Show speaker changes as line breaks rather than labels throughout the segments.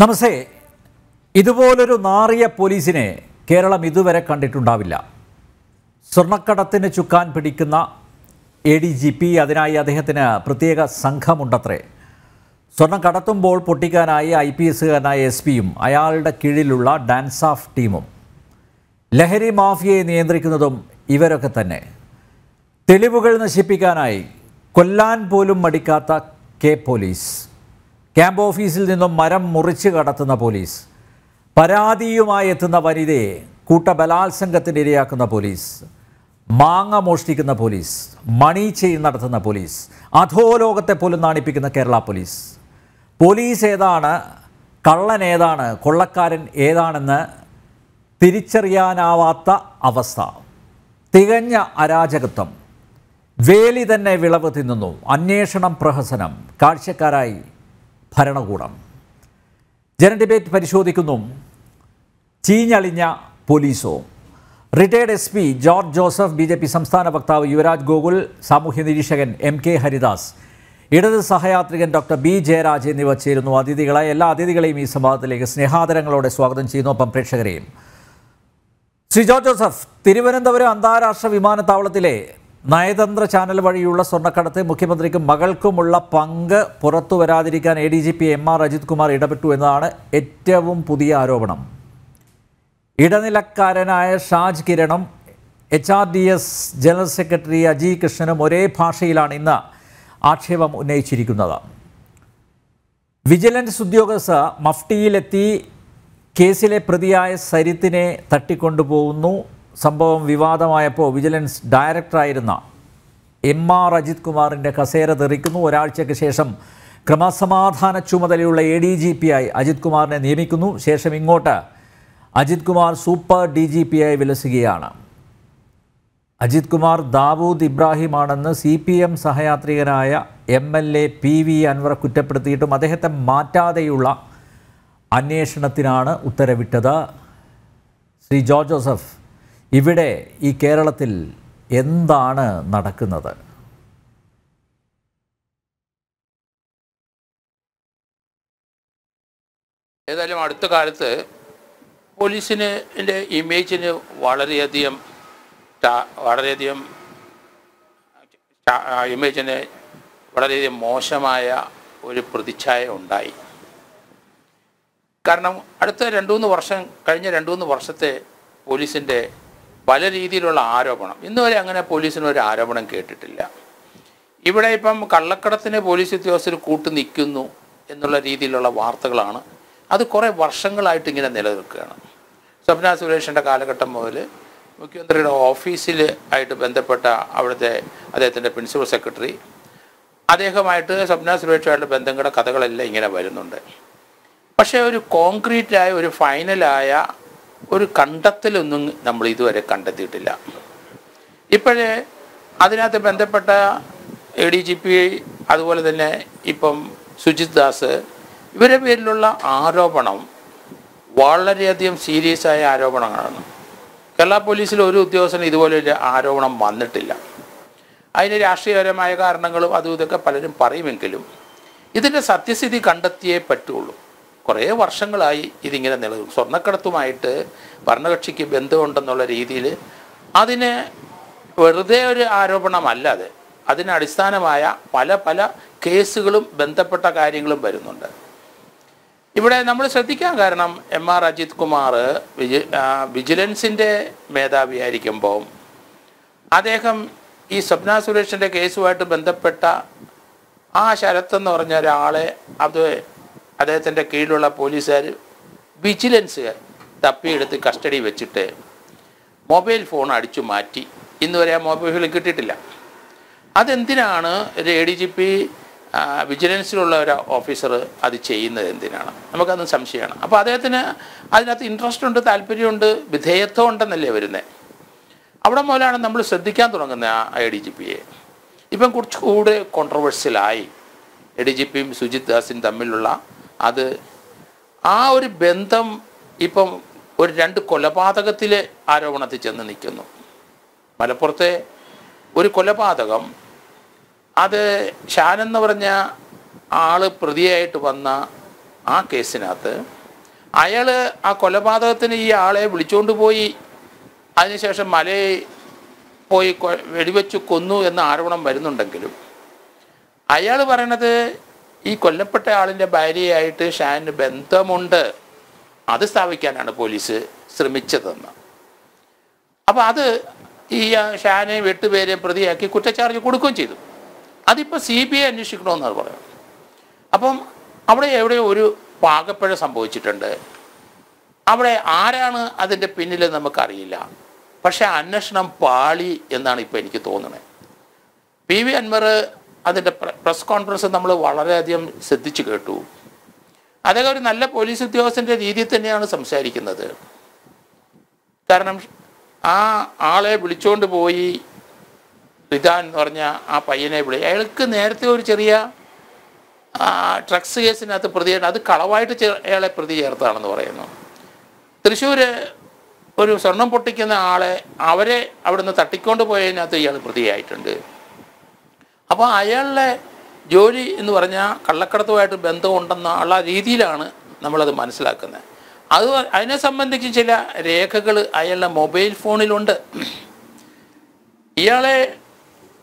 നമസ്തേ ഇതുപോലൊരു നാറിയ പോലീസിനെ കേരളം ഇതുവരെ കണ്ടിട്ടുണ്ടാവില്ല സ്വർണ്ണക്കടത്തിന് ചുക്കാൻ പിടിക്കുന്ന എ ഡി ജി പി അതിനായി അദ്ദേഹത്തിന് പ്രത്യേക സംഘമുണ്ടത്രേ സ്വർണം കടത്തുമ്പോൾ പൊട്ടിക്കാനായി ഐ പി എസുകാരനായ എസ് പിയും അയാളുടെ കീഴിലുള്ള ഡാൻസ് ഓഫ് ടീമും ലഹരി മാഫിയയെ നിയന്ത്രിക്കുന്നതും ഇവരൊക്കെ തന്നെ തെളിവുകൾ നശിപ്പിക്കാനായി കൊല്ലാൻ പോലും മടിക്കാത്ത കെ പോലീസ് ക്യാമ്പ് ഓഫീസിൽ നിന്നും മരം മുറിച്ച് കടത്തുന്ന പോലീസ് പരാതിയുമായി എത്തുന്ന വനിതയെ കൂട്ടബലാത്സംഗത്തിന് ഇരയാക്കുന്ന പോലീസ് മാങ്ങ മോഷ്ടിക്കുന്ന പോലീസ് മണി ചെയ്യുന്ന നടത്തുന്ന പോലീസ് അധോലോകത്തെ പോലും നാണിപ്പിക്കുന്ന കേരള പോലീസ് പോലീസ് ഏതാണ് കള്ളൻ ഏതാണ് കൊള്ളക്കാരൻ ഏതാണെന്ന് തിരിച്ചറിയാനാവാത്ത അവസ്ഥ തികഞ്ഞ അരാജകത്വം വേലി തന്നെ വിളവ് തിന്നുന്നു അന്വേഷണം പ്രഹസനം കാഴ്ചക്കാരായി ഭരണകൂടം ജനഡിബേറ്റ് പരിശോധിക്കുന്നു ചീഞ്ഞളിഞ്ഞ പോലീസോ retired S P George Joseph B J P സംസ്ഥാന വക്താവ് യുവരാജ് ഗോകുൽ സാമൂഹ്യ നിരീക്ഷകൻ എം കെ ഹരിദാസ് ഇടത് സഹയാത്രികൻ ഡോക്ടർ ബി ജയരാജ് എന്നിവ ചേരുന്നു അതിഥികളെ എല്ലാ അതിഥികളെയും ഈ സംവാദത്തിലേക്ക് സ്നേഹാദരങ്ങളോടെ സ്വാഗതം ചെയ്യുന്നു ഒപ്പം പ്രേക്ഷകരെയും ശ്രീ ജോർജ് ജോസഫ് തിരുവനന്തപുരം അന്താരാഷ്ട്ര വിമാനത്താവളത്തിലെ നയതന്ത്ര ചാനൽ വഴിയുള്ള സ്വർണ്ണക്കടത്ത് മുഖ്യമന്ത്രിക്കും മകൾക്കുമുള്ള പങ്ക് പുറത്തു വരാതിരിക്കാൻ A D G P M R Ajith Kumar ഇടപെട്ടു എന്നതാണ് ഏറ്റവും പുതിയ ആരോപണം ഇടനിലക്കാരനായ ഷാജ് കിരണും H R D S general secretary Aji കൃഷ്ണനും ഒരേ ഭാഷയിലാണ് ഇന്ന് ആക്ഷേപം ഉന്നയിച്ചിരിക്കുന്നത് വിജിലൻസ് ഉദ്യോഗസ്ഥ മഫ്റ്റിയിലെത്തി കേസിലെ പ്രതിയായ സരിത്തിനെ തട്ടിക്കൊണ്ടുപോകുന്നു സംഭവം വിവാദമായപ്പോൾ വിജിലൻസ് ഡയറക്ടറായിരുന്ന എം ആർ അജിത് കുമാറിൻ്റെ കസേര തെറിക്കുന്നു ഒരാഴ്ചയ്ക്ക് ശേഷം ക്രമസമാധാന ചുമതലയുള്ള എ ഡി ജി പി ആയി അജിത് കുമാറിനെ നിയമിക്കുന്നു ശേഷം ഇങ്ങോട്ട് Ajith Kumar super D G P ആയി വിലസുകയാണ് അജിത് കുമാർ ദാവൂദ് ഇബ്രാഹിമാണെന്ന് സി പി എം സഹയാത്രികനായ M L A P V Anvar കുറ്റപ്പെടുത്തിയിട്ടും അദ്ദേഹത്തെ മാറ്റാതെയുള്ള അന്വേഷണത്തിനാണ് ഉത്തരവിട്ടത് ശ്രീ ജോർജ് ജോസഫ് ഇവിടെ ഈ കേരളത്തിൽ എന്താണ് നടക്കുന്നത്
ഏതായാലും അടുത്ത കാലത്ത് പോലീസിന് ഇമേജിന് വളരെയധികം വളരെയധികം ഇമേജിന് വളരെയധികം മോശമായ ഒരു പ്രതിച്ഛായ ഉണ്ടായി കാരണം അടുത്ത രണ്ടു മൂന്ന് വർഷം കഴിഞ്ഞ രണ്ടു മൂന്ന് വർഷത്തെ പോലീസിൻ്റെ പല രീതിയിലുള്ള ആരോപണം ഇന്നുവരെ അങ്ങനെ പോലീസിന് ഒരു ആരോപണം കേട്ടിട്ടില്ല ഇവിടെ ഇപ്പം കള്ളക്കടത്തിന് പോലീസ് ഉദ്യോഗസ്ഥർ കൂട്ടു നിൽക്കുന്നു എന്നുള്ള രീതിയിലുള്ള വാർത്തകളാണ് അത് കുറേ വർഷങ്ങളായിട്ട് ഇങ്ങനെ നിലനിൽക്കുകയാണ് സ്വപ്ന സുരേഷിൻ്റെ കാലഘട്ടം മുതൽ മുഖ്യമന്ത്രിയുടെ ഓഫീസിൽ ആയിട്ട് ബന്ധപ്പെട്ട അവിടുത്തെ അദ്ദേഹത്തിൻ്റെ പ്രിൻസിപ്പൽ സെക്രട്ടറി അദ്ദേഹമായിട്ട് സ്വപ്ന സുരേഷുമായിട്ട് ബന്ധങ്ങളുടെ കഥകളെല്ലാം ഇങ്ങനെ വരുന്നുണ്ട് പക്ഷേ ഒരു കോൺക്രീറ്റായ ഒരു ഫൈനലായ ഒരു കണ്ടെത്തലൊന്നും നമ്മൾ ഇതുവരെ കണ്ടെത്തിയിട്ടില്ല ഇപ്പോഴേ അതിനകത്ത് ബന്ധപ്പെട്ട എ ഡി ജി പി അതുപോലെ തന്നെ ഇപ്പം സുജിത് ദാസ് ഇവരെ പേരിലുള്ള ആരോപണം വളരെയധികം സീരിയസ് ആയ ആരോപണങ്ങളാണ് കേരള പോലീസിൽ ഒരു ഉദ്യോഗസ്ഥന് ഇതുപോലൊരു ആരോപണം വന്നിട്ടില്ല അതിന് രാഷ്ട്രീയപരമായ കാരണങ്ങളും അതും ഇതൊക്കെ പലരും പറയുമെങ്കിലും ഇതിൻ്റെ സത്യസ്ഥിതി കണ്ടെത്തിയേ പറ്റുള്ളൂ കുറേ വർഷങ്ങളായി ഇതിങ്ങനെ നില സ്വർണ്ണക്കടത്തുമായിട്ട് ഭരണകക്ഷിക്ക് ബന്ധമുണ്ടെന്നുള്ള രീതിയിൽ അതിനെ വെറുതെ ഒരു ആരോപണമല്ല അതിനടിസ്ഥാനമായ അടിസ്ഥാനമായ പല പല കേസുകളും ബന്ധപ്പെട്ട കാര്യങ്ങളും വരുന്നുണ്ട് ഇവിടെ നമ്മൾ ശ്രദ്ധിക്കാൻ കാരണം എം ആർ അജിത് കുമാർ വിജി വിജിലൻസിൻ്റെ മേധാവിയായിരിക്കുമ്പോൾ അദ്ദേഹം ഈ സ്വപ്ന സുരേഷിൻ്റെ കേസുമായിട്ട് ബന്ധപ്പെട്ട ആ ശരത്തെന്ന് എന്ന് പറഞ്ഞ ഒരാളെ അത് അദ്ദേഹത്തിൻ്റെ കീഴിലുള്ള പോലീസുകാർ വിജിലൻസുകാർ തപ്പിയെടുത്ത് കസ്റ്റഡി വെച്ചിട്ട് മൊബൈൽ ഫോൺ അടിച്ചു മാറ്റി വരെ ആ മൊബൈൽ ഫോൺ കിട്ടിയിട്ടില്ല അതെന്തിനാണ് ഒരു എ ഡി ജി പി വിജിലൻസിലുള്ള ഒരു ഓഫീസർ അത് ചെയ്യുന്നത് എന്തിനാണ് നമുക്കത് സംശയമാണ് അപ്പോൾ അദ്ദേഹത്തിന് അതിനകത്ത് ഇൻട്രസ്റ്റ് ഉണ്ട് താല്പര്യമുണ്ട് വിധേയത്വം ഉണ്ടെന്നല്ലേ വരുന്നത് അവിടെ മുതലാണ് നമ്മൾ ശ്രദ്ധിക്കാൻ തുടങ്ങുന്നത് ആ എ ഡി ജി പിയെ ഇപ്പം കുറച്ചുകൂടെ കോൺട്രവേഴ്സ്യലായി എ ഡി ജി പിയും സുജിത് ദാസും തമ്മിലുള്ള അത് ആ ഒരു ബന്ധം ഇപ്പം ഒരു രണ്ട് കൊലപാതകത്തിലെ ആരോപണത്തിൽ ചെന്ന് നിൽക്കുന്നു മലപ്പുറത്തെ ഒരു കൊലപാതകം അത് ഷാൻ പറഞ്ഞ ആൾ പ്രതിയായിട്ട് വന്ന ആ കേസിനകത്ത് അയാൾ ആ കൊലപാതകത്തിന് ഈ ആളെ വിളിച്ചുകൊണ്ട് പോയി അതിനുശേഷം മലയെ പോയി വെടിവെച്ച് കൊന്നു എന്ന ആരോപണം വരുന്നുണ്ടെങ്കിലും അയാൾ പറയണത് ഈ കൊല്ലപ്പെട്ട ആളിൻ്റെ ഭാര്യയായിട്ട് ഷാന് ബന്ധമുണ്ട് അത് സ്ഥാപിക്കാനാണ് പോലീസ് ശ്രമിച്ചതെന്ന് അപ്പോൾ അത് ഈ ഷാനെ വെട്ടുപേരെ പ്രതിയാക്കി കുറ്റച്ചാർജ് കൊടുക്കുകയും ചെയ്തു അതിപ്പോൾ സി ബി ഐ അന്വേഷിക്കണമെന്നാണ് പറയുന്നത് അപ്പം അവിടെ എവിടെ ഒരു പാകപ്പഴ സംഭവിച്ചിട്ടുണ്ട് അവിടെ ആരാണ് അതിൻ്റെ പിന്നിൽ നമുക്കറിയില്ല പക്ഷെ അന്വേഷണം പാളി എന്നാണ് ഇപ്പോൾ എനിക്ക് തോന്നുന്നത് പി വി അൻവർ അതിൻ്റെ പ്രസ് കോൺഫറൻസ് നമ്മൾ വളരെയധികം ശ്രദ്ധിച്ചു കേട്ടു അദ്ദേഹം ഒരു നല്ല പോലീസ് ഉദ്യോഗസ്ഥൻ്റെ രീതിയിൽ തന്നെയാണ് സംസാരിക്കുന്നത് കാരണം ആ ആളെ വിളിച്ചുകൊണ്ട് പോയി റിദാൻ എന്ന് പറഞ്ഞ ആ പയ്യനെ വിളി അയാൾക്ക് നേരത്തെ ഒരു ചെറിയ ഡ്രഗ്സ് കേസിനകത്ത് പ്രതിയാണ് അത് കളവായിട്ട് അയാളെ പ്രതി ചേർത്താണെന്ന് പറയുന്നു തൃശ്ശൂർ ഒരു സ്വർണം പൊട്ടിക്കുന്ന ആളെ അവരെ അവിടുന്ന് തട്ടിക്കൊണ്ട് പോയതിനകത്ത് ഇയാൾ പ്രതിയായിട്ടുണ്ട് അപ്പോൾ അയാളുടെ ജോലി എന്ന് പറഞ്ഞാൽ കള്ളക്കടത്തുമായിട്ട് ബന്ധമുണ്ടെന്ന ഉള്ള രീതിയിലാണ് നമ്മളത് മനസ്സിലാക്കുന്നത് അത് അതിനെ സംബന്ധിച്ച് ചില രേഖകൾ അയാളുടെ മൊബൈൽ ഫോണിലുണ്ട് ഇയാളെ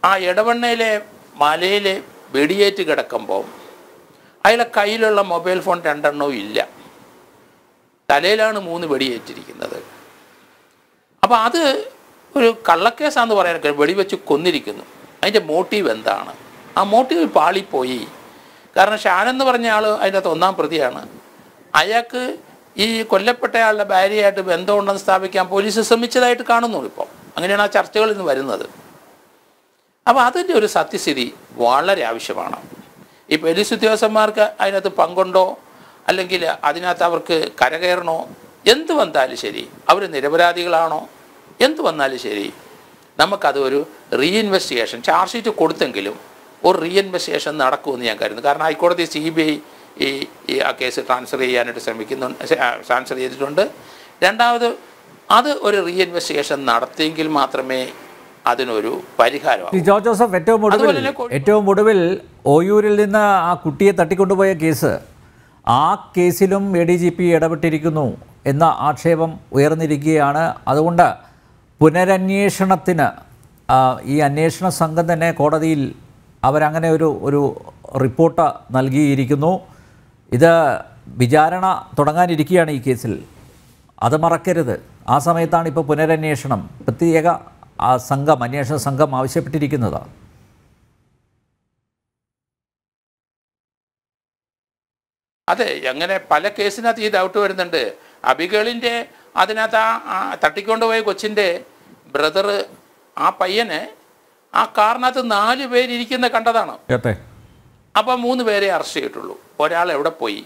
ആ ഇടവണ്ണയിലെ മലയിൽ വെടിയേറ്റ് കിടക്കുമ്പോൾ അയാളെ കയ്യിലുള്ള മൊബൈൽ ഫോൺ രണ്ടെണ്ണവും ഇല്ല തലയിലാണ് മൂന്ന് വെടിയേറ്റിരിക്കുന്നത് അപ്പോൾ അത് ഒരു കള്ളക്കേസാന്ന് പറയാനൊക്കെ വെടിവെച്ച് കൊന്നിരിക്കുന്നു അതിൻ്റെ മോട്ടീവ് എന്താണ് ആ മോട്ടീവ് പാളിപ്പോയി കാരണം ഷാൻ എന്ന് പറഞ്ഞ ആൾ അതിനകത്ത് ഒന്നാം പ്രതിയാണ് അയാൾക്ക് ഈ കൊല്ലപ്പെട്ടയാളുടെ ഭാര്യയായിട്ട് ബന്ധമുണ്ടെന്ന് സ്ഥാപിക്കാൻ പോലീസ് ശ്രമിച്ചതായിട്ട് കാണുന്നു ഇപ്പോൾ അങ്ങനെയാണ് ആ ചർച്ചകളിൽ നിന്ന് വരുന്നത് അപ്പോൾ അതിൻ്റെ ഒരു സത്യസ്ഥിതി വളരെ ആവശ്യമാണ് ഈ പോലീസ് ഉദ്യോഗസ്ഥന്മാർക്ക് അതിനകത്ത് പങ്കുണ്ടോ അല്ലെങ്കിൽ അതിനകത്ത് അവർക്ക് കരകയറണോ എന്ത് വന്നാലും ശരി അവർ നിരപരാധികളാണോ എന്ത് വന്നാലും ശരി നമുക്കത് ഒരു റീഇൻവെസ്റ്റിഗേഷൻ ചാർജ് ഷീറ്റ് കൊടുത്തെങ്കിലും ഒരു റീഇൻവെസ്റ്റേഷൻ നടക്കുമെന്ന് ഞാൻ കരുതുന്നു കാരണം ഹൈക്കോടതി സി ബി ഐ ഈ ഈ ആ കേസ് ട്രാൻസ്ഫർ ചെയ്യാനായിട്ട് ശ്രമിക്കുന്നുണ്ട് ട്രാൻസ്ഫർ ചെയ്തിട്ടുണ്ട് രണ്ടാമത് അത് ഒരു റീഇൻവെസ്റ്റിഗേഷൻ നടത്തിയെങ്കിൽ മാത്രമേ അതിനൊരു പരിഹാരം ജോർജ്
ജോസഫ് ഏറ്റവും ഒടുവിൽ ഏറ്റവും ഒടുവിൽ ഓയൂരിൽ നിന്ന് ആ കുട്ടിയെ തട്ടിക്കൊണ്ടുപോയ കേസ് ആ കേസിലും എ ഡി ജി പി ഇടപെട്ടിരിക്കുന്നു എന്ന ആക്ഷേപം ഉയർന്നിരിക്കുകയാണ് അതുകൊണ്ട് പുനരന്വേഷണത്തിന് ഈ അന്വേഷണ സംഘം തന്നെ കോടതിയിൽ അവരങ്ങനെ ഒരു ഒരു റിപ്പോർട്ട് നൽകിയിരിക്കുന്നു ഇത് വിചാരണ തുടങ്ങാനിരിക്കുകയാണ് ഈ കേസിൽ അത് മറക്കരുത് ആ സമയത്താണ് ഇപ്പോൾ പുനരന്വേഷണം പ്രത്യേക ആ സംഘം അന്വേഷണ സംഘം ആവശ്യപ്പെട്ടിരിക്കുന്നത്
അതെ അങ്ങനെ പല കേസിനകത്ത് ഈ ഡൗട്ട് വരുന്നുണ്ട് അബികളിൻ്റെ അതിനകത്ത് ആ തട്ടിക്കൊണ്ടുപോയ കൊച്ചിൻ്റെ ബ്രദറ് ആ പയ്യനെ ആ കാറിനകത്ത് നാല് പേരിരിക്കുന്ന കണ്ടതാണ് അപ്പൊ മൂന്ന് പേരെ അറസ്റ്റ് ചെയ്തിട്ടുള്ളൂ ഒരാൾ എവിടെ പോയി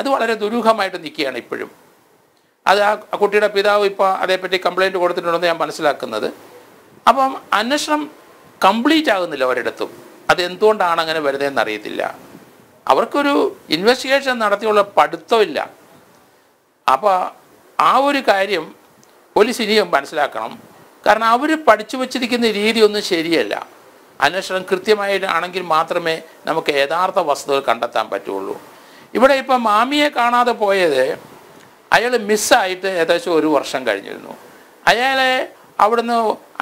അത് വളരെ ദുരൂഹമായിട്ട് നിൽക്കുകയാണ് ഇപ്പോഴും അത് ആ കുട്ടിയുടെ പിതാവ് ഇപ്പോൾ അതേപ്പറ്റി കംപ്ലൈൻറ്റ് കൊടുത്തിട്ടുണ്ടെന്ന് ഞാൻ മനസ്സിലാക്കുന്നത് അപ്പം അന്വേഷണം കംപ്ലീറ്റ് ആകുന്നില്ല ഒരിടത്തും അതെന്തുകൊണ്ടാണ് അങ്ങനെ വരുന്നതെന്ന് അറിയത്തില്ല അവർക്കൊരു ഇൻവെസ്റ്റിഗേഷൻ നടത്തിയുള്ള പഠിത്തമില്ല അപ്പോൾ ആ ഒരു കാര്യം പോലീസ് ഇനിയും മനസ്സിലാക്കണം കാരണം അവർ പഠിച്ചു വച്ചിരിക്കുന്ന ഒന്നും ശരിയല്ല അന്വേഷണം കൃത്യമായിട്ടാണെങ്കിൽ മാത്രമേ നമുക്ക് യഥാർത്ഥ വസ്തുതകൾ കണ്ടെത്താൻ പറ്റുള്ളൂ ഇവിടെ ഇപ്പം മാമിയെ കാണാതെ പോയത് അയാൾ മിസ്സായിട്ട് ഏകദേശം ഒരു വർഷം കഴിഞ്ഞിരുന്നു അയാളെ അവിടുന്ന്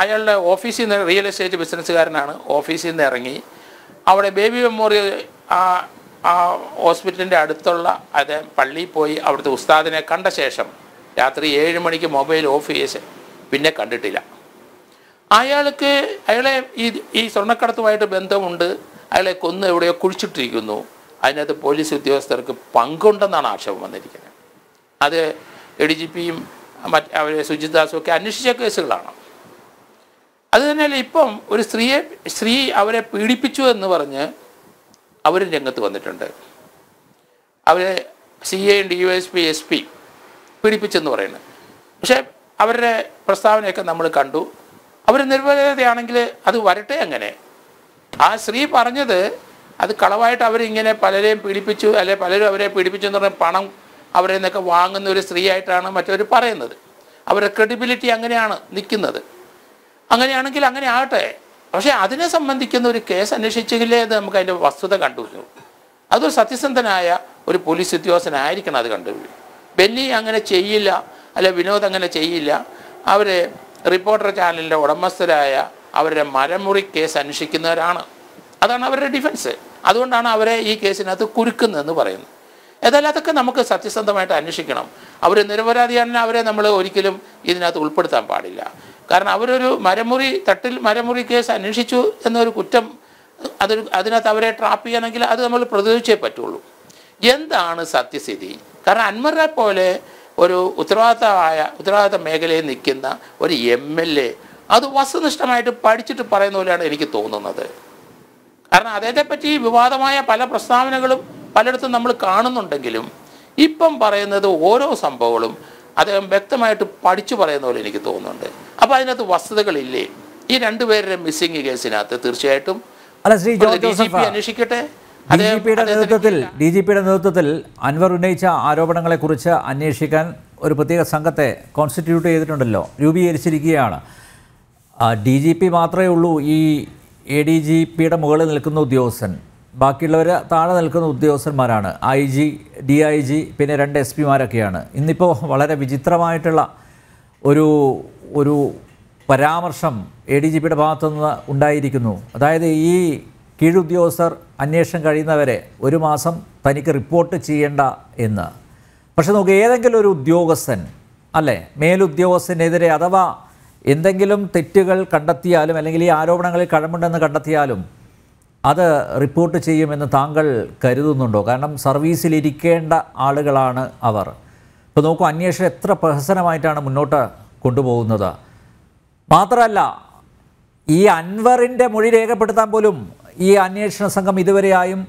അയാളുടെ ഓഫീസിൽ നിന്ന് റിയൽ എസ്റ്റേറ്റ് ബിസിനസ്സുകാരനാണ് ഓഫീസിൽ നിന്ന് ഇറങ്ങി അവിടെ ബേബി മെമ്മോറിയൽ ആ ഹോസ്പിറ്റലിൻ്റെ അടുത്തുള്ള അതെ പള്ളിയിൽ പോയി അവിടുത്തെ ഉസ്താദിനെ കണ്ട ശേഷം രാത്രി ഏഴ് മണിക്ക് മൊബൈൽ ഓഫ് ചെയ്യ പിന്നെ കണ്ടിട്ടില്ല അയാൾക്ക് അയാളെ ഈ ഈ സ്വർണ്ണക്കടത്തുമായിട്ട് ബന്ധമുണ്ട് അയാളെ കൊന്ന് എവിടെയോ കുഴിച്ചിട്ടിരിക്കുന്നു അതിനകത്ത് പോലീസ് ഉദ്യോഗസ്ഥർക്ക് പങ്കുണ്ടെന്നാണ് ആക്ഷേപം വന്നിരിക്കുന്നത് അത് എ ഡി ജി പിയും മറ്റ് അവരെ സുജിത്ദാസും ഒക്കെ അന്വേഷിച്ച കേസുകളാണ് അത് തന്നെയല്ല ഇപ്പം ഒരു സ്ത്രീയെ സ്ത്രീ അവരെ പീഡിപ്പിച്ചു എന്ന് പറഞ്ഞ് അവർ രംഗത്ത് വന്നിട്ടുണ്ട് അവരെ C A D U S P S P പീഡിപ്പിച്ചെന്ന് പറയുന്നത് പക്ഷേ അവരുടെ പ്രസ്താവനയൊക്കെ നമ്മൾ കണ്ടു അവർ നിർവഹതയാണെങ്കിൽ അത് വരട്ടെ അങ്ങനെ ആ സ്ത്രീ പറഞ്ഞത് അത് കളവായിട്ട് അവരിങ്ങനെ പലരെയും പീഡിപ്പിച്ചു അല്ലെ പലരും അവരെ പീഡിപ്പിച്ചു എന്ന് പറഞ്ഞാൽ പണം അവരിൽ നിന്നൊക്കെ വാങ്ങുന്ന ഒരു സ്ത്രീയായിട്ടാണ് മറ്റവർ പറയുന്നത് അവരുടെ ക്രെഡിബിലിറ്റി അങ്ങനെയാണ് നിൽക്കുന്നത് അങ്ങനെയാണെങ്കിൽ അങ്ങനെ ആകട്ടെ പക്ഷേ അതിനെ സംബന്ധിക്കുന്ന ഒരു കേസ് അന്വേഷിച്ചെങ്കിലേ അത് നമുക്ക് അതിൻ്റെ വസ്തുത കണ്ടുപിടിക്കും അതൊരു സത്യസന്ധനായ ഒരു പോലീസ് ഉദ്യോഗസ്ഥനായിരിക്കണം അത് കണ്ടുപിടിക്കും ബെന്നി അങ്ങനെ ചെയ്യില്ല അല്ല വിനോദ് അങ്ങനെ ചെയ്യില്ല അവർ റിപ്പോർട്ടർ ചാനലിൻ്റെ ഉടമസ്ഥരായ അവരുടെ മരമുറി കേസ് അന്വേഷിക്കുന്നവരാണ് അതാണ് അവരുടെ ഡിഫൻസ് അതുകൊണ്ടാണ് അവരെ ഈ കേസിനകത്ത് കുരുക്കുന്നതെന്ന് പറയുന്നത് ഏതായാലും അതൊക്കെ നമുക്ക് സത്യസന്ധമായിട്ട് അന്വേഷിക്കണം അവർ നിരപരാധിയാണെങ്കിൽ അവരെ നമ്മൾ ഒരിക്കലും ഇതിനകത്ത് ഉൾപ്പെടുത്താൻ പാടില്ല കാരണം അവരൊരു മരമുറി തട്ടിൽ മരമുറി കേസ് അന്വേഷിച്ചു എന്നൊരു കുറ്റം അതൊരു അതിനകത്ത് അവരെ ട്രാപ്പ് ചെയ്യണമെങ്കിൽ അത് നമ്മൾ പ്രതിരോധിച്ചേ പറ്റുള്ളൂ എന്താണ് സത്യസ്ഥിതി കാരണം അൻമറെ പോലെ ഒരു ഉത്തരവാദിത്തമായ ഉത്തരവാദിത്ത മേഖലയിൽ നിൽക്കുന്ന ഒരു എം എൽ എ അത് വസ്തുനിഷ്ഠമായിട്ട് പഠിച്ചിട്ട് പറയുന്ന പോലെയാണ് എനിക്ക് തോന്നുന്നത് കാരണം അദ്ദേഹത്തെപ്പറ്റി വിവാദമായ പല പ്രസ്താവനകളും പലയിടത്തും നമ്മൾ കാണുന്നുണ്ടെങ്കിലും ഇപ്പം പറയുന്നത് ഓരോ സംഭവങ്ങളും അദ്ദേഹം വ്യക്തമായിട്ട് പഠിച്ചു പറയുന്ന പോലെ എനിക്ക് തോന്നുന്നുണ്ട് അപ്പോൾ അതിനകത്ത് വസ്തുതകളില്ലേ ഈ രണ്ടുപേരുടെ മിസ്സിംഗ് കേസിനകത്ത് തീർച്ചയായിട്ടും അന്വേഷിക്കട്ടെ
ഡി ജി പിയുടെ നേതൃത്വത്തിൽ ഡി ജി പിയുടെ നേതൃത്വത്തിൽ അൻവർ ഉന്നയിച്ച ആരോപണങ്ങളെക്കുറിച്ച് അന്വേഷിക്കാൻ ഒരു പ്രത്യേക സംഘത്തെ കോൺസ്റ്റിറ്റ്യൂട്ട് ചെയ്തിട്ടുണ്ടല്ലോ രൂപീകരിച്ചിരിക്കുകയാണ് ഡി ജി പി മാത്രമേ ഉള്ളൂ ഈ എ ഡി ജി പിയുടെ മുകളിൽ നിൽക്കുന്ന ഉദ്യോഗസ്ഥൻ ബാക്കിയുള്ളവർ താഴെ നിൽക്കുന്ന ഉദ്യോഗസ്ഥന്മാരാണ് I G D I G പിന്നെ രണ്ട് എസ് പിമാരൊക്കെയാണ് ഇന്നിപ്പോൾ വളരെ വിചിത്രമായിട്ടുള്ള ഒരു ഒരു പരാമർശം എ ഡി ജി പിയുടെ ഭാഗത്തുനിന്ന് ഉണ്ടായിരിക്കുന്നു അതായത് ഈ കീഴുദ്യോഗസ്ഥർ അന്വേഷണം കഴിയുന്നവരെ ഒരു മാസം തനിക്ക് റിപ്പോർട്ട് ചെയ്യേണ്ട എന്ന് പക്ഷെ നമുക്ക് ഏതെങ്കിലും ഒരു ഉദ്യോഗസ്ഥൻ അല്ലേ മേലുദ്യോഗസ്ഥനെതിരെ അഥവാ എന്തെങ്കിലും തെറ്റുകൾ കണ്ടെത്തിയാലും അല്ലെങ്കിൽ ഈ ആരോപണങ്ങളിൽ കഴമുണ്ടെന്ന് കണ്ടെത്തിയാലും അത് റിപ്പോർട്ട് ചെയ്യുമെന്ന് താങ്കൾ കരുതുന്നുണ്ടോ കാരണം സർവീസിലിരിക്കേണ്ട ആളുകളാണ് അവർ ഇപ്പോൾ നോക്കൂ അന്വേഷണം എത്ര പ്രഹസനമായിട്ടാണ് മുന്നോട്ട് കൊണ്ടുപോകുന്നത് മാത്രമല്ല ഈ അൻവറിൻ്റെ മൊഴി രേഖപ്പെടുത്താൻ പോലും ഈ അന്വേഷണ സംഘം ഇതുവരെയായും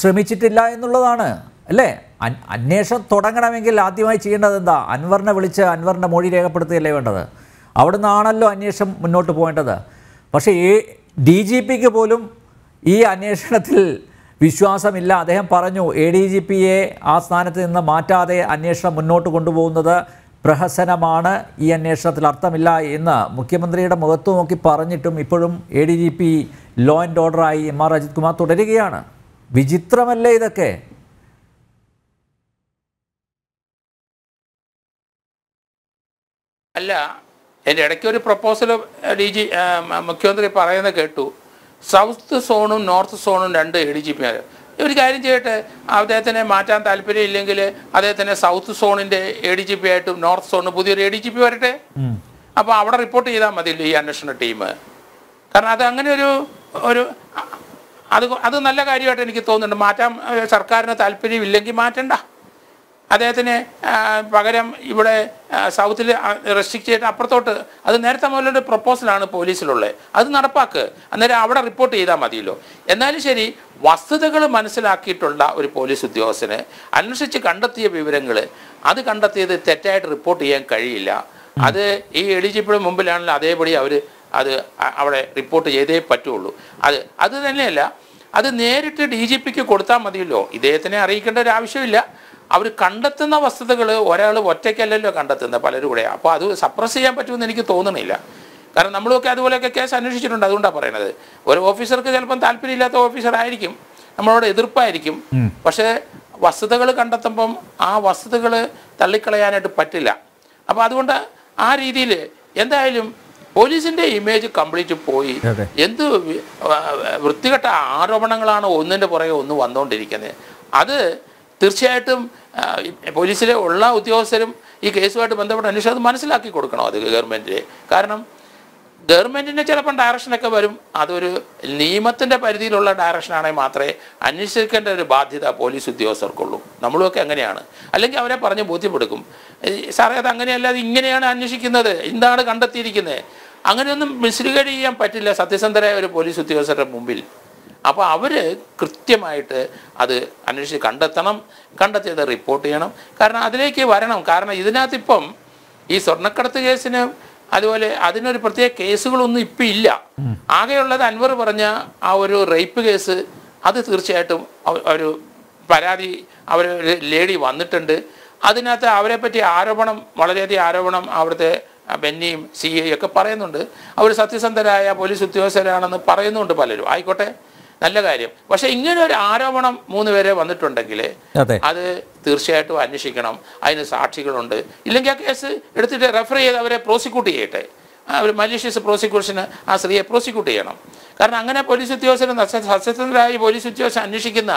ശ്രമിച്ചിട്ടില്ല എന്നുള്ളതാണ് അല്ലേ അന്വേഷണം തുടങ്ങണമെങ്കിൽ ആദ്യമായി ചെയ്യേണ്ടത് എന്താ അൻവറിനെ വിളിച്ച് അൻവറിൻ്റെ മൊഴി രേഖപ്പെടുത്തുകയല്ലേ വേണ്ടത് അവിടെ നിന്നാണല്ലോ അന്വേഷണം മുന്നോട്ട് പോകേണ്ടത് പക്ഷേ ഈ ഡി ജി പിക്ക് പോലും ഈ അന്വേഷണത്തിൽ വിശ്വാസമില്ല അദ്ദേഹം പറഞ്ഞു എ ഡി ജി പിയെ ആ സ്ഥാനത്ത് നിന്ന് മാറ്റാതെ അന്വേഷണം മുന്നോട്ട് കൊണ്ടുപോകുന്നത് പ്രഹസനമാണ് ഈ അന്വേഷണത്തിൽ അർത്ഥമില്ല എന്ന് മുഖ്യമന്ത്രിയുടെ മുഖത്ത് നോക്കി പറഞ്ഞിട്ടും ഇപ്പോഴും A D G P law and ഓർഡറായി എം ആർ അജിത് കുമാർ തുടരുകയാണ് വിചിത്രമല്ലേ ഇതൊക്കെ
അല്ല എൻ്റെ ഇടയ്ക്ക് ഒരു പ്രപ്പോസൽ ഡി ജി മുഖ്യമന്ത്രി പറയുന്നത് കേട്ടു സൗത്ത് സോണും നോർത്ത് സോണും രണ്ട് എ ഡി ജി ആയിരുന്നു ഒരു കാര്യം ചെയ്യട്ടെ അദ്ദേഹത്തിനെ മാറ്റാൻ താല്പര്യമില്ലെങ്കിൽ അദ്ദേഹത്തിന് സൗത്ത് സോണിന്റെ എ ഡി ജി പി ആയിട്ടും നോർത്ത് സോണ് പുതിയൊരു എ ഡി ജി പി വരട്ടെ അപ്പോൾ അവിടെ റിപ്പോർട്ട് ചെയ്താൽ മതിയല്ലോ ഈ അന്വേഷണ ടീം കാരണം അത് അങ്ങനെ ഒരു ഒരു അത് അത് നല്ല കാര്യമായിട്ട് എനിക്ക് തോന്നുന്നുണ്ട് മാറ്റാൻ സർക്കാരിന് ഇല്ലെങ്കിൽ മാറ്റണ്ട അദ്ദേഹത്തിന് പകരം ഇവിടെ സൗത്തിൽ റെസ്ട്രിക്റ്റ് ചെയ്ത് അപ്പുറത്തോട്ട് അത് നേരത്തെ മുതലൊരു പ്രപ്പോസലാണ് പോലീസിലുള്ളത് അത് നടപ്പാക്ക് അന്നേരം അവിടെ റിപ്പോർട്ട് ചെയ്താൽ മതിയല്ലോ എന്നാലും ശരി വസ്തുതകൾ മനസ്സിലാക്കിയിട്ടുള്ള ഒരു പോലീസ് ഉദ്യോഗസ്ഥന് അന്വേഷിച്ച് കണ്ടെത്തിയ വിവരങ്ങൾ അത് കണ്ടെത്തിയത് തെറ്റായിട്ട് റിപ്പോർട്ട് ചെയ്യാൻ കഴിയില്ല അത് ഈ എലിജിബിൾ മുമ്പിലാണല്ലോ അതേപടി അവർ അത് അവിടെ റിപ്പോർട്ട് ചെയ്തേ പറ്റുള്ളൂ അത് അത് തന്നെയല്ല അത് നേരിട്ട് ഡി ജി പിക്ക് കൊടുത്താൽ മതിയല്ലോ ഇദ്ദേഹത്തിനെ അറിയിക്കേണ്ട ഒരു ആവശ്യമില്ല അവർ കണ്ടെത്തുന്ന വസ്തുതകൾ ഒരാൾ ഒറ്റയ്ക്കല്ലല്ലോ കണ്ടെത്തുന്നത് പലരും കൂടെ അപ്പോൾ അത് സപ്രസ് ചെയ്യാൻ പറ്റുമെന്ന് എനിക്ക് തോന്നണില്ല കാരണം നമ്മളൊക്കെ അതുപോലെയൊക്കെ കേസ് അന്വേഷിച്ചിട്ടുണ്ട് അതുകൊണ്ടാണ് പറയുന്നത് ഒരു ഓഫീസർക്ക് ചിലപ്പം താല്പര്യമില്ലാത്ത ആയിരിക്കും നമ്മളോട് എതിർപ്പായിരിക്കും പക്ഷേ വസ്തുതകൾ കണ്ടെത്തുമ്പം ആ വസ്തുതകൾ തള്ളിക്കളയാനായിട്ട് പറ്റില്ല അപ്പോൾ അതുകൊണ്ട് ആ രീതിയിൽ എന്തായാലും പോലീസിന്റെ ഇമേജ് കംപ്ലീറ്റ് പോയി എന്ത് വൃത്തികെട്ട ആരോപണങ്ങളാണ് ഒന്നിന്റെ പുറകെ ഒന്ന് വന്നുകൊണ്ടിരിക്കുന്നത് അത് തീർച്ചയായിട്ടും പോലീസിലെ ഉള്ള ഉദ്യോഗസ്ഥരും ഈ കേസുമായിട്ട് ബന്ധപ്പെട്ട അന്വേഷണം അത് മനസ്സിലാക്കി കൊടുക്കണം അത് ഗവൺമെൻറ്റിന് കാരണം ഗവൺമെൻറ്റിന് ചിലപ്പം ഡയറക്ഷനൊക്കെ വരും അതൊരു നിയമത്തിൻ്റെ പരിധിയിലുള്ള ഡയറക്ഷനാണെങ്കിൽ മാത്രമേ അന്വേഷിക്കേണ്ട ഒരു ബാധ്യത പോലീസ് ഉദ്യോഗസ്ഥർക്കുള്ളൂ നമ്മളുമൊക്കെ അങ്ങനെയാണ് അല്ലെങ്കിൽ അവരെ പറഞ്ഞ് ബോധ്യപ്പെടുക്കും സാറേ അത് അങ്ങനെയല്ല അത് ഇങ്ങനെയാണ് അന്വേഷിക്കുന്നത് എന്താണ് കണ്ടെത്തിയിരിക്കുന്നത് അങ്ങനെയൊന്നും മിസ്ലീഡ് ചെയ്യാൻ പറ്റില്ല സത്യസന്ധരായ ഒരു പോലീസ് ഉദ്യോഗസ്ഥരുടെ മുമ്പിൽ അപ്പോൾ അവർ കൃത്യമായിട്ട് അത് അന്വേഷിച്ച് കണ്ടെത്തണം കണ്ടെത്തിയത് റിപ്പോർട്ട് ചെയ്യണം കാരണം അതിലേക്ക് വരണം കാരണം ഇപ്പം ഈ സ്വർണ്ണക്കടത്ത് കേസിന് അതുപോലെ അതിനൊരു പ്രത്യേക കേസുകളൊന്നും ഇപ്പം ഇല്ല ആകെയുള്ളത് അൻവർ പറഞ്ഞ ആ ഒരു റേപ്പ് കേസ് അത് തീർച്ചയായിട്ടും ഒരു പരാതി അവർ ലേഡി വന്നിട്ടുണ്ട് അതിനകത്ത് അവരെ പറ്റി ആരോപണം വളരെയധികം ആരോപണം അവിടുത്തെ ബെന്നിയും സി ഐ ഒക്കെ പറയുന്നുണ്ട് അവർ സത്യസന്ധരായ പോലീസ് ഉദ്യോഗസ്ഥരാണെന്ന് പറയുന്നുണ്ട് പലരും ആയിക്കോട്ടെ നല്ല കാര്യം പക്ഷെ ഇങ്ങനെ ഒരു ആരോപണം മൂന്ന് പേരെ വന്നിട്ടുണ്ടെങ്കിൽ അത് തീർച്ചയായിട്ടും അന്വേഷിക്കണം അതിന് സാക്ഷികളുണ്ട് ഇല്ലെങ്കിൽ ആ കേസ് എടുത്തിട്ട് റെഫർ ചെയ്ത് അവരെ പ്രോസിക്യൂട്ട് ചെയ്യട്ടെ ഒരു മലീഷ്യസ് പ്രോസിക്യൂഷന് ആ സ്ത്രീയെ പ്രോസിക്യൂട്ട് ചെയ്യണം കാരണം അങ്ങനെ പോലീസ് ഉദ്യോഗസ്ഥരും സത്യസന്ധരായി പോലീസ് ഉദ്യോഗസ്ഥൻ അന്വേഷിക്കുന്ന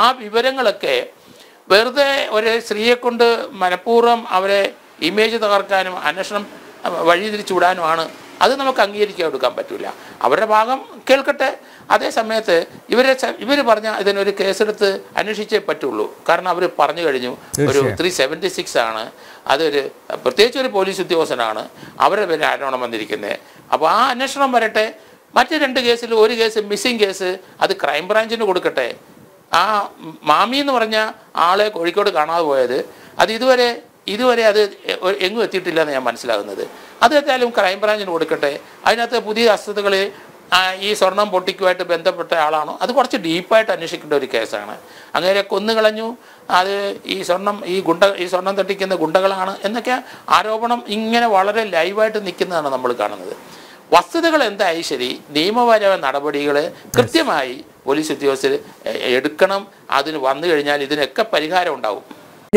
ആ വിവരങ്ങളൊക്കെ വെറുതെ ഒരു സ്ത്രീയെ കൊണ്ട് മനഃപൂർവ്വം അവരെ ഇമേജ് തകർക്കാനും അന്വേഷണം വഴിതിരിച്ചു വിടാനുമാണ് അത് നമുക്ക് അംഗീകരിക്കാൻ കൊടുക്കാൻ പറ്റില്ല അവരുടെ ഭാഗം കേൾക്കട്ടെ അതേ സമയത്ത് ഇവരെ ഇവർ പറഞ്ഞ ഇതിനൊരു കേസെടുത്ത് അന്വേഷിച്ചേ പറ്റുള്ളൂ കാരണം അവർ പറഞ്ഞു കഴിഞ്ഞു ഒരു ത്രീ സെവൻറ്റി സിക്സ് ആണ് അതൊരു പ്രത്യേകിച്ച് ഒരു പോലീസ് ഉദ്യോഗസ്ഥനാണ് അവരുടെ പേര് ആരോണം വന്നിരിക്കുന്നത് അപ്പോൾ ആ അന്വേഷണം വരട്ടെ മറ്റ് രണ്ട് കേസിൽ ഒരു കേസ് മിസ്സിംഗ് കേസ് അത് ക്രൈംബ്രാഞ്ചിന് കൊടുക്കട്ടെ ആ മാമി എന്ന് പറഞ്ഞ ആളെ കോഴിക്കോട് കാണാതെ പോയത് അത് ഇതുവരെ ഇതുവരെ അത് എങ്ങും എത്തിയിട്ടില്ല എന്ന് ഞാൻ മനസ്സിലാകുന്നത് അത് എന്തായാലും ക്രൈംബ്രാഞ്ചിന് കൊടുക്കട്ടെ അതിനകത്ത് പുതിയ അസ്വസ്ഥതകൾ ഈ സ്വർണം പൊട്ടിക്കുമായിട്ട് ബന്ധപ്പെട്ട ആളാണോ അത് കുറച്ച് ഡീപ്പായിട്ട് അന്വേഷിക്കേണ്ട ഒരു കേസാണ് അങ്ങനെ കൊന്നുകളഞ്ഞു അത് ഈ സ്വർണം ഈ ഗുണ്ട ഈ സ്വർണം തട്ടിക്കുന്ന ഗുണ്ടകളാണ് എന്നൊക്കെ ആരോപണം ഇങ്ങനെ വളരെ ലൈവായിട്ട് നിൽക്കുന്നതാണ് നമ്മൾ കാണുന്നത് വസ്തുതകൾ എന്തായി ശരി നിയമപരമായ നടപടികൾ കൃത്യമായി പോലീസ് ഉദ്യോഗസ്ഥർ എടുക്കണം അതിന് വന്നു കഴിഞ്ഞാൽ ഇതിനൊക്കെ പരിഹാരം ഉണ്ടാവും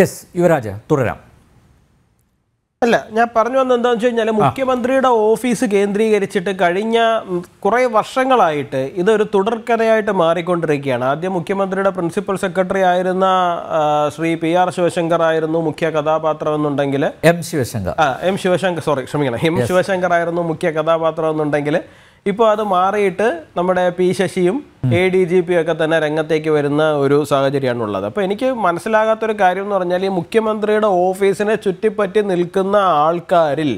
യെസ് യുവരാജ തുടരാം അല്ല ഞാൻ
പറഞ്ഞു വന്നത് എന്താണെന്ന് വെച്ച് കഴിഞ്ഞാൽ മുഖ്യമന്ത്രിയുടെ ഓഫീസ് കേന്ദ്രീകരിച്ചിട്ട് കഴിഞ്ഞ കുറേ വർഷങ്ങളായിട്ട് ഇതൊരു തുടർക്കഥയായിട്ട് മാറിക്കൊണ്ടിരിക്കുകയാണ് ആദ്യം മുഖ്യമന്ത്രിയുടെ പ്രിൻസിപ്പൽ സെക്രട്ടറി ആയിരുന്ന ശ്രീ പി ആർ ശിവശങ്കർ ആയിരുന്നു മുഖ്യ കഥാപാത്രം എന്നുണ്ടെങ്കിൽ
M Sivasankar
M Sivasankar sorry ക്ഷമിക്കണം എം ശിവശങ്കർ ആയിരുന്നു മുഖ്യ കഥാപാത്രം എന്നുണ്ടെങ്കിൽ ഇപ്പോൾ അത് മാറിയിട്ട് നമ്മുടെ പി ശശിയും എ ഡി ജി പി ഒക്കെ തന്നെ രംഗത്തേക്ക് വരുന്ന ഒരു സാഹചര്യമാണ് ഉള്ളത് അപ്പോൾ എനിക്ക് മനസ്സിലാകാത്തൊരു കാര്യം എന്ന് പറഞ്ഞാൽ ഈ മുഖ്യമന്ത്രിയുടെ ഓഫീസിനെ ചുറ്റിപ്പറ്റി നിൽക്കുന്ന ആൾക്കാരിൽ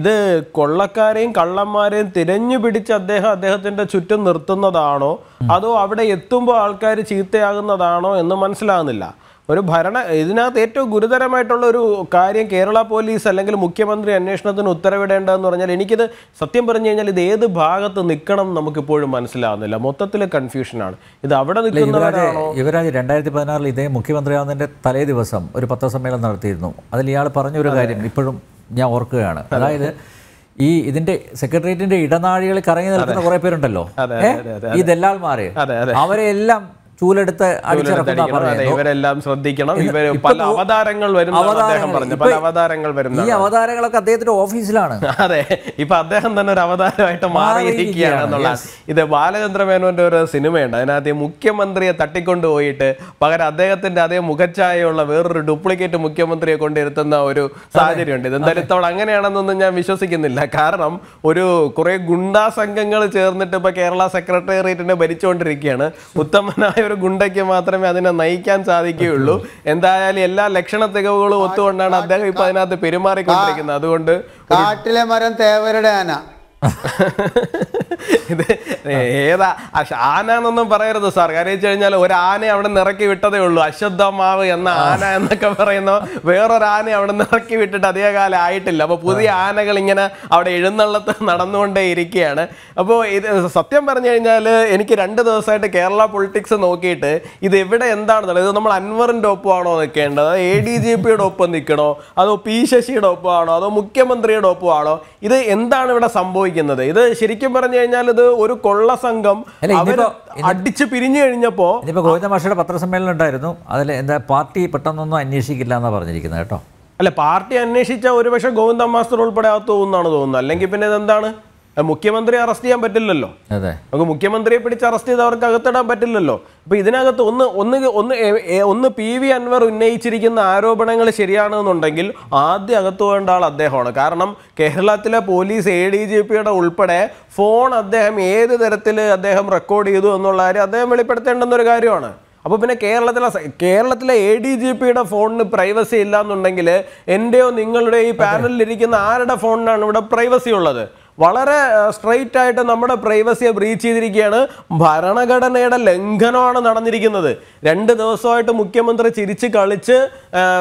ഇത് കൊള്ളക്കാരെയും കള്ളന്മാരെയും തിരഞ്ഞു പിടിച്ച് അദ്ദേഹം അദ്ദേഹത്തിന്റെ ചുറ്റും നിർത്തുന്നതാണോ അതോ അവിടെ എത്തുമ്പോൾ ആൾക്കാർ ചീത്തയാകുന്നതാണോ എന്ന് മനസ്സിലാകുന്നില്ല ഒരു ഭരണ ഇതിനകത്ത് ഏറ്റവും ഗുരുതരമായിട്ടുള്ള ഒരു കാര്യം കേരള പോലീസ് അല്ലെങ്കിൽ മുഖ്യമന്ത്രി അന്വേഷണത്തിന് ഉത്തരവിടേണ്ടതെന്ന് പറഞ്ഞാൽ എനിക്കിത് സത്യം പറഞ്ഞു കഴിഞ്ഞാൽ ഇത് ഏത് ഭാഗത്ത് നിൽക്കണം നമുക്കിപ്പോഴും മനസ്സിലാവുന്നില്ല മൊത്തത്തിൽ കൺഫ്യൂഷനാണ് ഇത് അവിടെ
നിൽക്കുന്നവരാണോ യുവരാജ് രണ്ടായിരത്തി പതിനാറിൽ ഇതേ മുഖ്യമന്ത്രിയാവുന്നതിൻ്റെ തലേ ദിവസം ഒരു പത്രസമ്മേളനം നടത്തിയിരുന്നു അതിൽ ഇയാൾ പറഞ്ഞൊരു കാര്യം ഇപ്പോഴും ഞാൻ ഓർക്കുകയാണ് അതായത് ഈ ഇതിന്റെ സെക്രട്ടേറിയറ്റിന്റെ ഇടനാഴികളിൽ കറങ്ങി നിൽക്കുന്ന കുറെ പേരുണ്ടല്ലോ ഈ ദല്ലാൽമാരെ അവരെ എല്ലാം ചൂലെടുത്ത് അടിച്ചിറക്കുന്ന
ഇവരെല്ലാം ശ്രദ്ധിക്കണം ഇവർ പല അവതാരങ്ങൾ വരുന്ന അദ്ദേഹം പറഞ്ഞു പല അവതാരങ്ങൾ വരും ഈ അവതാരങ്ങളൊക്കെ അദ്ദേഹത്തിന്റെ ഓഫീസിലാണ് അതെ ഇപ്പൊ അദ്ദേഹം തന്നെ ഒരു അവതാരമായിട്ട് മാറിയിരിക്കുകയാണ് എന്നുള്ളതാണ് ഇത് ബാലചന്ദ്രമേനോന്റെ ഒരു സിനിമയുണ്ട് അതിനകത്ത് മുഖ്യമന്ത്രിയെ പോയിട്ട് പകരം അദ്ദേഹത്തിന്റെ അതേ മുഖച്ഛായയുള്ള വേറൊരു ഡ്യൂപ്ലിക്കേറ്റ് മുഖ്യമന്ത്രിയെ കൊണ്ടിരുത്തുന്ന ഒരു സാഹചര്യമുണ്ട് ഇതെന്തായാലും ഇത്തവണ അങ്ങനെയാണെന്നൊന്നും ഞാൻ വിശ്വസിക്കുന്നില്ല കാരണം ഒരു കുറെ ഗുണ്ടാ സംഘങ്ങൾ ചേർന്നിട്ട് ഇപ്പൊ കേരള സെക്രട്ടേറിയറ്റിനെ ഭരിച്ചുകൊണ്ടിരിക്കുകയാണ് ഉത്തമനായ ഒരു ഗുണ്ടയ്ക്ക് മാത്രമേ അതിനെ നയിക്കാൻ സാധിക്കുകയുള്ളൂ എന്തായാലും എല്ലാ ലക്ഷണ തികവുകളും ഒത്തുകൊണ്ടാണ് അദ്ദേഹം ഇപ്പൊ അതിനകത്ത് പെരുമാറിക്കൊണ്ടിരിക്കുന്നത് അതുകൊണ്ട്
കാട്ടിലെ മരം തേവരുടെ ആന
ഇത് ഏതാ ആന എന്നൊന്നും പറയരുത് സാർ കാരണം വെച്ച് കഴിഞ്ഞാൽ ഒരു ആനയെ അവിടെ നിറക്കി വിട്ടതേ ഉള്ളൂ അശ്വദ്ധമാവ് എന്ന ആന എന്നൊക്കെ പറയുന്നു വേറൊരാന അവിടെ നിറക്കി വിട്ടിട്ട് അധികകാലം ആയിട്ടില്ല അപ്പോൾ പുതിയ ആനകൾ ഇങ്ങനെ അവിടെ എഴുന്നള്ളത്ത് നടന്നുകൊണ്ടേ ഇരിക്കുകയാണ് അപ്പോൾ ഇത് സത്യം പറഞ്ഞു കഴിഞ്ഞാൽ എനിക്ക് രണ്ട് ദിവസമായിട്ട് കേരള പൊളിറ്റിക്സ് നോക്കിയിട്ട് ഇത് എവിടെ എന്താണെന്നുള്ളത് ഇത് നമ്മൾ അൻവറിന്റെ ഒപ്പമാണോ നിൽക്കേണ്ടത് എ ഡി ജി പിയുടെ ഒപ്പം നിൽക്കണോ അതോ പി ശശിയുടെ ഒപ്പമാണോ അതോ മുഖ്യമന്ത്രിയുടെ ഒപ്പമാണോ ഇത് എന്താണ് ഇവിടെ സംഭവിക്കുന്നത് സംഭവിക്കുന്നത് ഇത് ശരിക്കും പറഞ്ഞു കഴിഞ്ഞാൽ ഇത് ഒരു കൊള്ള
സംഘം അടിച്ചു പിരിഞ്ഞു കഴിഞ്ഞപ്പോ ഇതിപ്പോ ഗോവിന്ദ മാഷയുടെ പത്രസമ്മേളനം ഉണ്ടായിരുന്നു അതിൽ എന്താ പാർട്ടി പെട്ടെന്നൊന്നും അന്വേഷിക്കില്ല എന്നാ പറഞ്ഞിരിക്കുന്നത് കേട്ടോ അല്ല പാർട്ടി അന്വേഷിച്ച ഒരുപക്ഷെ ഗോവിന്ദ
മാസ്റ്റർ ഉൾപ്പെടെ ആകത്തു എന്നാണ് തോന്നുന്നത് അല്ലെങ്കിൽ പിന്നെ ഇതെന്താണ് മുഖ്യമന്ത്രി അറസ്റ്റ് ചെയ്യാൻ പറ്റില്ലല്ലോ നമുക്ക് മുഖ്യമന്ത്രിയെ പിടിച്ച് അറസ്റ്റ് ചെയ്ത് അവർക്ക് അകത്തിടാൻ പറ്റില്ലല്ലോ അപ്പൊ ഇതിനകത്ത് ഒന്ന് ഒന്ന് ഒന്ന് ഒന്ന് പി വി അൻവർ ഉന്നയിച്ചിരിക്കുന്ന ആരോപണങ്ങൾ ശരിയാണെന്നുണ്ടെങ്കിൽ ആദ്യം അകത്തു വേണ്ട ആൾ അദ്ദേഹമാണ് കാരണം കേരളത്തിലെ പോലീസ് എ ഡി ജി പിയുടെ ഉൾപ്പെടെ ഫോൺ അദ്ദേഹം ഏത് തരത്തിൽ അദ്ദേഹം റെക്കോർഡ് ചെയ്തു എന്നുള്ള കാര്യം അദ്ദേഹം വെളിപ്പെടുത്തേണ്ടെന്ന ഒരു കാര്യമാണ് അപ്പോൾ പിന്നെ കേരളത്തിലെ കേരളത്തിലെ എ ഡി ജി പിയുടെ ഫോണിന് പ്രൈവസി ഇല്ല എന്നുണ്ടെങ്കിൽ എൻ്റെയോ നിങ്ങളുടെ ഈ പാനലിൽ ഇരിക്കുന്ന ആരുടെ ഫോണിനാണ് ഇവിടെ പ്രൈവസി ഉള്ളത് വളരെ സ്ട്രെയിറ്റ് ആയിട്ട് നമ്മുടെ പ്രൈവസിയെ ബ്രീച്ച് ചെയ്തിരിക്കുകയാണ് ഭരണഘടനയുടെ ലംഘനമാണ് നടന്നിരിക്കുന്നത് രണ്ട് ദിവസമായിട്ട് മുഖ്യമന്ത്രി ചിരിച്ച് കളിച്ച്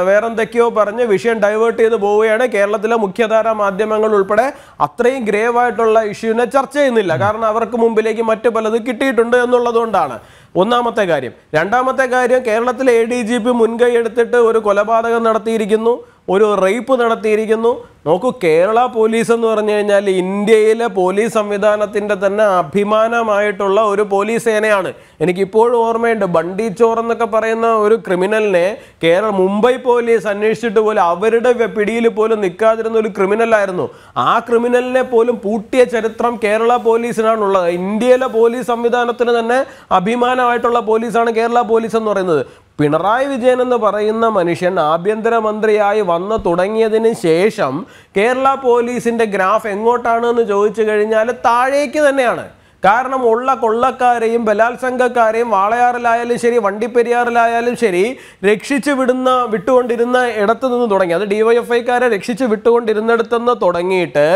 വേറെന്തൊക്കെയോ പറഞ്ഞ് വിഷയം ഡൈവേർട്ട് ചെയ്ത് പോവുകയാണ് കേരളത്തിലെ മുഖ്യധാരാ മാധ്യമങ്ങൾ ഉൾപ്പെടെ അത്രയും ഗ്രേവായിട്ടുള്ള ഇഷ്യൂവിനെ ചർച്ച ചെയ്യുന്നില്ല കാരണം അവർക്ക് മുമ്പിലേക്ക് മറ്റു പലത് കിട്ടിയിട്ടുണ്ട് എന്നുള്ളതുകൊണ്ടാണ് ഒന്നാമത്തെ കാര്യം രണ്ടാമത്തെ കാര്യം കേരളത്തിലെ എ ഡി ജി പി മുൻകൈ എടുത്തിട്ട് ഒരു കൊലപാതകം നടത്തിയിരിക്കുന്നു ഒരു റേപ്പ് നടത്തിയിരിക്കുന്നു നോക്കൂ കേരള പോലീസ് എന്ന് പറഞ്ഞു കഴിഞ്ഞാൽ ഇന്ത്യയിലെ പോലീസ് സംവിധാനത്തിൻ്റെ തന്നെ അഭിമാനമായിട്ടുള്ള ഒരു പോലീസ് സേനയാണ് എനിക്കിപ്പോഴും ഓർമ്മയുണ്ട് ബണ്ടി ചോർ എന്നൊക്കെ പറയുന്ന ഒരു ക്രിമിനലിനെ കേരള മുംബൈ പോലീസ് അന്വേഷിച്ചിട്ട് പോലും അവരുടെ പിടിയിൽ പോലും നിൽക്കാതിരുന്ന ഒരു ക്രിമിനലായിരുന്നു ആ ക്രിമിനലിനെ പോലും പൂട്ടിയ ചരിത്രം കേരള പോലീസിനാണുള്ളത് ഇന്ത്യയിലെ പോലീസ് സംവിധാനത്തിന് തന്നെ അഭിമാനമായിട്ടുള്ള പോലീസാണ് കേരള പോലീസ് എന്ന് പറയുന്നത് പിണറായി വിജയൻ എന്ന് പറയുന്ന മനുഷ്യൻ ആഭ്യന്തരമന്ത്രിയായി വന്ന് തുടങ്ങിയതിന് ശേഷം കേരള പോലീസിൻ്റെ ഗ്രാഫ് എങ്ങോട്ടാണ് എന്ന് ചോദിച്ചു കഴിഞ്ഞാൽ താഴേക്ക് തന്നെയാണ് കാരണം ഉള്ള കൊള്ളക്കാരെയും ബലാത്സംഗക്കാരെയും വാളയാറിലായാലും ശരി വണ്ടിപ്പെരിയാറിലായാലും ശരി രക്ഷിച്ചു വിടുന്ന വിട്ടുകൊണ്ടിരുന്ന ഇടത്തു നിന്ന് തുടങ്ങി അത് ഡിവൈഎഫ്ഐക്കാരെ രക്ഷിച്ചു വിട്ടുകൊണ്ടിരുന്നിടത്തുനിന്ന് തുടങ്ങിയിട്ട്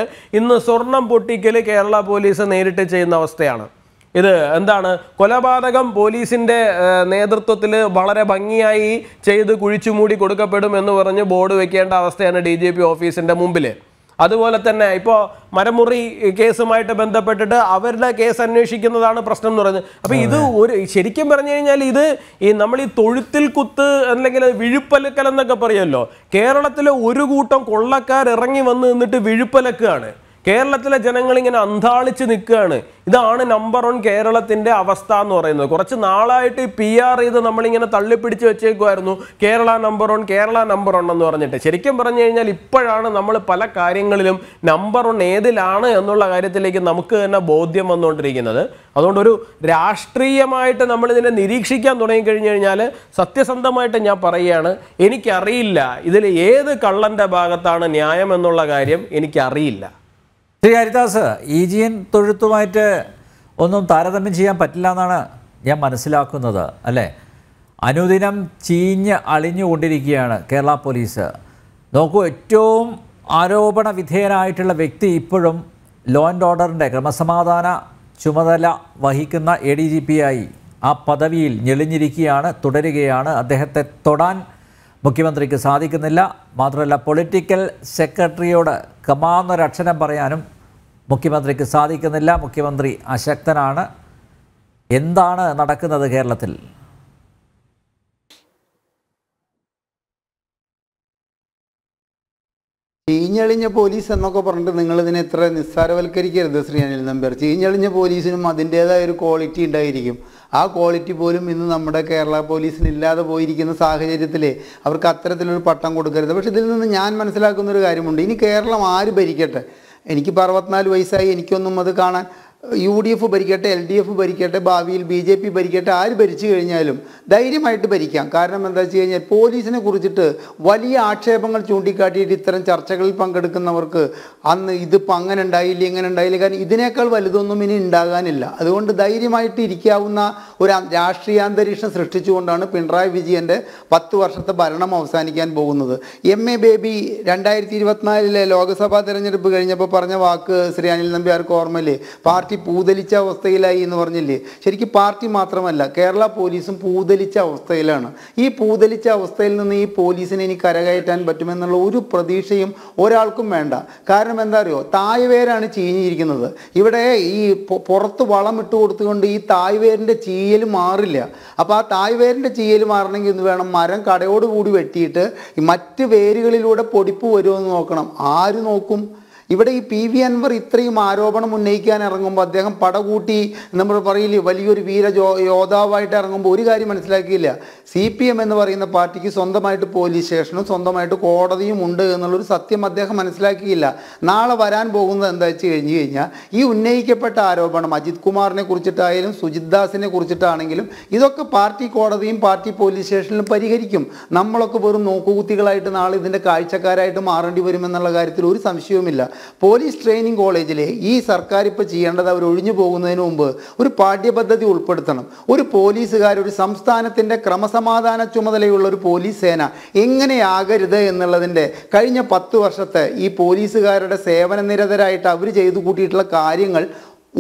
ഇന്ന് സ്വർണം പൊട്ടിക്കൽ കേരള പോലീസ് നേരിട്ട് ചെയ്യുന്ന അവസ്ഥയാണ് ഇത് എന്താണ് കൊലപാതകം പോലീസിന്റെ നേതൃത്വത്തിൽ വളരെ ഭംഗിയായി ചെയ്ത് കുഴിച്ചു മൂടി കൊടുക്കപ്പെടും എന്ന് പറഞ്ഞ് ബോർഡ് വെക്കേണ്ട അവസ്ഥയാണ് ഡി ജി പി ഓഫീസിന്റെ മുമ്പിൽ അതുപോലെ തന്നെ ഇപ്പോൾ മരമുറി കേസുമായിട്ട് ബന്ധപ്പെട്ടിട്ട് അവരുടെ കേസ് അന്വേഷിക്കുന്നതാണ് പ്രശ്നം എന്ന് പറഞ്ഞത് അപ്പോൾ ഇത് ഒരു ശരിക്കും പറഞ്ഞു കഴിഞ്ഞാൽ ഇത് ഈ നമ്മൾ ഈ തൊഴുത്തിൽ കുത്ത് അല്ലെങ്കിൽ വിഴുപ്പലക്കൽ എന്നൊക്കെ പറയുമല്ലോ കേരളത്തിലെ ഒരു കൂട്ടം കൊള്ളക്കാർ ഇറങ്ങി വന്ന് നിന്നിട്ട് വിഴുപ്പലക്കുകയാണ് കേരളത്തിലെ ജനങ്ങൾ ഇങ്ങനെ അന്താളിച്ച് നിൽക്കുകയാണ് ഇതാണ് നമ്പർ വൺ കേരളത്തിന്റെ അവസ്ഥ എന്ന് പറയുന്നത് കുറച്ച് നാളായിട്ട് പി ആർ ചെയ്ത് നമ്മളിങ്ങനെ തള്ളിപ്പിടിച്ച് വെച്ചേക്കുമായിരുന്നു Kerala number one Kerala number one എന്ന് പറഞ്ഞിട്ട് ശരിക്കും പറഞ്ഞു കഴിഞ്ഞാൽ ഇപ്പോഴാണ് നമ്മൾ പല കാര്യങ്ങളിലും നമ്പർ വൺ ഏതിലാണ് എന്നുള്ള കാര്യത്തിലേക്ക് നമുക്ക് തന്നെ ബോധ്യം വന്നുകൊണ്ടിരിക്കുന്നത് അതുകൊണ്ട് ഒരു രാഷ്ട്രീയമായിട്ട് നമ്മളിതിനെ നിരീക്ഷിക്കാൻ കഴിഞ്ഞു കഴിഞ്ഞാൽ സത്യസന്ധമായിട്ട് ഞാൻ പറയുകയാണ് എനിക്കറിയില്ല ഇതിൽ ഏത് കള്ളൻ്റെ ഭാഗത്താണ് ന്യായം എന്നുള്ള കാര്യം
എനിക്കറിയില്ല ശ്രീ ഹരിദാസ് ഈജിയൻ തൊഴുത്തുമായിട്ട് ഒന്നും താരതമ്യം ചെയ്യാൻ പറ്റില്ല എന്നാണ് ഞാൻ മനസ്സിലാക്കുന്നത് അല്ലേ അനുദിനം ചീഞ്ഞ് അളിഞ്ഞുകൊണ്ടിരിക്കുകയാണ് കേരള പോലീസ് നോക്കൂ ഏറ്റവും ആരോപണ വിധേയനായിട്ടുള്ള വ്യക്തി ഇപ്പോഴും ലോ ആൻഡ് ഓർഡറിൻ്റെ ക്രമസമാധാന ചുമതല വഹിക്കുന്ന എ ഡി ജി പി ആയി ആ പദവിയിൽ ഞെളിഞ്ഞിരിക്കുകയാണ് തുടരുകയാണ് അദ്ദേഹത്തെ തൊടാൻ മുഖ്യമന്ത്രിക്ക് സാധിക്കുന്നില്ല മാത്രമല്ല പൊളിറ്റിക്കൽ സെക്രട്ടറിയോട് കമാന്നൊരക്ഷരം പറയാനും മുഖ്യമന്ത്രിക്ക് സാധിക്കുന്നില്ല മുഖ്യമന്ത്രി അശക്തനാണ് എന്താണ് നടക്കുന്നത് കേരളത്തിൽ
ചീഞ്ഞളിഞ്ഞ പോലീസ് എന്നൊക്കെ പറഞ്ഞിട്ട് നിങ്ങൾ ഇതിനെ എത്ര നിസ്സാരവൽക്കരിക്കരുത് ശ്രീ അനിൽ നമ്പ്യാർ ചീഞ്ഞളിഞ്ഞ പോലീസിനും അതിൻ്റേതായ ഒരു ക്വാളിറ്റി ഉണ്ടായിരിക്കും ആ ക്വാളിറ്റി പോലും ഇന്ന് നമ്മുടെ കേരള പോലീസിന് ഇല്ലാതെ പോയിരിക്കുന്ന സാഹചര്യത്തിൽ അവർക്ക് അത്തരത്തിലൊരു പട്ടം കൊടുക്കരുത് പക്ഷേ ഇതിൽ നിന്ന് ഞാൻ മനസ്സിലാക്കുന്ന ഒരു കാര്യമുണ്ട് ഇനി കേരളം ആര് ഭരിക്കട്ടെ എനിക്കിപ്പോൾ അറുപത്തിനാല് വയസ്സായി എനിക്കൊന്നും അത് കാണാൻ യു ഡി എഫ് ഭരിക്കട്ടെ എൽ ഡി എഫ് ഭരിക്കട്ടെ ഭാവിയിൽ ബി ജെ പി ഭരിക്കട്ടെ ആര് ഭരിച്ചു കഴിഞ്ഞാലും ധൈര്യമായിട്ട് ഭരിക്കാം കാരണം എന്താ വെച്ച് കഴിഞ്ഞാൽ പോലീസിനെ കുറിച്ചിട്ട് വലിയ ആക്ഷേപങ്ങൾ ചൂണ്ടിക്കാട്ടിയിട്ട് ഇത്തരം ചർച്ചകളിൽ പങ്കെടുക്കുന്നവർക്ക് അന്ന് ഇതിപ്പോൾ അങ്ങനെ ഉണ്ടായില്ല ഇങ്ങനെ ഉണ്ടായില്ല കാരണം ഇതിനേക്കാൾ വലുതൊന്നും ഇനി ഉണ്ടാകാനില്ല അതുകൊണ്ട് ധൈര്യമായിട്ട് ഇരിക്കാവുന്ന ഒരു രാഷ്ട്രീയാന്തരീക്ഷം സൃഷ്ടിച്ചുകൊണ്ടാണ് പിണറായി വിജയൻ്റെ പത്ത് വർഷത്തെ ഭരണം അവസാനിക്കാൻ പോകുന്നത് എം എ ബേബി രണ്ടായിരത്തി ഇരുപത്തിനാലിലെ ലോക്സഭാ തെരഞ്ഞെടുപ്പ് കഴിഞ്ഞപ്പോൾ പറഞ്ഞ വാക്ക് ശ്രീ അനിൽ നമ്പ്യാർക്ക് ഓർമ്മയില്ലേ പാർട്ടി പാർട്ടി പൂതലിച്ച അവസ്ഥയിലായി എന്ന് പറഞ്ഞില്ലേ ശരിക്കും പാർട്ടി മാത്രമല്ല കേരള പോലീസും പൂതലിച്ച അവസ്ഥയിലാണ് ഈ പൂതലിച്ച അവസ്ഥയിൽ നിന്ന് ഈ പോലീസിനെ ഇനി കരകയറ്റാൻ പറ്റുമെന്നുള്ള ഒരു പ്രതീക്ഷയും ഒരാൾക്കും വേണ്ട കാരണം എന്താ അറിയോ തായ്വേരാണ് ചീഞ്ഞിരിക്കുന്നത് ഇവിടെ ഈ പുറത്ത് വളം ഇട്ട് കൊടുത്തുകൊണ്ട് ഈ തായ്വേരിൻ്റെ ചീയൽ മാറില്ല അപ്പോൾ ആ തായ്വേരിൻ്റെ ചീയൽ മാറണമെങ്കിൽ എന്ന് വേണം മരം കടയോടുകൂടി വെട്ടിയിട്ട് മറ്റ് വേരുകളിലൂടെ പൊടിപ്പ് വരുമെന്ന് നോക്കണം ആര് നോക്കും ഇവിടെ ഈ പി വി അൻവർ ഇത്രയും ആരോപണം ഉന്നയിക്കാൻ ഇറങ്ങുമ്പോൾ അദ്ദേഹം പടകൂട്ടി നമ്മൾ പറയില്ലേ വലിയൊരു വീര യോദ്ധാവായിട്ട് ഇറങ്ങുമ്പോൾ ഒരു കാര്യം മനസ്സിലാക്കിയില്ല സി പി എം എന്ന് പറയുന്ന പാർട്ടിക്ക് സ്വന്തമായിട്ട് പോലീസ് സ്റ്റേഷനും സ്വന്തമായിട്ട് കോടതിയും ഉണ്ട് എന്നുള്ളൊരു സത്യം അദ്ദേഹം മനസ്സിലാക്കിയില്ല നാളെ വരാൻ പോകുന്നത് എന്താ വെച്ച് കഴിഞ്ഞ് കഴിഞ്ഞാൽ ഈ ഉന്നയിക്കപ്പെട്ട ആരോപണം അജിത് കുമാറിനെ കുറിച്ചിട്ടായാലും സുജിത് ദാസിനെ കുറിച്ചിട്ടാണെങ്കിലും ഇതൊക്കെ പാർട്ടി കോടതിയും പാർട്ടി പോലീസ് സ്റ്റേഷനിലും പരിഹരിക്കും നമ്മളൊക്കെ വെറും നോക്കുകുത്തികളായിട്ട് നാളെ ഇതിൻ്റെ കാഴ്ചക്കാരായിട്ട് മാറേണ്ടി വരുമെന്നുള്ള കാര്യത്തിൽ ഒരു സംശയവുമില്ല പോലീസ് ട്രെയിനിങ് കോളേജിൽ ഈ സർക്കാർ ഇപ്പോൾ ചെയ്യേണ്ടത് അവർ ഒഴിഞ്ഞു പോകുന്നതിന് മുമ്പ് ഒരു പാഠ്യപദ്ധതി ഉൾപ്പെടുത്തണം ഒരു പോലീസുകാർ ഒരു സംസ്ഥാനത്തിൻ്റെ ക്രമസമാധാന ചുമതലയുള്ള ഒരു പോലീസ് സേന എങ്ങനെയാകരുത് എന്നുള്ളതിൻ്റെ കഴിഞ്ഞ പത്ത് വർഷത്തെ ഈ പോലീസുകാരുടെ സേവന നിരതരായിട്ട് അവർ ചെയ്തു കൂട്ടിയിട്ടുള്ള കാര്യങ്ങൾ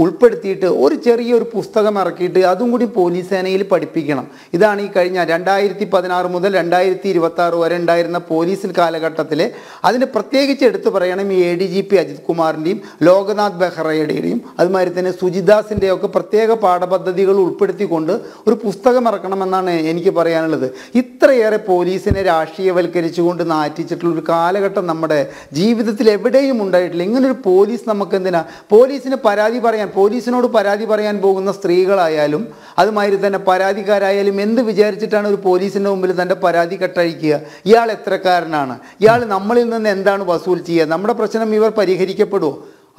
ഉൾപ്പെടുത്തിയിട്ട് ഒരു ചെറിയൊരു പുസ്തകം ഇറക്കിയിട്ട് അതും കൂടി പോലീസ് സേനയിൽ പഠിപ്പിക്കണം ഇതാണ് ഈ കഴിഞ്ഞ രണ്ടായിരത്തി പതിനാറ് മുതൽ രണ്ടായിരത്തി ഇരുപത്തി ആറ് വരെ ഉണ്ടായിരുന്ന പോലീസിൽ കാലഘട്ടത്തിൽ അതിന് പ്രത്യേകിച്ച് എടുത്തു പറയണം ഈ A D G P Ajith കുമാറിൻ്റെയും ലോകനാഥ് ബെഹ്റയുടെയും അതുമാതിരി തന്നെ സുജിദാസിൻ്റെയൊക്കെ പ്രത്യേക പാഠപദ്ധതികൾ ഉൾപ്പെടുത്തിക്കൊണ്ട് ഒരു പുസ്തകം ഇറക്കണമെന്നാണ് എനിക്ക് പറയാനുള്ളത് ഇത്രയേറെ പോലീസിനെ രാഷ്ട്രീയവൽക്കരിച്ചുകൊണ്ട് നാറ്റിച്ചിട്ടുള്ള ഒരു കാലഘട്ടം നമ്മുടെ ജീവിതത്തിൽ എവിടെയും ഉണ്ടായിട്ടില്ല ഇങ്ങനൊരു പോലീസ് നമുക്ക് എന്തിനാ പോലീസിന് പരാതി പറയാൻ പറയാൻ പോലീസിനോട് പരാതി പറയാൻ പോകുന്ന സ്ത്രീകളായാലും അതുമാതിരി തന്നെ പരാതിക്കാരായാലും എന്ത് വിചാരിച്ചിട്ടാണ് ഒരു പോലീസിൻ്റെ മുമ്പിൽ തൻ്റെ പരാതി കെട്ടഴിക്കുക ഇയാൾ എത്രക്കാരനാണ് ഇയാൾ നമ്മളിൽ നിന്ന് എന്താണ് വസൂൽ ചെയ്യുക നമ്മുടെ പ്രശ്നം ഇവർ പരിഹരിക്കപ്പെടുമോ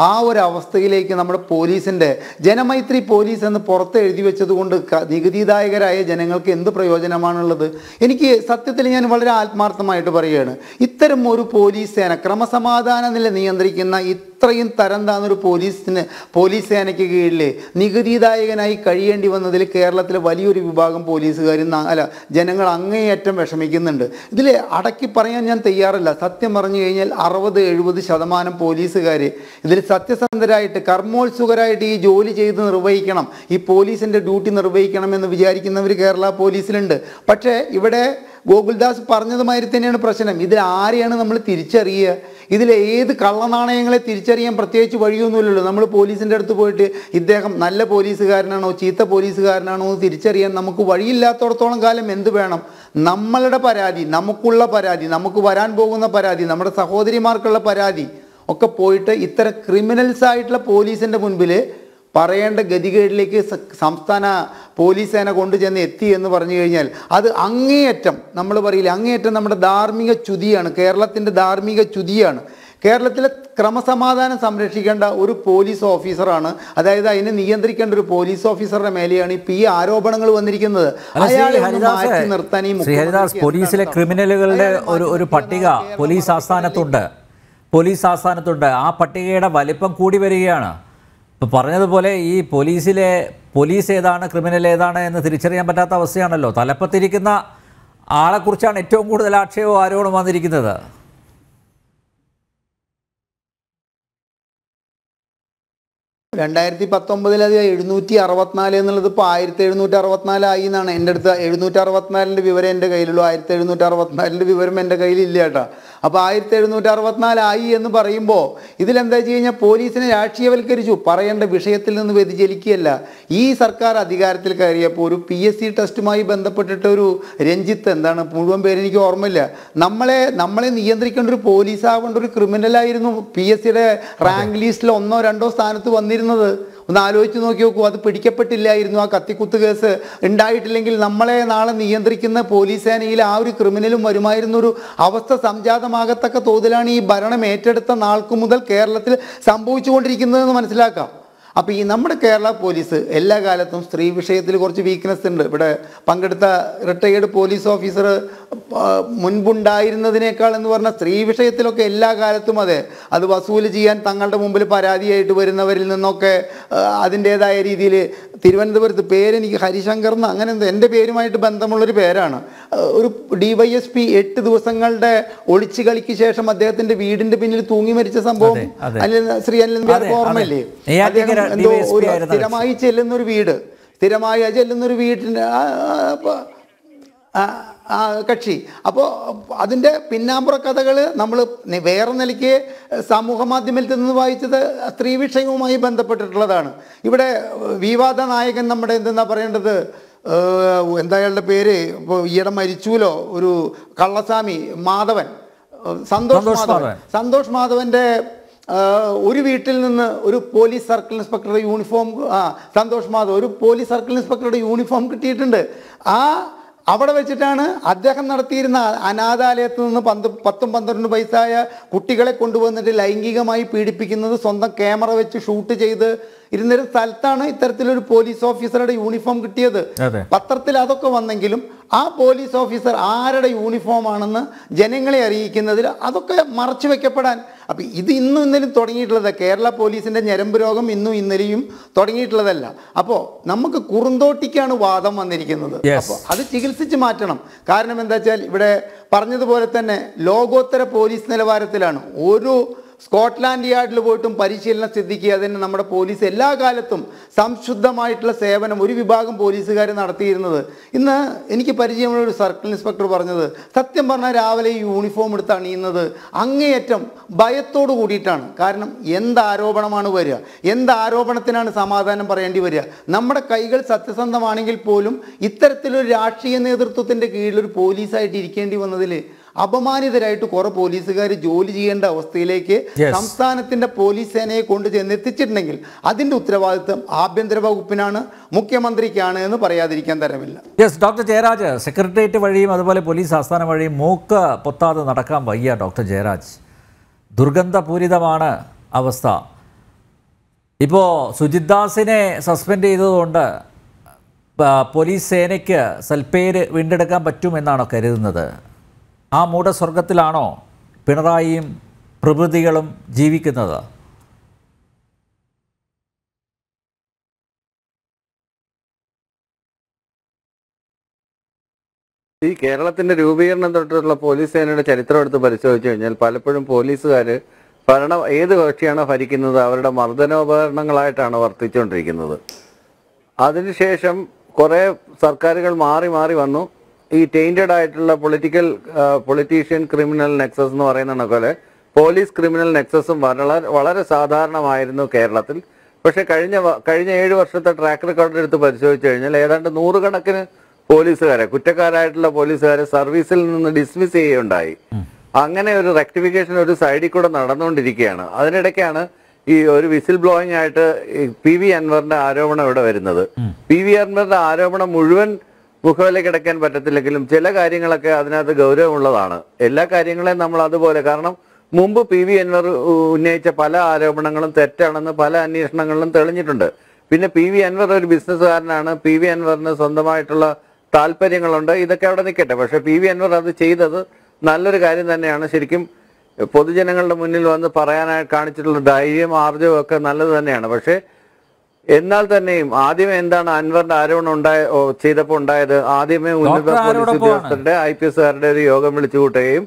ആ ഒരു അവസ്ഥയിലേക്ക് നമ്മുടെ പോലീസിൻ്റെ ജനമൈത്രി പോലീസ് എന്ന് പുറത്ത് എഴുതി വെച്ചതുകൊണ്ട് നികുതിദായകരായ ജനങ്ങൾക്ക് എന്ത് പ്രയോജനമാണുള്ളത് എനിക്ക് സത്യത്തിൽ ഞാൻ വളരെ ആത്മാർത്ഥമായിട്ട് പറയുകയാണ് ഇത്തരം ഒരു പോലീസ് സേന ക്രമസമാധാന നില നിയന്ത്രിക്കുന്ന ഇത്രയും തരം താന്നൊരു പോലീസിന് പോലീസ് സേനയ്ക്ക് കീഴിൽ നികുതിദായകനായി കഴിയേണ്ടി വന്നതിൽ കേരളത്തിലെ വലിയൊരു വിഭാഗം പോലീസുകാർ അല്ല ജനങ്ങൾ അങ്ങേയറ്റം വിഷമിക്കുന്നുണ്ട് ഇതിൽ അടക്കി പറയാൻ ഞാൻ തയ്യാറല്ല സത്യം പറഞ്ഞു കഴിഞ്ഞാൽ അറുപത് എഴുപത് ശതമാനം പോലീസുകാർ ഇതിൽ സത്യസന്ധരായിട്ട് കർമ്മോത്സുകരായിട്ട് ഈ ജോലി ചെയ്ത് നിർവഹിക്കണം ഈ പോലീസിൻ്റെ ഡ്യൂട്ടി നിർവഹിക്കണം എന്ന് വിചാരിക്കുന്നവർ കേരള പോലീസിലുണ്ട് പക്ഷേ ഇവിടെ ഗോകുൽദാസ് പറഞ്ഞതുമാതിരി തന്നെയാണ് പ്രശ്നം ഇതിൽ ആരെയാണ് നമ്മൾ തിരിച്ചറിയുക ഇതിൽ ഏത് കള്ളനാണയങ്ങളെ തിരിച്ചറിയാൻ പ്രത്യേകിച്ച് വഴിയൊന്നുമില്ലല്ലോ നമ്മൾ പോലീസിൻ്റെ അടുത്ത് പോയിട്ട് ഇദ്ദേഹം നല്ല പോലീസുകാരനാണോ ചീത്ത പോലീസുകാരനാണോ എന്ന് തിരിച്ചറിയാൻ നമുക്ക് വഴിയില്ലാത്തടത്തോളം കാലം എന്ത് വേണം നമ്മളുടെ പരാതി നമുക്കുള്ള പരാതി നമുക്ക് വരാൻ പോകുന്ന പരാതി നമ്മുടെ സഹോദരിമാർക്കുള്ള പരാതി ഒക്കെ പോയിട്ട് ഇത്തരം ക്രിമിനൽസ് ആയിട്ടുള്ള പോലീസിൻ്റെ മുൻപിൽ പറയേണ്ട ഗതികേടിലേക്ക് സംസ്ഥാന പോലീസ് സേന കൊണ്ടുചെന്ന് എത്തി എന്ന് പറഞ്ഞു കഴിഞ്ഞാൽ അത് അങ്ങേയറ്റം നമ്മൾ പറയില്ല അങ്ങേയറ്റം നമ്മുടെ ധാർമ്മിക ചുതിയാണ് കേരളത്തിൻ്റെ ധാർമ്മിക ചുതിയാണ് കേരളത്തിലെ ക്രമസമാധാനം സംരക്ഷിക്കേണ്ട ഒരു പോലീസ് ഓഫീസറാണ് അതായത് അതിനെ നിയന്ത്രിക്കേണ്ട ഒരു പോലീസ് ഓഫീസറുടെ മേലെയാണ് ഇപ്പൊ ഈ ആരോപണങ്ങൾ വന്നിരിക്കുന്നത് അയാളെ
പോലീസിലെ ക്രിമിനലുകളുടെ ഒരു ഒരു പട്ടിക പോലീസ് ആസ്ഥാനത്തുണ്ട് പോലീസ് ആസ്ഥാനത്തുണ്ട് ആ പട്ടികയുടെ വലിപ്പം കൂടി വരികയാണ് ഇപ്പോൾ പറഞ്ഞതുപോലെ ഈ പോലീസിലെ പോലീസ് ഏതാണ് ക്രിമിനൽ ഏതാണ് എന്ന് തിരിച്ചറിയാൻ പറ്റാത്ത അവസ്ഥയാണല്ലോ തലപ്പത്തിരിക്കുന്ന ആളെക്കുറിച്ചാണ് ഏറ്റവും കൂടുതൽ ആക്ഷേപം ആരോപണം വന്നിരിക്കുന്നത്
രണ്ടായിരത്തി പത്തൊമ്പതിൽ അത് എഴുന്നൂറ്റി അറുപത്തിനാല് എന്നുള്ളത് ഇപ്പോൾ ആയിരത്തി എഴുന്നൂറ്റി അറുപത്തിനാലായി എന്നാണ് എൻ്റെ അടുത്ത് എഴുന്നൂറ്റി അറുപത്തിനാലിൻ്റെ വിവരം എൻ്റെ കയ്യിലുള്ളൂ ആയിരത്തി എഴുന്നൂറ്റി അറുപത്തിനാലിൻ്റെ വിവരം എൻ്റെ കയ്യിലില്ല കേട്ടോ അപ്പോൾ ആയിരത്തി എഴുന്നൂറ്റി അറുപത്തിനാലായി എന്ന് പറയുമ്പോൾ ഇതിലെന്താ വെച്ച് കഴിഞ്ഞാൽ പോലീസിനെ രാഷ്ട്രീയവൽക്കരിച്ചു പറയേണ്ട വിഷയത്തിൽ നിന്ന് വ്യതിചലിക്കുകയല്ല ഈ സർക്കാർ അധികാരത്തിൽ കയറിയപ്പോൾ ഒരു പി എസ് സി ടെസ്റ്റുമായി ബന്ധപ്പെട്ടിട്ട് ഒരു രഞ്ജിത്ത് എന്താണ് മുഴുവൻ പേരെനിക്ക് ഓർമ്മയില്ല നമ്മളെ നമ്മളെ നിയന്ത്രിക്കേണ്ട ഒരു പോലീസ് ഒരു ക്രിമിനലായിരുന്നു പി എസ് സിയുടെ റാങ്ക് ലിസ്റ്റിൽ ഒന്നോ രണ്ടോ സ്ഥാനത്ത് വന്നിരുന്നത് ഒന്ന് ആലോചിച്ച് നോക്കി നോക്കൂ അത് പിടിക്കപ്പെട്ടില്ലായിരുന്നു ആ കത്തിക്കുത്ത് കേസ് ഉണ്ടായിട്ടില്ലെങ്കിൽ നമ്മളെ നാളെ നിയന്ത്രിക്കുന്ന പോലീസ് സേനയിൽ ആ ഒരു ക്രിമിനലും വരുമായിരുന്നൊരു അവസ്ഥ സംജാതമാകത്തക്ക തോതിലാണ് ഈ ഭരണം ഏറ്റെടുത്ത നാൾക്കു മുതൽ കേരളത്തിൽ സംഭവിച്ചുകൊണ്ടിരിക്കുന്നതെന്ന് മനസ്സിലാക്കാം അപ്പോൾ ഈ നമ്മുടെ കേരള പോലീസ് എല്ലാ കാലത്തും സ്ത്രീ വിഷയത്തിൽ കുറച്ച് വീക്ക്നെസ് ഉണ്ട് ഇവിടെ പങ്കെടുത്ത റിട്ടയേർഡ് പോലീസ് ഓഫീസർ മുൻപുണ്ടായിരുന്നതിനേക്കാൾ എന്ന് പറഞ്ഞാൽ സ്ത്രീ വിഷയത്തിലൊക്കെ എല്ലാ കാലത്തും അതെ അത് വസൂൽ ചെയ്യാൻ തങ്ങളുടെ മുമ്പിൽ പരാതിയായിട്ട് വരുന്നവരിൽ നിന്നൊക്കെ അതിൻ്റേതായ രീതിയിൽ തിരുവനന്തപുരത്ത് പേരെനിക്ക് ഹരിശങ്കർ എന്ന് അങ്ങനെ എന്തോ എൻ്റെ പേരുമായിട്ട് ബന്ധമുള്ളൊരു പേരാണ് ഒരു ഡി വൈ എസ് പി എട്ട് ദിവസങ്ങളുടെ ഒളിച്ചു കളിക്ക് ശേഷം അദ്ദേഹത്തിൻ്റെ വീടിൻ്റെ പിന്നിൽ തൂങ്ങി മരിച്ച സംഭവം അല്ലെ ശ്രീ അനിൽ ഓർമ്മയില്ലേ അദ്ദേഹം എന്തോ ഒരു സ്ഥിരമായി ചെല്ലുന്ന ഒരു വീട് സ്ഥിരമായി ചെല്ലുന്ന ഒരു കക്ഷി അപ്പോൾ അതിൻ്റെ പിന്നാമ്പുറ കഥകൾ നമ്മൾ വേറെ നിലയ്ക്ക് സമൂഹ മാധ്യമത്തിൽ നിന്ന് വായിച്ചത് സ്ത്രീ വിഷയവുമായി ബന്ധപ്പെട്ടിട്ടുള്ളതാണ് ഇവിടെ വിവാദ നായകൻ നമ്മുടെ എന്തെന്നാ പറയേണ്ടത് എന്താ അയാളുടെ പേര് ഇപ്പോൾ ഈയിടെ മരിച്ചുവല്ലോ ഒരു കള്ളസ്വാമി മാധവൻ സന്തോഷ് മാധവൻ സന്തോഷ് മാധവൻ്റെ ഒരു വീട്ടിൽ നിന്ന് ഒരു പോലീസ് സർക്കിൾ ഇൻസ്പെക്ടറുടെ യൂണിഫോം സന്തോഷ് മാധവ് ഒരു പോലീസ് സർക്കിൾ ഇൻസ്പെക്ടറുടെ യൂണിഫോം കിട്ടിയിട്ടുണ്ട് ആ അവിടെ വെച്ചിട്ടാണ് അദ്ദേഹം നടത്തിയിരുന്ന അനാഥാലയത്ത് നിന്ന് പന്ത് പത്തും പന്ത്രണ്ട് വയസ്സായ കുട്ടികളെ കൊണ്ടുവന്നിട്ട് ലൈംഗികമായി പീഡിപ്പിക്കുന്നത് സ്വന്തം ക്യാമറ വെച്ച് ഷൂട്ട് ചെയ്ത് ഇരുന്നൊരു സ്ഥലത്താണ് ഇത്തരത്തിലൊരു പോലീസ് ഓഫീസറുടെ യൂണിഫോം കിട്ടിയത് പത്രത്തിൽ അതൊക്കെ വന്നെങ്കിലും ആ പോലീസ് ഓഫീസർ ആരുടെ യൂണിഫോം ആണെന്ന് ജനങ്ങളെ അറിയിക്കുന്നതിൽ അതൊക്കെ മറച്ചു വെക്കപ്പെടാൻ അപ്പം ഇത് ഇന്നും ഇന്നലെയും തുടങ്ങിയിട്ടുള്ളത് കേരള പോലീസിൻ്റെ ഞരമ്പ് രോഗം ഇന്നും ഇന്നലെയും തുടങ്ങിയിട്ടുള്ളതല്ല അപ്പോൾ നമുക്ക് കുറുന്തോട്ടിക്കാണ് വാദം വന്നിരിക്കുന്നത് അപ്പോൾ അത് ചികിത്സിച്ച് മാറ്റണം കാരണം എന്താ വെച്ചാൽ ഇവിടെ പറഞ്ഞതുപോലെ തന്നെ ലോകോത്തര പോലീസ് നിലവാരത്തിലാണ് ഒരു സ്കോട്ട്ലാൻഡ് യാർഡിൽ പോയിട്ടും പരിശീലനം സിദ്ധിക്കുക അതിന് നമ്മുടെ പോലീസ് എല്ലാ കാലത്തും സംശുദ്ധമായിട്ടുള്ള സേവനം ഒരു വിഭാഗം പോലീസുകാർ നടത്തിയിരുന്നത് ഇന്ന് എനിക്ക് പരിചയമുള്ള ഒരു സർക്കിൾ ഇൻസ്പെക്ടർ പറഞ്ഞത് സത്യം പറഞ്ഞാൽ രാവിലെ യൂണിഫോം എടുത്ത് അണിയുന്നത് അങ്ങേയറ്റം ഭയത്തോട് കൂടിയിട്ടാണ് കാരണം എന്താരോപണമാണ് ആരോപണമാണ് വരിക എന്താരോപണത്തിനാണ് ആരോപണത്തിനാണ് സമാധാനം പറയേണ്ടി വരിക നമ്മുടെ കൈകൾ സത്യസന്ധമാണെങ്കിൽ പോലും ഇത്തരത്തിലൊരു രാഷ്ട്രീയ നേതൃത്വത്തിൻ്റെ കീഴിൽ ഒരു പോലീസായിട്ട് ഇരിക്കേണ്ടി വന്നതിൽ അപമാനിതരായിട്ട് കുറെ പോലീസുകാർ ജോലി ചെയ്യേണ്ട അവസ്ഥയിലേക്ക് സംസ്ഥാനത്തിന്റെ പോലീസ് സേനയെ കൊണ്ട് ചെന്നെത്തിച്ചിട്ടുണ്ടെങ്കിൽ അതിന്റെ ഉത്തരവാദിത്വം ആഭ്യന്തര വകുപ്പിനാണ് മുഖ്യമന്ത്രിക്കാണ് എന്ന് പറയാതിരിക്കാൻ തരമില്ല
യെസ് ഡോക്ടർ ജയരാജ് സെക്രട്ടേറിയറ്റ് വഴിയും അതുപോലെ പോലീസ് ആസ്ഥാനം വഴിയും മൂക്ക് പൊത്താതെ നടക്കാൻ വയ്യ ഡോക്ടർ ജയരാജ് ദുർഗന്ധപൂരിതമാണ് അവസ്ഥ ഇപ്പോൾ സുജിത് ദാസിനെ സസ്പെൻഡ് ചെയ്തതുകൊണ്ട് പോലീസ് സേനയ്ക്ക് സൽപ്പേര് വീണ്ടെടുക്കാൻ പറ്റുമെന്നാണോ കരുതുന്നത് ആ മൂടസ്വർഗത്തിലാണോ പിണറായിയും പ്രഭൃതികളും ജീവിക്കുന്നത്
ഈ കേരളത്തിന്റെ രൂപീകരണം
തൊട്ടുള്ള പോലീസ് സേനയുടെ ചരിത്രം എടുത്ത് പരിശോധിച്ചു കഴിഞ്ഞാൽ പലപ്പോഴും പോലീസുകാർ ഭരണം ഏത് കക്ഷിയാണോ ഭരിക്കുന്നത് അവരുടെ മർദ്ദനോപകരണങ്ങളായിട്ടാണ് വർത്തിച്ചുകൊണ്ടിരിക്കുന്നത് അതിനുശേഷം കുറേ സർക്കാരുകൾ മാറി മാറി വന്നു ഈ ടെയിൻറ്റഡ് ആയിട്ടുള്ള പൊളിറ്റിക്കൽ പൊളിറ്റീഷ്യൻ ക്രിമിനൽ നെക്സസ് എന്ന് പറയുന്ന പോലെ പോലീസ് ക്രിമിനൽ നെക്സസും വളരെ വളരെ സാധാരണമായിരുന്നു കേരളത്തിൽ പക്ഷേ കഴിഞ്ഞ കഴിഞ്ഞ ഏഴ് വർഷത്തെ ട്രാക്ക് റെക്കോർഡ് എടുത്ത് പരിശോധിച്ചു കഴിഞ്ഞാൽ ഏതാണ്ട് നൂറുകണക്കിന് പോലീസുകാരെ കുറ്റക്കാരായിട്ടുള്ള പോലീസുകാരെ സർവീസിൽ നിന്ന് ഡിസ്മിസ് ചെയ്യുകയുണ്ടായി അങ്ങനെ ഒരു റെക്ടിഫിക്കേഷൻ ഒരു സൈഡിൽ കൂടെ നടന്നുകൊണ്ടിരിക്കുകയാണ് അതിനിടയ്ക്കാണ് ഈ ഒരു വിസിൽ ബ്ലോയിങ് ആയിട്ട് പി വി അൻവറിന്റെ ആരോപണം ഇവിടെ വരുന്നത് പി വി അൻവറിന്റെ ആരോപണം മുഴുവൻ മുഖവില കിടക്കാൻ പറ്റത്തില്ലെങ്കിലും ചില കാര്യങ്ങളൊക്കെ അതിനകത്ത് ഗൗരവമുള്ളതാണ് എല്ലാ കാര്യങ്ങളെയും നമ്മൾ അതുപോലെ കാരണം മുമ്പ് പി വി അൻവർ ഉന്നയിച്ച പല ആരോപണങ്ങളും തെറ്റാണെന്ന് പല അന്വേഷണങ്ങളിലും തെളിഞ്ഞിട്ടുണ്ട് പിന്നെ പി വി അൻവർ ഒരു ബിസിനസ്സുകാരനാണ് പി വി അൻവറിന് സ്വന്തമായിട്ടുള്ള താല്പര്യങ്ങളുണ്ട് ഇതൊക്കെ അവിടെ നിൽക്കട്ടെ പക്ഷെ പി വി അൻവർ അത് ചെയ്തത് നല്ലൊരു കാര്യം തന്നെയാണ് ശരിക്കും പൊതുജനങ്ങളുടെ മുന്നിൽ വന്ന് പറയാനായി കാണിച്ചിട്ടുള്ള ധൈര്യം ആർജവും ഒക്കെ നല്ലത് തന്നെയാണ് പക്ഷേ എന്നാൽ തന്നെയും ആദ്യം എന്താണ് അൻവറിന്റെ ആരോപണം ഉണ്ടായ ചെയ്തപ്പോൾ ഉണ്ടായത് ആദ്യമേ ഉന്നത പോലീസ് ഉദ്യോഗസ്ഥരുടെ ഐ പി എസുകാരുടെ ഒരു യോഗം വിളിച്ചു കൂട്ടുകയും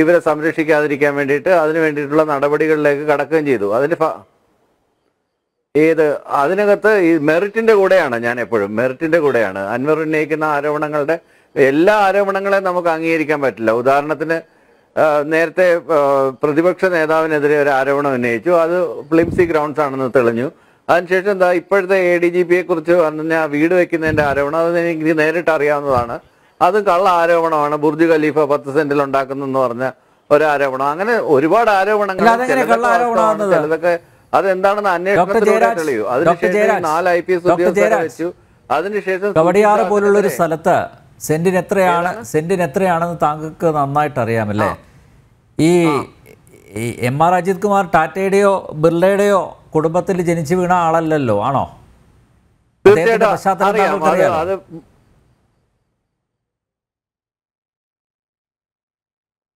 ഇവരെ സംരക്ഷിക്കാതിരിക്കാൻ വേണ്ടിയിട്ട് അതിനു വേണ്ടിയിട്ടുള്ള നടപടികളിലേക്ക് കടക്കുകയും ചെയ്തു അതിന്റെ ഏത് അതിനകത്ത് ഈ മെറിറ്റിന്റെ കൂടെയാണ് ഞാൻ എപ്പോഴും മെറിറ്റിന്റെ കൂടെയാണ് അൻവർ ഉന്നയിക്കുന്ന ആരോപണങ്ങളുടെ എല്ലാ ആരോപണങ്ങളെയും നമുക്ക് അംഗീകരിക്കാൻ പറ്റില്ല ഉദാഹരണത്തിന് നേരത്തെ പ്രതിപക്ഷ നേതാവിനെതിരെ ഒരു ആരോപണം ഉന്നയിച്ചു അത് ഫ്ലിംസി ഗ്രൗണ്ട്സ് ആണെന്ന് തെളിഞ്ഞു അതിനുശേഷം എന്താ ഇപ്പോഴത്തെ എ ഡി ജി പിയെ കുറിച്ച് പറഞ്ഞ വീട് വെക്കുന്നതിന്റെ ആരോപണം അത് എനിക്ക് നേരിട്ട് അറിയാവുന്നതാണ് അതും കള്ള ആരോപണമാണ് ബുർജ് ഖലീഫ പത്ത് സെന്റിൽ ഉണ്ടാക്കുന്നെന്ന് പറഞ്ഞ ഒരു ആരോപണം അങ്ങനെ ഒരുപാട് ആരോപണങ്ങൾ ചിലതൊക്കെ അതെന്താണെന്ന് അന്വേഷണം തെളിയൂ അതിനുശേഷം നാല് ഐ പി എസ് ഉദ്യോഗസ്ഥരെ വെച്ചു അതിനുശേഷം കവടിയാറ് പോലുള്ള ഒരു
സ്ഥലത്ത് സെന്റിന് എത്രയാണ് സെന്റിന് എത്രയാണെന്ന് താങ്കൾക്ക് നന്നായിട്ട് അറിയാമല്ലേ ഈ എം ആർ അജിത് കുമാർ ടാറ്റയുടെയോ ബിർളയുടെയോ കുടുംബത്തിൽ ജനിച്ചു വീണ ആളല്ലല്ലോ ആണോ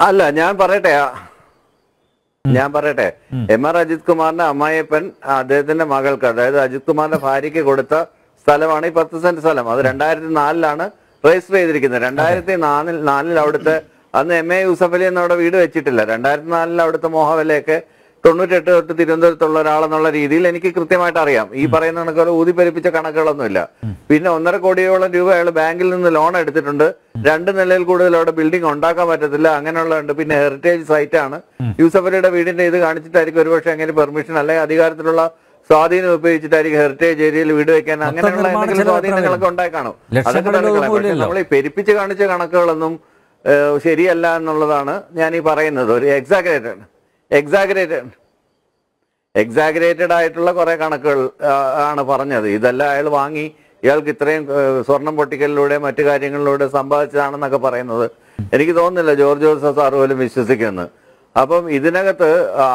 അല്ല ഞാൻ പറയട്ടെ ഞാൻ പറയട്ടെ എം ആർ അജിത് കുമാറിന്റെ അമ്മായിയപ്പൻ അദ്ദേഹത്തിന്റെ മകൾക്ക് അതായത് അജിത് കുമാറിന്റെ ഭാര്യയ്ക്ക് കൊടുത്ത സ്ഥലമാണ് ഈ പത്ത് സെന്റ് സ്ഥലം അത് രണ്ടായിരത്തി നാലിലാണ് രജിസ്റ്റർ ചെയ്തിരിക്കുന്നത് രണ്ടായിരത്തി നാലിൽ നാലിൽ അവിടുത്തെ അന്ന് എം എ യൂസഫലി എന്നവിടെ വീട് വെച്ചിട്ടില്ല രണ്ടായിരത്തി നാലിൽ അവിടുത്തെ മോഹവലയൊക്കെ തൊണ്ണൂറ്റെട്ട് തൊട്ട് തിരുവനന്തപുരത്തുള്ള ഒരാളെന്നുള്ള രീതിയിൽ എനിക്ക് കൃത്യമായിട്ട് അറിയാം ഈ പറയുന്ന കണക്കുകൾ ഊതിപ്പെരിപ്പിച്ച കണക്കുകളൊന്നുമില്ല പിന്നെ ഒന്നര കോടിയോളം രൂപ അയാൾ ബാങ്കിൽ നിന്ന് ലോൺ എടുത്തിട്ടുണ്ട് രണ്ട് നിലയിൽ കൂടുതൽ അവിടെ ബിൽഡിംഗ് ഉണ്ടാക്കാൻ പറ്റത്തില്ല അങ്ങനെയുള്ളതുണ്ട് പിന്നെ ഹെറിറ്റേജ് സൈറ്റ് ആണ് യൂസഫലിയുടെ വീടിന്റെ ഇത് കാണിച്ചിട്ടായിരിക്കും ഒരുപക്ഷെ അങ്ങനെ പെർമിഷൻ അല്ലെ അധികാരത്തിലുള്ള സ്വാധീനം ഉപയോഗിച്ചിട്ടായിരിക്കും ഹെറിറ്റേജ് ഏരിയയിൽ വീട് വെക്കാൻ അങ്ങനെയുള്ള എന്തെങ്കിലും സ്വാധീനങ്ങളൊക്കെ ഉണ്ടായി കാണും അതൊക്കെ നമ്മൾ ഈ പെരുപ്പിച്ച് കാണിച്ച കണക്കുകളൊന്നും ശരിയല്ല എന്നുള്ളതാണ് ഞാൻ ഈ പറയുന്നത് ഒരു എക്സാക്ട് ആണ് എക്സാഗ്രേറ്റഡ് എക്സാഗ്രേറ്റഡ് ആയിട്ടുള്ള കുറേ കണക്കുകൾ ആണ് പറഞ്ഞത് ഇതെല്ലാം അയാൾ വാങ്ങി ഇയാൾക്ക് ഇത്രയും സ്വർണം പൊട്ടിക്കലിലൂടെ മറ്റു കാര്യങ്ങളിലൂടെ സമ്പാദിച്ചതാണെന്നൊക്കെ പറയുന്നത് എനിക്ക് തോന്നുന്നില്ല ജോർജ് ജോസഫ് സാർ പോലും വിശ്വസിക്കുന്നത് അപ്പം ഇതിനകത്ത്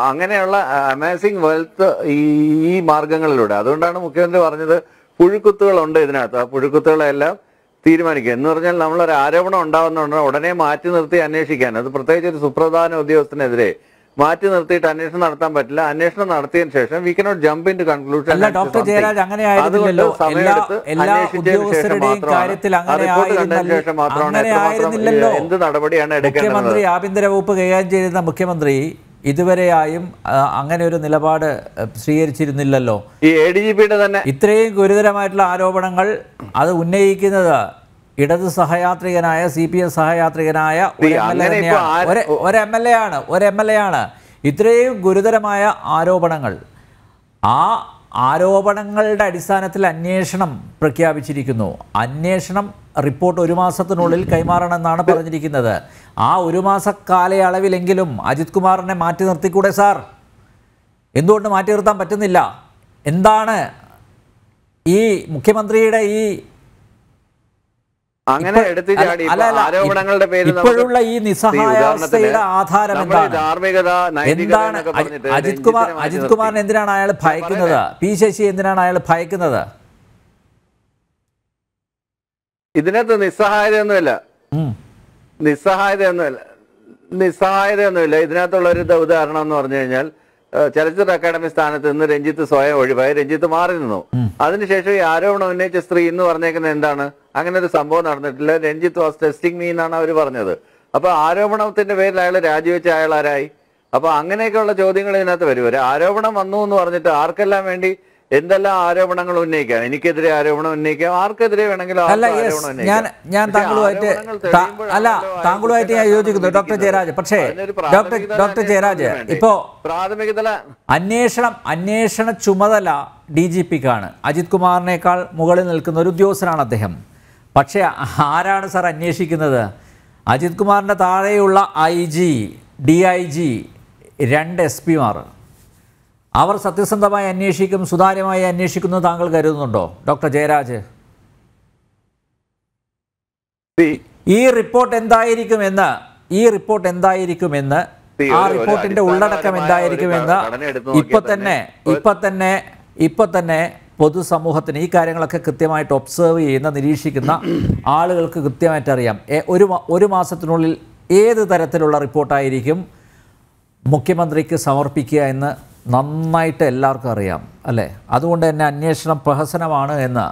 അങ്ങനെയുള്ള അമേസിങ് വെൽത്ത് ഈ മാർഗങ്ങളിലൂടെ അതുകൊണ്ടാണ് മുഖ്യമന്ത്രി പറഞ്ഞത് പുഴുക്കുത്തുകളുണ്ട് ഇതിനകത്ത് ആ പുഴുക്കുത്തുകളെല്ലാം തീരുമാനിക്കുക എന്ന് പറഞ്ഞാൽ നമ്മളൊരു ആരോപണം ഉണ്ടാവുന്നുണ്ടെങ്കിൽ ഉടനെ മാറ്റി നിർത്തി അന്വേഷിക്കാൻ അത് പ്രത്യേകിച്ച് ഒരു സുപ്രധാന ഉദ്യോഗസ്ഥനെതിരെ മാറ്റി നിർത്തിയിട്ട് അന്വേഷണം നടത്താൻ പറ്റില്ല അന്വേഷണം നടത്തിയതിനു ശേഷം we cannot jump in conclusion doctor Jayaraj അങ്ങനെ എല്ലാ ഉദ്യോഗസ്ഥരുടെയും കാര്യത്തിൽ അങ്ങനെ ആയിരുന്നില്ലല്ലോ എന്ത് നടപടിയാണ് മുഖ്യമന്ത്രി
ആഭ്യന്തര വകുപ്പ് കൈകാര്യം ചെയ്യുന്ന മുഖ്യമന്ത്രി ഇതുവരെയായും അങ്ങനെ ഒരു നിലപാട് സ്വീകരിച്ചിരുന്നില്ലല്ലോ ഈ എ ഡി ജി പിയുടെ തന്നെ ഇത്രയും ഗുരുതരമായിട്ടുള്ള ആരോപണങ്ങൾ അത് ഉന്നയിക്കുന്നത് ഇടത് സഹയാത്രികനായ സി പി എം സഹയാത്രികനായ ഒരു എം എൽ എ ആണ് ഒരു എം എൽ എ ആണ് ഇത്രയും ഗുരുതരമായ ആരോപണങ്ങൾ ആ ആരോപണങ്ങളുടെ അടിസ്ഥാനത്തിൽ അന്വേഷണം പ്രഖ്യാപിച്ചിരിക്കുന്നു അന്വേഷണം റിപ്പോർട്ട് ഒരു മാസത്തിനുള്ളിൽ കൈമാറണമെന്നാണ് പറഞ്ഞിരിക്കുന്നത് ആ ഒരു മാസ കാലയളവിലെങ്കിലും അജിത് കുമാറിനെ മാറ്റി നിർത്തിക്കൂടെ സാർ എന്തുകൊണ്ട് മാറ്റി നിർത്താൻ പറ്റുന്നില്ല എന്താണ് ഈ മുഖ്യമന്ത്രിയുടെ
ഈ അങ്ങനെ എടുത്തു ചാടി ആരോപണങ്ങളുടെ പേരിൽ ഇപ്പോഴുള്ള ഈ നിസ്സഹായാവസ്ഥയുടെ ആധാരം എന്താണ് എന്താണ് അജിത് കുമാർ
അജിത് കുമാറിന് എന്തിനാണ് അയാൾ ഭയക്കുന്നത് പി ശശി എന്തിനാണ് അയാൾ ഭയക്കുന്നത്
ഇതിനകത്ത് നിസ്സഹായതയൊന്നുമില്ല നിസ്സഹായതയൊന്നുമില്ല നിസ്സഹായതയൊന്നുമില്ല ഇതിനകത്തുള്ള ഒരു ഉദാഹരണം എന്ന് പറഞ്ഞു കഴിഞ്ഞാൽ ചലച്ചിത്ര അക്കാദമി സ്ഥാനത്ത് നിന്ന് രഞ്ജിത്ത് സ്വയം ഒഴിവായി രഞ്ജിത്ത് മാറി നിന്നു അതിനുശേഷം ഈ ആരോപണം ഉന്നയിച്ച സ്ത്രീ എന്ന് പറഞ്ഞേക്കുന്നത് എന്താണ് അങ്ങനെ ഒരു സംഭവം നടന്നിട്ടില്ല രഞ്ജിത്ത് വാസ് ടെസ്റ്റിംഗ് മീ എന്നാണ് അവർ പറഞ്ഞത് അപ്പൊ ആരോപണത്തിന്റെ പേരിൽ അയാൾ രാജിവെച്ച അയാൾ ആരായി അപ്പൊ അങ്ങനെയൊക്കെയുള്ള ചോദ്യങ്ങൾ ഇതിനകത്ത് വരും ആരോപണം വന്നു എന്ന് പറഞ്ഞിട്ട് ആർക്കെല്ലാം വേണ്ടി എന്തെല്ലാം ആരോപണങ്ങൾ ഉന്നയിക്കാം എനിക്കെതിരെ ആരോപണം ഉന്നയിക്കാം ആർക്കെതിരെ വേണമെങ്കിലും അല്ല ഞാൻ ഞാൻ താങ്കളുമായിട്ട് അല്ല താങ്കളുമായിട്ട്
ഞാൻ യോജിക്കുന്നു ഡോക്ടർ ജയരാജ് പക്ഷേ ഡോക്ടർ ഡോക്ടർ ജയരാജ് ഇപ്പോ
പ്രാഥമികതല
അന്വേഷണം അന്വേഷണ ചുമതല ഡി ജി പിക്കാണ് അജിത് കുമാറിനേക്കാൾ മുകളിൽ നിൽക്കുന്ന ഒരു ഉദ്യോഗസ്ഥനാണ് അദ്ദേഹം പക്ഷേ ആരാണ് സാർ അന്വേഷിക്കുന്നത് അജിത് കുമാറിൻ്റെ താഴെയുള്ള I G D I G രണ്ട് എസ് പിമാർ അവർ സത്യസന്ധമായി അന്വേഷിക്കും സുതാര്യമായി അന്വേഷിക്കുന്നു താങ്കൾ കരുതുന്നുണ്ടോ ഡോക്ടർ ജയരാജ് ഈ റിപ്പോർട്ട് എന്തായിരിക്കുമെന്ന് ഈ റിപ്പോർട്ട് എന്തായിരിക്കുമെന്ന് ആ റിപ്പോർട്ടിന്റെ ഉള്ളടക്കം എന്തായിരിക്കുമെന്ന് ഇപ്പൊ തന്നെ ഇപ്പൊ തന്നെ ഇപ്പൊ തന്നെ പൊതുസമൂഹത്തിന് ഈ കാര്യങ്ങളൊക്കെ കൃത്യമായിട്ട് ഒബ്സേർവ് ചെയ്യുന്ന നിരീക്ഷിക്കുന്ന ആളുകൾക്ക് കൃത്യമായിട്ട് അറിയാം ഒരു ഒരു മാസത്തിനുള്ളിൽ ഏത് തരത്തിലുള്ള റിപ്പോർട്ടായിരിക്കും മുഖ്യമന്ത്രിക്ക് സമർപ്പിക്കുക എന്ന് നന്നായിട്ട് എല്ലാവർക്കും അറിയാം അല്ലേ അതുകൊണ്ട് തന്നെ അന്വേഷണം പ്രഹസനമാണ് എന്ന്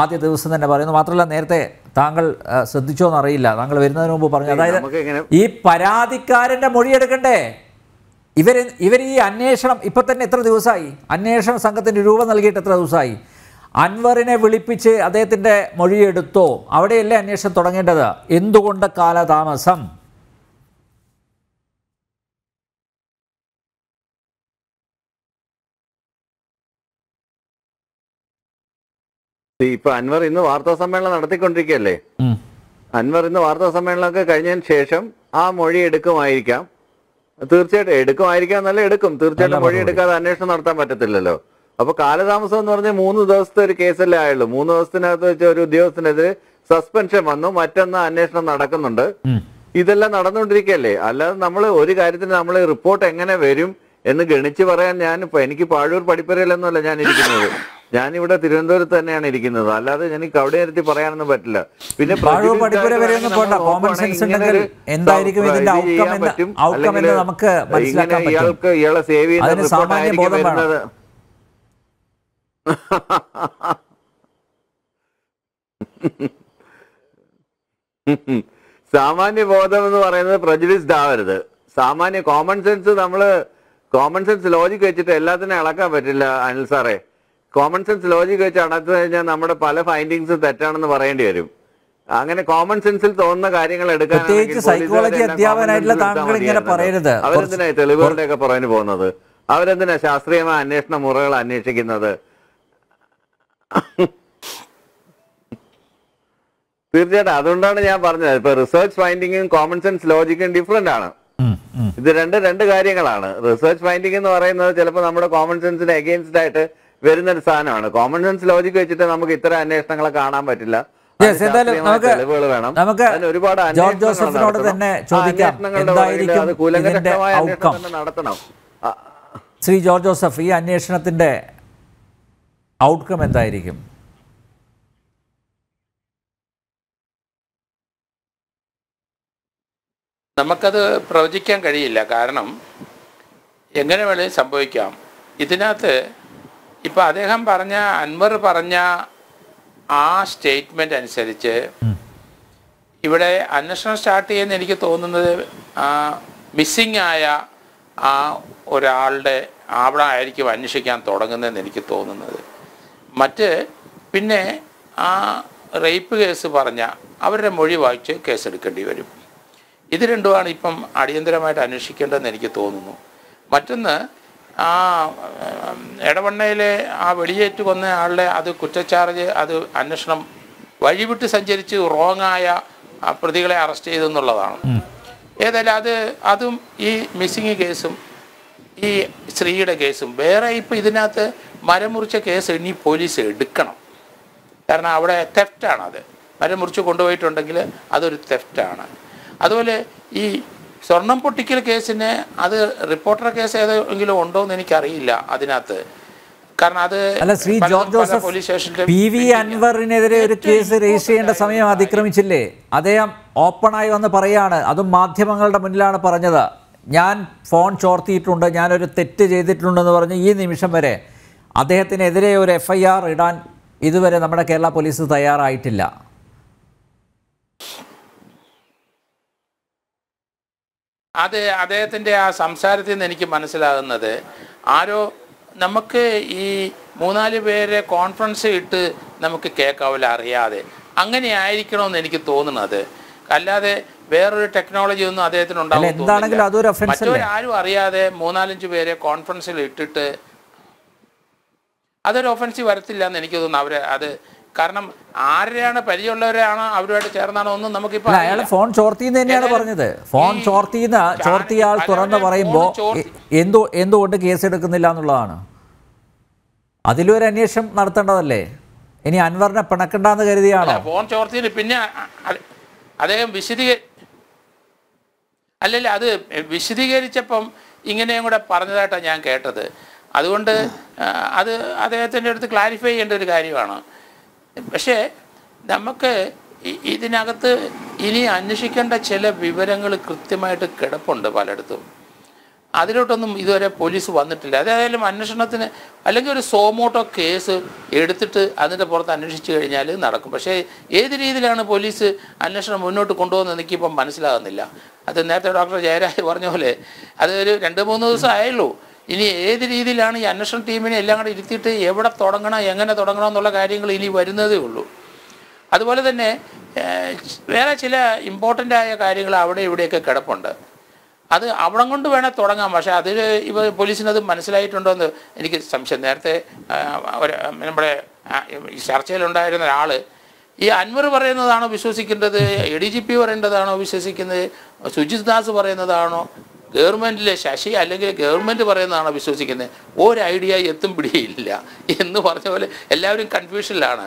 ആദ്യ ദിവസം തന്നെ പറയുന്നു മാത്രമല്ല നേരത്തെ താങ്കൾ ശ്രദ്ധിച്ചോ എന്നറിയില്ല താങ്കൾ വരുന്നതിന് മുമ്പ് പറഞ്ഞു
അതായത്
ഈ പരാതിക്കാരൻ്റെ മൊഴിയെടുക്കണ്ടേ ഇവർ ഇവർ ഈ അന്വേഷണം ഇപ്പം തന്നെ എത്ര ദിവസമായി അന്വേഷണ സംഘത്തിന് രൂപ നൽകിയിട്ട് എത്ര ദിവസമായി അൻവറിനെ വിളിപ്പിച്ച് അദ്ദേഹത്തിൻ്റെ മൊഴിയെടുത്തോ അവിടെയല്ലേ അന്വേഷണം തുടങ്ങേണ്ടത് എന്തുകൊണ്ട് കാലതാമസം
ഇപ്പൊ അൻവർ ഇന്ന് വാർത്താ സമ്മേളനം നടത്തിക്കൊണ്ടിരിക്കുകയല്ലേ അൻവർ ഇന്ന് വാർത്താ സമ്മേളനമൊക്കെ കഴിഞ്ഞതിന് ശേഷം ആ മൊഴി എടുക്കുമായിരിക്കാം തീർച്ചയായിട്ടും എടുക്കുമായിരിക്കാം എന്നല്ല എടുക്കും തീർച്ചയായിട്ടും മൊഴി എടുക്കാതെ അന്വേഷണം നടത്താൻ പറ്റത്തില്ലല്ലോ അപ്പൊ കാലതാമസം എന്ന് പറഞ്ഞാൽ മൂന്ന് ദിവസത്തെ ഒരു കേസല്ലേ ആയുള്ളൂ മൂന്ന് ദിവസത്തിനകത്ത് വെച്ച ഒരു ഉദ്യോഗസ്ഥനെതിരെ സസ്പെൻഷൻ വന്നു മറ്റൊന്ന് അന്വേഷണം നടക്കുന്നുണ്ട് ഇതെല്ലാം നടന്നുകൊണ്ടിരിക്കുകയല്ലേ അല്ലാതെ നമ്മൾ ഒരു കാര്യത്തിന് നമ്മൾ റിപ്പോർട്ട് എങ്ങനെ വരും എന്ന് ഗണിച്ച് പറയാൻ ഞാൻ എനിക്ക് പാഴൂർ പടിപ്പരയിലൊന്നുമല്ല ഞാൻ ഇരിക്കുന്നത് ഞാനിവിടെ തിരുവനന്തപുരത്ത് തന്നെയാണ് ഇരിക്കുന്നത് അല്ലാതെ എനിക്ക് അവിടെ ഇരുത്തി പറയാനൊന്നും പറ്റില്ല പിന്നെ ഇയാൾക്ക് ഇയാളെ സേവ് ചെയ്യുന്ന സാമാന്യ ബോധം എന്ന് പറയുന്നത് പ്രജുഡിസ്ഡ് ആവരുത് സാമാന്യ കോമൺ സെൻസ് നമ്മൾ കോമൺ സെൻസ് ലോജിക് വെച്ചിട്ട് എല്ലാത്തിനും ഇളക്കാൻ പറ്റില്ല അനിൽ സാറേ കോമൺ സെൻസ് ലോജിക് വെച്ച് അടച്ചു കഴിഞ്ഞാൽ നമ്മുടെ പല ഫൈൻഡിങ്സ് തെറ്റാണെന്ന് പറയേണ്ടി വരും അങ്ങനെ കോമൺ സെൻസിൽ തോന്നുന്ന കാര്യങ്ങൾ എടുക്കാൻ സൈക്കോളജി അധ്യാപകനായിട്ടുള്ള താങ്കൾ ഇങ്ങനെ തെളിവുകളുടെ ഒക്കെ പോകുന്നത് അവരെന്തിനാ ശാസ്ത്രീയമായ അന്വേഷണ മുറകൾ അന്വേഷിക്കുന്നത് തീർച്ചയായിട്ടും അതുകൊണ്ടാണ് ഞാൻ പറഞ്ഞത് ഇപ്പൊ റിസർച്ച് ഫൈൻഡിങ്ങും കോമൺ സെൻസ് ലോജിക്കും ഡിഫറെന്റ് ആണ് ഇത് രണ്ട് രണ്ട് കാര്യങ്ങളാണ് റിസർച്ച് ഫൈൻഡിങ് എന്ന് പറയുന്നത് ചിലപ്പോൾ നമ്മുടെ കോമൺ സെൻസിന് അഗെയിൻസ്റ്റ് ആയിട്ട് വരുന്ന ഒരു സാധനമാണ് കോമൺ സെൻസ് ലോജിക് വെച്ചിട്ട് നമുക്ക് ഇത്തരം അന്വേഷണങ്ങളെ കാണാൻ പറ്റില്ല തെളിവുകൾ വേണം ഒരുപാട് ജോസഫിനോട് തന്നെ ചോദിക്കാം
ശ്രീ ജോർജ് ജോസഫ് ഈ അന്വേഷണത്തിന്റെ ഔട്ട്കം എന്തായിരിക്കും
നമുക്കത് പ്രവചിക്കാൻ കഴിയില്ല കാരണം എങ്ങനെ വേണേലും സംഭവിക്കാം ഇതിനകത്ത് ഇപ്പൊ അദ്ദേഹം പറഞ്ഞ അൻവർ പറഞ്ഞ ആ സ്റ്റേറ്റ്മെന്റ് അനുസരിച്ച് ഇവിടെ അന്വേഷണം സ്റ്റാർട്ട് ചെയ്യുന്ന എനിക്ക് തോന്നുന്നത് മിസ്സിംഗ് ആയ ആ ഒരാളുടെ അവിടെ ആയിരിക്കും അന്വേഷിക്കാൻ തുടങ്ങുന്നതെന്ന് എനിക്ക് തോന്നുന്നത് മറ്റ് പിന്നെ ആ റേപ്പ് കേസ് പറഞ്ഞ അവരുടെ മൊഴി വായിച്ച് കേസെടുക്കേണ്ടി വരും ഇത് രണ്ടുമാണ് ഇപ്പം അടിയന്തരമായിട്ട് അന്വേഷിക്കേണ്ടതെന്ന് എനിക്ക് തോന്നുന്നു മറ്റൊന്ന് ആ എടവണ്ണയിലെ ആ വെടിയേറ്റ് കൊന്ന ആളുടെ അത് കുറ്റച്ചാർജ് അത് അന്വേഷണം വഴിവിട്ട് സഞ്ചരിച്ച് റോങ്ങായ പ്രതികളെ അറസ്റ്റ് ചെയ്തു എന്നുള്ളതാണ് ഏതായാലും അത് അതും ഈ മിസ്സിങ് കേസും ഈ സ്ത്രീയുടെ കേസും വേറെ ഇപ്പോൾ ഇതിനകത്ത് മുറിച്ച കേസ് ഇനി പോലീസ് എടുക്കണം കാരണം അവിടെ തെഫ്റ്റാണത് മുറിച്ച് കൊണ്ടുപോയിട്ടുണ്ടെങ്കിൽ അതൊരു തെഫ്റ്റാണ് അതുപോലെ ഈ സ്വർണം പൊട്ടിക്കൽ കേസിന് അത് റിപ്പോർട്ടർ കേസ് ഏതെങ്കിലും ഉണ്ടോ എന്ന് എനിക്കറിയില്ല അതിനകത്ത് കാരണം അത് അല്ല ശ്രീ ജോർജ് ജോസഫ് പോലീസ് സ്റ്റേഷനിലെ പി വി
അൻവറിനെതിരെ ഒരു കേസ് രജിസ്റ്റർ ചെയ്യേണ്ട സമയം അതിക്രമിച്ചില്ലേ അദ്ദേഹം ഓപ്പണായി വന്ന് പറയാണ് അതും മാധ്യമങ്ങളുടെ മുന്നിലാണ് പറഞ്ഞത് ഞാൻ ഫോൺ ചോർത്തിയിട്ടുണ്ട് ഞാനൊരു തെറ്റ് ചെയ്തിട്ടുണ്ടെന്ന് പറഞ്ഞ് ഈ നിമിഷം വരെ അദ്ദേഹത്തിനെതിരെ ഒരു എഫ് ഐ ആർ ഇടാൻ ഇതുവരെ നമ്മുടെ കേരള പോലീസ് തയ്യാറായിട്ടില്ല
അത് അദ്ദേഹത്തിൻ്റെ ആ സംസാരത്തിൽ നിന്ന് എനിക്ക് മനസ്സിലാകുന്നത് ആരോ നമുക്ക് ഈ മൂന്നാല് പേരെ കോൺഫറൻസ് ഇട്ട് നമുക്ക് കേൾക്കാവില്ല അറിയാതെ അങ്ങനെ ആയിരിക്കണമെന്ന് എനിക്ക് തോന്നുന്നത് അല്ലാതെ വേറൊരു ടെക്നോളജി ഒന്നും അദ്ദേഹത്തിന് ഉണ്ടാവും മറ്റൊരാരും അറിയാതെ മൂന്നാലഞ്ച് പേരെ കോൺഫറൻസിൽ ഇട്ടിട്ട് അതൊരു ഒഫൻസീവ് വരത്തില്ല എന്ന് എനിക്ക് തോന്നുന്നു അവർ അത് കാരണം ആരെയാണ് പരിചയമുള്ളവരാണ് അവരുമായിട്ട് ചേർന്നാണോ ഒന്നും നമുക്കിപ്പോ അയാൾ
ഫോൺ ചോർത്തിന്ന് തന്നെയാണ് പറഞ്ഞത് ഫോൺ ചോർത്തിന്ന് ചോർത്തിയാൾ തുറന്ന് പറയുമ്പോ എന്തോ എന്തുകൊണ്ട് എടുക്കുന്നില്ല എന്നുള്ളതാണ് അതിലൊരു അന്വേഷണം നടത്തേണ്ടതല്ലേ ഇനി അൻവറിനെ പിണക്കണ്ടെന്ന്
കരുതിയാണോ ഫോൺ ചോർത്തിന് പിന്നെ അദ്ദേഹം വിശദീകരി അല്ലല്ല അത് വിശദീകരിച്ചപ്പം ഇങ്ങനെയും കൂടെ പറഞ്ഞതായിട്ടാണ് ഞാൻ കേട്ടത് അതുകൊണ്ട് അത് അദ്ദേഹത്തിൻ്റെ അടുത്ത് ക്ലാരിഫൈ ചെയ്യേണ്ട ഒരു കാര്യമാണ് പക്ഷേ നമുക്ക് ഇതിനകത്ത് ഇനി അന്വേഷിക്കേണ്ട ചില വിവരങ്ങൾ കൃത്യമായിട്ട് കിടപ്പുണ്ട് പലയിടത്തും അതിലോട്ടൊന്നും ഇതുവരെ പോലീസ് വന്നിട്ടില്ല അതായാലും അന്വേഷണത്തിന് അല്ലെങ്കിൽ ഒരു സോമോട്ടോ കേസ് എടുത്തിട്ട് അതിൻ്റെ പുറത്ത് അന്വേഷിച്ചു കഴിഞ്ഞാൽ നടക്കും പക്ഷേ ഏത് രീതിയിലാണ് പോലീസ് അന്വേഷണം മുന്നോട്ട് കൊണ്ടുപോകുന്നത് എനിക്കിപ്പം മനസ്സിലാകുന്നില്ല അത് നേരത്തെ ഡോക്ടർ ജയരാജ് പറഞ്ഞ പോലെ അതൊരു രണ്ട് മൂന്ന് ദിവസം ആയല്ലോ ഇനി ഏത് രീതിയിലാണ് ഈ അന്വേഷണ ടീമിനെ എല്ലാം കൂടെ ഇരുത്തിയിട്ട് എവിടെ തുടങ്ങണം എങ്ങനെ തുടങ്ങണം എന്നുള്ള കാര്യങ്ങൾ ഇനി വരുന്നതേ ഉള്ളൂ അതുപോലെ തന്നെ വേറെ ചില ഇമ്പോർട്ടൻ്റ് ആയ കാര്യങ്ങൾ അവിടെ ഇവിടെയൊക്കെ കിടപ്പുണ്ട് അത് അവിടെ കൊണ്ട് വേണേൽ തുടങ്ങാം പക്ഷേ അതിൽ ഇപ്പോൾ പോലീസിനത് മനസ്സിലായിട്ടുണ്ടോ എന്ന് എനിക്ക് സംശയം നേരത്തെ ഒരു നമ്മുടെ ചർച്ചയിലുണ്ടായിരുന്ന ഒരാൾ ഈ അൻവർ പറയുന്നതാണോ വിശ്വസിക്കേണ്ടത് എ ഡി ജി പി പറയേണ്ടതാണോ വിശ്വസിക്കുന്നത് സുജിത് ദാസ് പറയുന്നതാണോ ഗവൺമെൻറ്റിലെ ശശി അല്ലെങ്കിൽ ഗവൺമെൻറ് പറയുന്നതാണോ വിശ്വസിക്കുന്നത് ഒരു ഐഡിയ എത്തും പിടിയില്ല എന്ന് പറഞ്ഞ പോലെ എല്ലാവരും കൺഫ്യൂഷനിലാണ്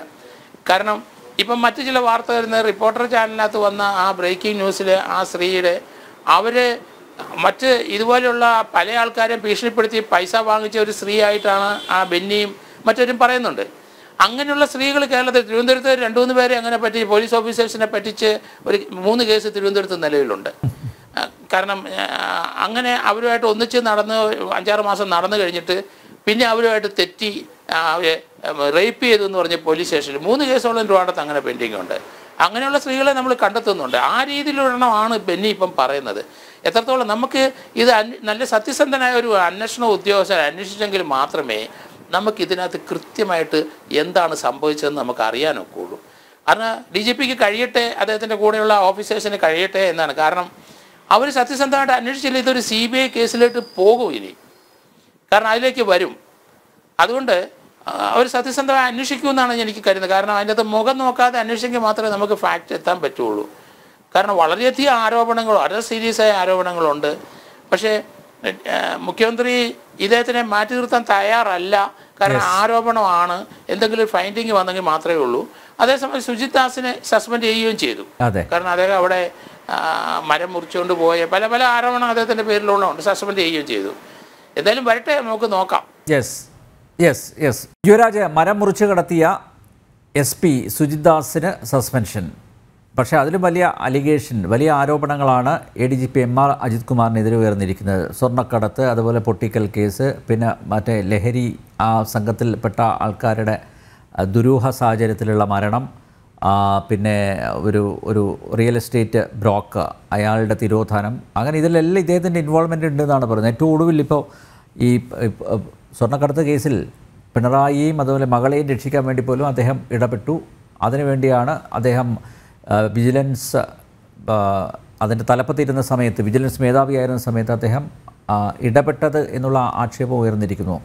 കാരണം ഇപ്പം മറ്റു ചില വാർത്ത വരുന്ന റിപ്പോർട്ടർ ചാനലിനകത്ത് വന്ന ആ ബ്രേക്കിംഗ് ന്യൂസിൽ ആ സ്ത്രീയുടെ അവർ മറ്റ് ഇതുപോലെയുള്ള പല ആൾക്കാരെ ഭീഷണിപ്പെടുത്തി പൈസ വാങ്ങിച്ച ഒരു സ്ത്രീ ആയിട്ടാണ് ആ ബെന്നിയും മറ്റവരും പറയുന്നുണ്ട് അങ്ങനെയുള്ള സ്ത്രീകൾ കേരളത്തിൽ തിരുവനന്തപുരത്ത് രണ്ടു മൂന്ന് പേരെ അങ്ങനെ പറ്റി പോലീസ് ഓഫീസേഴ്സിനെ പറ്റിച്ച് ഒരു മൂന്ന് കേസ് തിരുവനന്തപുരത്ത് നിലവിലുണ്ട് കാരണം അങ്ങനെ അവരുമായിട്ട് ഒന്നിച്ച് നടന്ന് അഞ്ചാറ് മാസം നടന്നു കഴിഞ്ഞിട്ട് പിന്നെ അവരുമായിട്ട് തെറ്റി അവരെ റേപ്പ് ചെയ്തു എന്ന് പറഞ്ഞ് പോലീസ് സ്റ്റേഷനിൽ മൂന്ന് കേസോളം രൂപയുടെ അങ്ങനെ പെൻഡിങ് ഉണ്ട് അങ്ങനെയുള്ള സ്ത്രീകളെ നമ്മൾ കണ്ടെത്തുന്നുണ്ട് ആ രീതിയിലൊരെണ്ണമാണ് ബെന്നി ഇപ്പം പറയുന്നത് എത്രത്തോളം നമുക്ക് ഇത് നല്ല സത്യസന്ധനായ ഒരു അന്വേഷണ ഉദ്യോഗസ്ഥൻ അന്വേഷിച്ചെങ്കിൽ മാത്രമേ നമുക്ക് ഇതിനകത്ത് കൃത്യമായിട്ട് എന്താണ് സംഭവിച്ചതെന്ന് നമുക്ക് ഉള്ളൂ കാരണം ഡി ജി പിക്ക് കഴിയട്ടെ അദ്ദേഹത്തിൻ്റെ കൂടെയുള്ള ഓഫീസേഴ്സിന് കഴിയട്ടെ എന്നാണ് കാരണം അവർ സത്യസന്ധമായിട്ട് അന്വേഷിച്ചില്ല ഇതൊരു സി ബി ഐ കേസിലേക്ക് പോകും ഇനി കാരണം അതിലേക്ക് വരും അതുകൊണ്ട് അവർ സത്യസന്ധമായി അന്വേഷിക്കുമെന്നാണ് എനിക്ക് കരുതുന്നത് കാരണം അതിനകത്ത് മുഖം നോക്കാതെ അന്വേഷിക്കുമ്പോൾ മാത്രമേ നമുക്ക് ഫാക്റ്റ് എത്താൻ പറ്റുള്ളൂ കാരണം വളരെയധികം ആരോപണങ്ങൾ വളരെ സീരിയസ് ആയ ആരോപണങ്ങളുണ്ട് പക്ഷേ മുഖ്യമന്ത്രി ഇദ്ദേഹത്തിനെ മാറ്റി നിർത്താൻ തയ്യാറല്ല കാരണം ആരോപണമാണ് എന്തെങ്കിലും ഫൈൻഡിങ് വന്നെങ്കിൽ മാത്രമേ ഉള്ളൂ അതേസമയം സുജിത് ദാസിനെ സസ്പെൻഡ് ചെയ്യുകയും ചെയ്തു കാരണം അദ്ദേഹം അവിടെ മരം മുറിച്ചുകൊണ്ട് പോയ പല പല ആരോപണം അദ്ദേഹത്തിൻ്റെ പേരിലുള്ളതുകൊണ്ട് സസ്പെൻഡ് ചെയ്യുകയും ചെയ്തു എന്തായാലും വരട്ടെ നമുക്ക് നോക്കാം
യെസ് യെസ് യെസ് യുവരാജ മരം മുറിച്ച് കടത്തിയ എസ് പി സുജിത് ദാസിന് സസ്പെൻഷൻ പക്ഷേ അതിലും വലിയ അലിഗേഷൻ വലിയ ആരോപണങ്ങളാണ് A D G P M R Ajith കുമാറിനെതിരെ ഉയർന്നിരിക്കുന്നത് സ്വർണ്ണക്കടത്ത് അതുപോലെ പൊട്ടിക്കൽ കേസ് പിന്നെ മറ്റേ ലഹരി ആ സംഘത്തിൽപ്പെട്ട ആൾക്കാരുടെ ദുരൂഹ സാഹചര്യത്തിലുള്ള മരണം പിന്നെ ഒരു ഒരു റിയൽ എസ്റ്റേറ്റ് ബ്രോക്കർ അയാളുടെ തിരോധാനം അങ്ങനെ ഇതിലെല്ലാം ഇദ്ദേഹത്തിൻ്റെ ഇൻവോൾവ്മെൻ്റ് ഉണ്ടെന്നാണ് പറയുന്നത് ഏറ്റവും ഒടുവിൽ ഇപ്പോൾ ഈ സ്വർണ്ണക്കടത്ത് കേസിൽ പിണറായിയും അതുപോലെ മകളെയും രക്ഷിക്കാൻ വേണ്ടി പോലും അദ്ദേഹം ഇടപെട്ടു അതിനുവേണ്ടിയാണ് അദ്ദേഹം വിജിലൻസ് അതിൻ്റെ തലപ്പത്തിരുന്ന സമയത്ത് വിജിലൻസ് മേധാവിയായിരുന്ന സമയത്ത് അദ്ദേഹം ഇടപെട്ടത് എന്നുള്ള ആക്ഷേപം ഉയർന്നിരിക്കുന്നു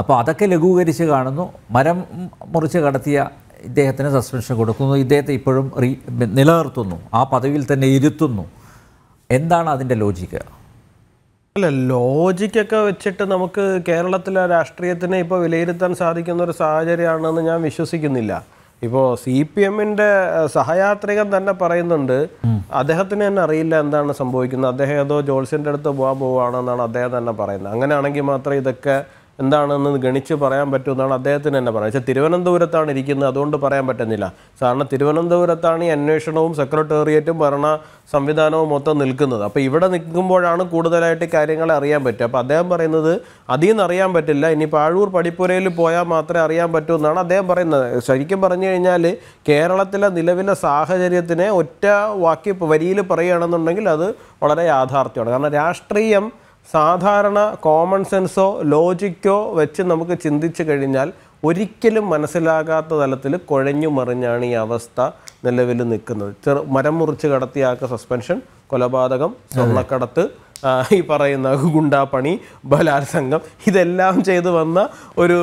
അപ്പോൾ അതൊക്കെ ലഘൂകരിച്ച് കാണുന്നു മരം മുറിച്ച് കടത്തിയ ഇദ്ദേഹത്തിന് സസ്പെൻഷൻ കൊടുക്കുന്നു ഇദ്ദേഹത്തെ ഇപ്പോഴും റീ നിലനിർത്തുന്നു ആ പദവിയിൽ തന്നെ ഇരുത്തുന്നു എന്താണ് അതിൻ്റെ ലോജിക്ക്
അല്ല ലോജിക്കൊക്കെ വെച്ചിട്ട് നമുക്ക് കേരളത്തിലെ രാഷ്ട്രീയത്തിനെ ഇപ്പോൾ വിലയിരുത്താൻ സാധിക്കുന്ന ഒരു സാഹചര്യമാണെന്ന് ഞാൻ വിശ്വസിക്കുന്നില്ല ഇപ്പോൾ സി പി എമ്മിൻ്റെ സഹയാത്രികൻ തന്നെ പറയുന്നുണ്ട് അദ്ദേഹത്തിന് തന്നെ അറിയില്ല എന്താണ് സംഭവിക്കുന്നത് അദ്ദേഹം ഏതോ ജോൾസിൻ്റെ അടുത്ത് പോകാൻ പോവുകയാണെന്നാണ് അദ്ദേഹം തന്നെ പറയുന്നത് അങ്ങനെയാണെങ്കിൽ മാത്രമേ ഇതൊക്കെ എന്താണെന്ന് ഗണിച്ച് പറയാൻ പറ്റുമെന്നാണ് അദ്ദേഹത്തിന് തന്നെ പറയുന്നത് പക്ഷേ തിരുവനന്തപുരത്താണ് ഇരിക്കുന്നത് അതുകൊണ്ട് പറയാൻ പറ്റുന്നില്ല കാരണം തിരുവനന്തപുരത്താണ് ഈ അന്വേഷണവും സെക്രട്ടേറിയറ്റും ഭരണ സംവിധാനവും മൊത്തം നിൽക്കുന്നത് അപ്പോൾ ഇവിടെ നിൽക്കുമ്പോഴാണ് കൂടുതലായിട്ട് കാര്യങ്ങളെ അറിയാൻ പറ്റുക അപ്പോൾ അദ്ദേഹം പറയുന്നത് അതിൽ നിന്ന് അറിയാൻ പറ്റില്ല ഇനി പാഴൂർ പടിപ്പുരയിൽ പോയാൽ മാത്രമേ അറിയാൻ പറ്റൂ എന്നാണ് അദ്ദേഹം പറയുന്നത് ശരിക്കും പറഞ്ഞു കഴിഞ്ഞാൽ കേരളത്തിലെ നിലവിലെ സാഹചര്യത്തിനെ ഒറ്റ വാക്യ വരിയിൽ പറയുകയാണെന്നുണ്ടെങ്കിൽ അത് വളരെ യാഥാർത്ഥ്യമാണ് കാരണം രാഷ്ട്രീയം സാധാരണ കോമൺ സെൻസോ ലോജിക്കോ വെച്ച് നമുക്ക് ചിന്തിച്ചു കഴിഞ്ഞാൽ ഒരിക്കലും മനസ്സിലാകാത്ത തലത്തിൽ കുഴഞ്ഞു മറിഞ്ഞാണ് ഈ അവസ്ഥ നിലവിൽ നിൽക്കുന്നത് ചെറു മരം മുറിച്ച് കടത്തിയാക്ക സസ്പെൻഷൻ കൊലപാതകം സ്വർണ്ണക്കടത്ത് ഈ പറയുന്ന ഗുണ്ടാപ്പണി ബലാത്സംഗം ഇതെല്ലാം ചെയ്തു വന്ന ഒരു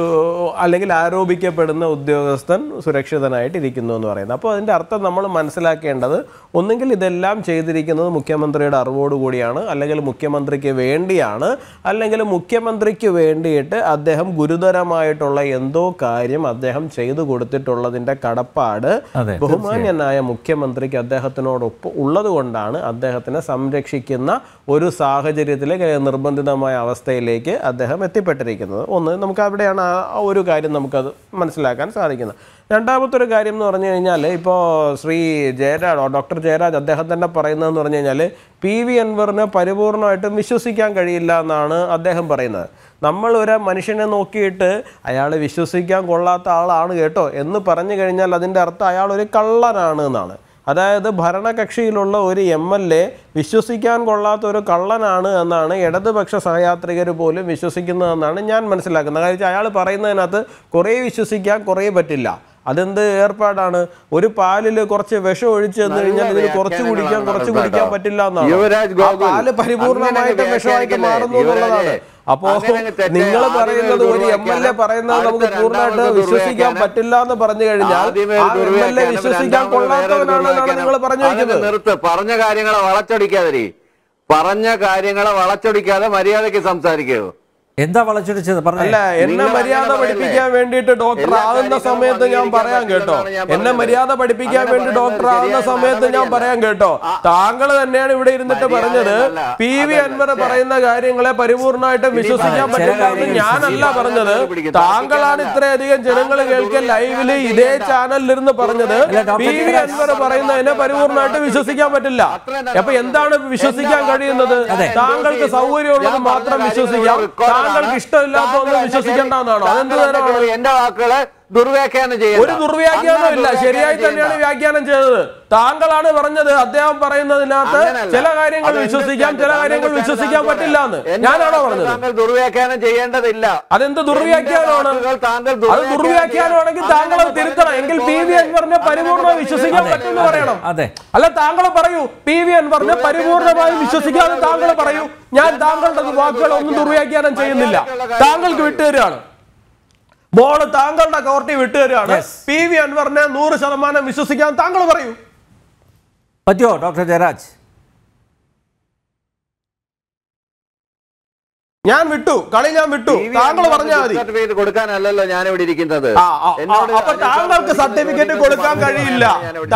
അല്ലെങ്കിൽ ആരോപിക്കപ്പെടുന്ന ഉദ്യോഗസ്ഥൻ സുരക്ഷിതനായിട്ടിരിക്കുന്നു എന്ന് പറയുന്നത് അപ്പോൾ അതിൻ്റെ അർത്ഥം നമ്മൾ മനസ്സിലാക്കേണ്ടത് ഒന്നുകിൽ ഇതെല്ലാം ചെയ്തിരിക്കുന്നത് മുഖ്യമന്ത്രിയുടെ അറിവോടുകൂടിയാണ് അല്ലെങ്കിൽ മുഖ്യമന്ത്രിക്ക് വേണ്ടിയാണ് അല്ലെങ്കിൽ മുഖ്യമന്ത്രിക്ക് വേണ്ടിയിട്ട് അദ്ദേഹം ഗുരുതരമായിട്ടുള്ള എന്തോ കാര്യം അദ്ദേഹം ചെയ്തു കൊടുത്തിട്ടുള്ളതിൻ്റെ കടപ്പാട് ബഹുമാന്യനായ മുഖ്യമന്ത്രിക്ക് അദ്ദേഹത്തിനോടൊപ്പം ഉള്ളത് കൊണ്ടാണ് അദ്ദേഹത്തിനെ സംരക്ഷിക്കുന്ന ഒരു സാഹചര്യത്തിൽ നിർബന്ധിതമായ അവസ്ഥയിലേക്ക് അദ്ദേഹം എത്തിപ്പെട്ടിരിക്കുന്നത് ഒന്ന് നമുക്ക് അവിടെയാണ് ആ ഒരു കാര്യം നമുക്കത് മനസ്സിലാക്കാൻ സാധിക്കുന്നത് രണ്ടാമത്തെ ഒരു കാര്യം എന്ന് പറഞ്ഞു കഴിഞ്ഞാൽ ഇപ്പോൾ ശ്രീ ജയരാജ് ഡോക്ടർ ജയരാജ് അദ്ദേഹം തന്നെ പറയുന്നതെന്ന് പറഞ്ഞു കഴിഞ്ഞാൽ പി വി അൻവറിനെ പരിപൂർണമായിട്ടും വിശ്വസിക്കാൻ കഴിയില്ല എന്നാണ് അദ്ദേഹം പറയുന്നത് നമ്മൾ ഒരു മനുഷ്യനെ നോക്കിയിട്ട് അയാൾ വിശ്വസിക്കാൻ കൊള്ളാത്ത ആളാണ് കേട്ടോ എന്ന് പറഞ്ഞു കഴിഞ്ഞാൽ അതിൻ്റെ അർത്ഥം അയാൾ ഒരു കള്ളനാണ് എന്നാണ് അതായത് ഭരണകക്ഷിയിലുള്ള ഒരു എം എൽ എ വിശ്വസിക്കാൻ കൊള്ളാത്ത ഒരു കള്ളനാണ് എന്നാണ് ഇടതുപക്ഷ സഹയാത്രികർ പോലും വിശ്വസിക്കുന്നതെന്നാണ് ഞാൻ മനസ്സിലാക്കുന്നത് കാര്യം അയാൾ പറയുന്നതിനകത്ത് കുറേ വിശ്വസിക്കാൻ കുറേ പറ്റില്ല അതെന്ത് ഏർപ്പാടാണ് ഒരു പാലിൽ കുറച്ച് വിഷം ഒഴിച്ചു തന്നു കഴിഞ്ഞാൽ ഇതിന് കുറച്ച് കുടിക്കാൻ കുറച്ച് കുടിക്കാൻ പറ്റില്ല എന്നാണ് പാല് പരിപൂർണമായിട്ട് വിഷമായിട്ട് മാറുന്നു എന്നുള്ളതാണ് അപ്പോ നിങ്ങൾ പറയുന്നത് ഒരു എം എൽ എ പറയുന്നത് നമുക്ക് പൂർണ്ണമായിട്ട് വിശ്വസിക്കാൻ പറ്റില്ല എന്ന് പറഞ്ഞു കഴിഞ്ഞാൽ എം എൽ എ വിശ്വസിക്കാൻ കൊള്ളാത്തവനാണെന്നാണ് നിങ്ങൾ പറഞ്ഞു
നിർത്ത് പറഞ്ഞ കാര്യങ്ങളെ വളച്ചൊടിക്കാതെ പറഞ്ഞ കാര്യങ്ങളെ വളച്ചൊടിക്കാതെ മര്യാദയ്ക്ക് സംസാരിക്കൂ എന്താ വളച്ചൊടിച്ചത് അല്ല എന്നെ മര്യാദ പഠിപ്പിക്കാൻ വേണ്ടിയിട്ട് ഡോക്ടർ ആകുന്ന സമയത്ത് ഞാൻ പറയാൻ കേട്ടോ എന്നെ മര്യാദ
പഠിപ്പിക്കാൻ വേണ്ടി ഡോക്ടർ ആകുന്ന സമയത്ത് ഞാൻ പറയാൻ കേട്ടോ താങ്കൾ തന്നെയാണ് ഇവിടെ ഇരുന്നിട്ട് പറഞ്ഞത് പി വി അൻവർ പറയുന്ന കാര്യങ്ങളെ പരിപൂർണമായിട്ട് വിശ്വസിക്കാൻ പറ്റില്ല ഞാനല്ല പറഞ്ഞത് താങ്കളാണ് ഇത്രയധികം ജനങ്ങൾ കേൾക്കുക ലൈവില് ഇതേ ചാനലിലിരുന്ന് പറഞ്ഞത് പി വി അൻവർ പറയുന്നതിനെ പരിപൂർണമായിട്ട് വിശ്വസിക്കാൻ പറ്റില്ല അപ്പൊ എന്താണ് വിശ്വസിക്കാൻ കഴിയുന്നത്
താങ്കൾക്ക് സൗകര്യമുള്ളത് മാത്രം വിശ്വസിക്കാം താങ്കൾക്ക് ഇഷ്ടമില്ലാത്ത വിശ്വസിക്കേണ്ടതാണോ എന്റെ വാക്കുകളെ ദുർവ്യാഖ്യാനം ചെയ്യുന്നത് ഒരു ദുർവ്യാഖ്യാനം ഇല്ല ശരിയായി തന്നെയാണ്
വ്യാഖ്യാനം ചെയ്തത് താങ്കളാണ് പറഞ്ഞത് അദ്ദേഹം പറയുന്നതിനകത്ത് ചില കാര്യങ്ങൾ വിശ്വസിക്കാം ചില കാര്യങ്ങൾ വിശ്വസിക്കാൻ പറ്റില്ല എന്ന് ഞാനാണോ പറഞ്ഞത് താങ്കൾ
ദുർവ്യാഖ്യാനം ചെയ്യേണ്ടതില്ല അതെന്ത് ദുർവ്യാഖ്യാനമാണ് അത് ദുർവ്യാഖ്യാനമാണെങ്കിൽ താങ്കൾ അത് തിരുത്തണം എങ്കിൽ പി വി അൻവറിനെ പരിപൂർണ്ണമായി
വിശ്വസിക്കാൻ പറ്റുമെന്ന് പറയണം അതെ അല്ല താങ്കൾ പറയൂ പി വി അൻവറിനെ പരിപൂർണമായി വിശ്വസിക്കാതെ താങ്കൾ പറയൂ ഞാൻ താങ്കളുടെ വാക്കുകൾ ഒന്നും ദുർവ്യാഖ്യാനം ചെയ്യുന്നില്ല താങ്കൾക്ക് വിട്ടുതരാണ് ബോൾ താങ്കളുടെ കോർട്ടി വിട്ടുതരുകയാണ് പി വി അൻവറിനെ നൂറ് ശതമാനം വിശ്വസിക്കാൻ താങ്കൾ പറയൂ പറ്റുമോ ഡോക്ടർ ജയരാജ് ഞാൻ വിട്ടു കളി ഞാൻ വിട്ടു താങ്കൾ പറഞ്ഞാൽ മതി സർട്ടിഫിക്കറ്റ് കൊടുക്കാനല്ലല്ലോ ഞാൻ ഇവിടെ ഇരിക്കുന്നത് അപ്പൊ താങ്കൾക്ക് സർട്ടിഫിക്കറ്റ് കൊടുക്കാൻ കഴിയില്ല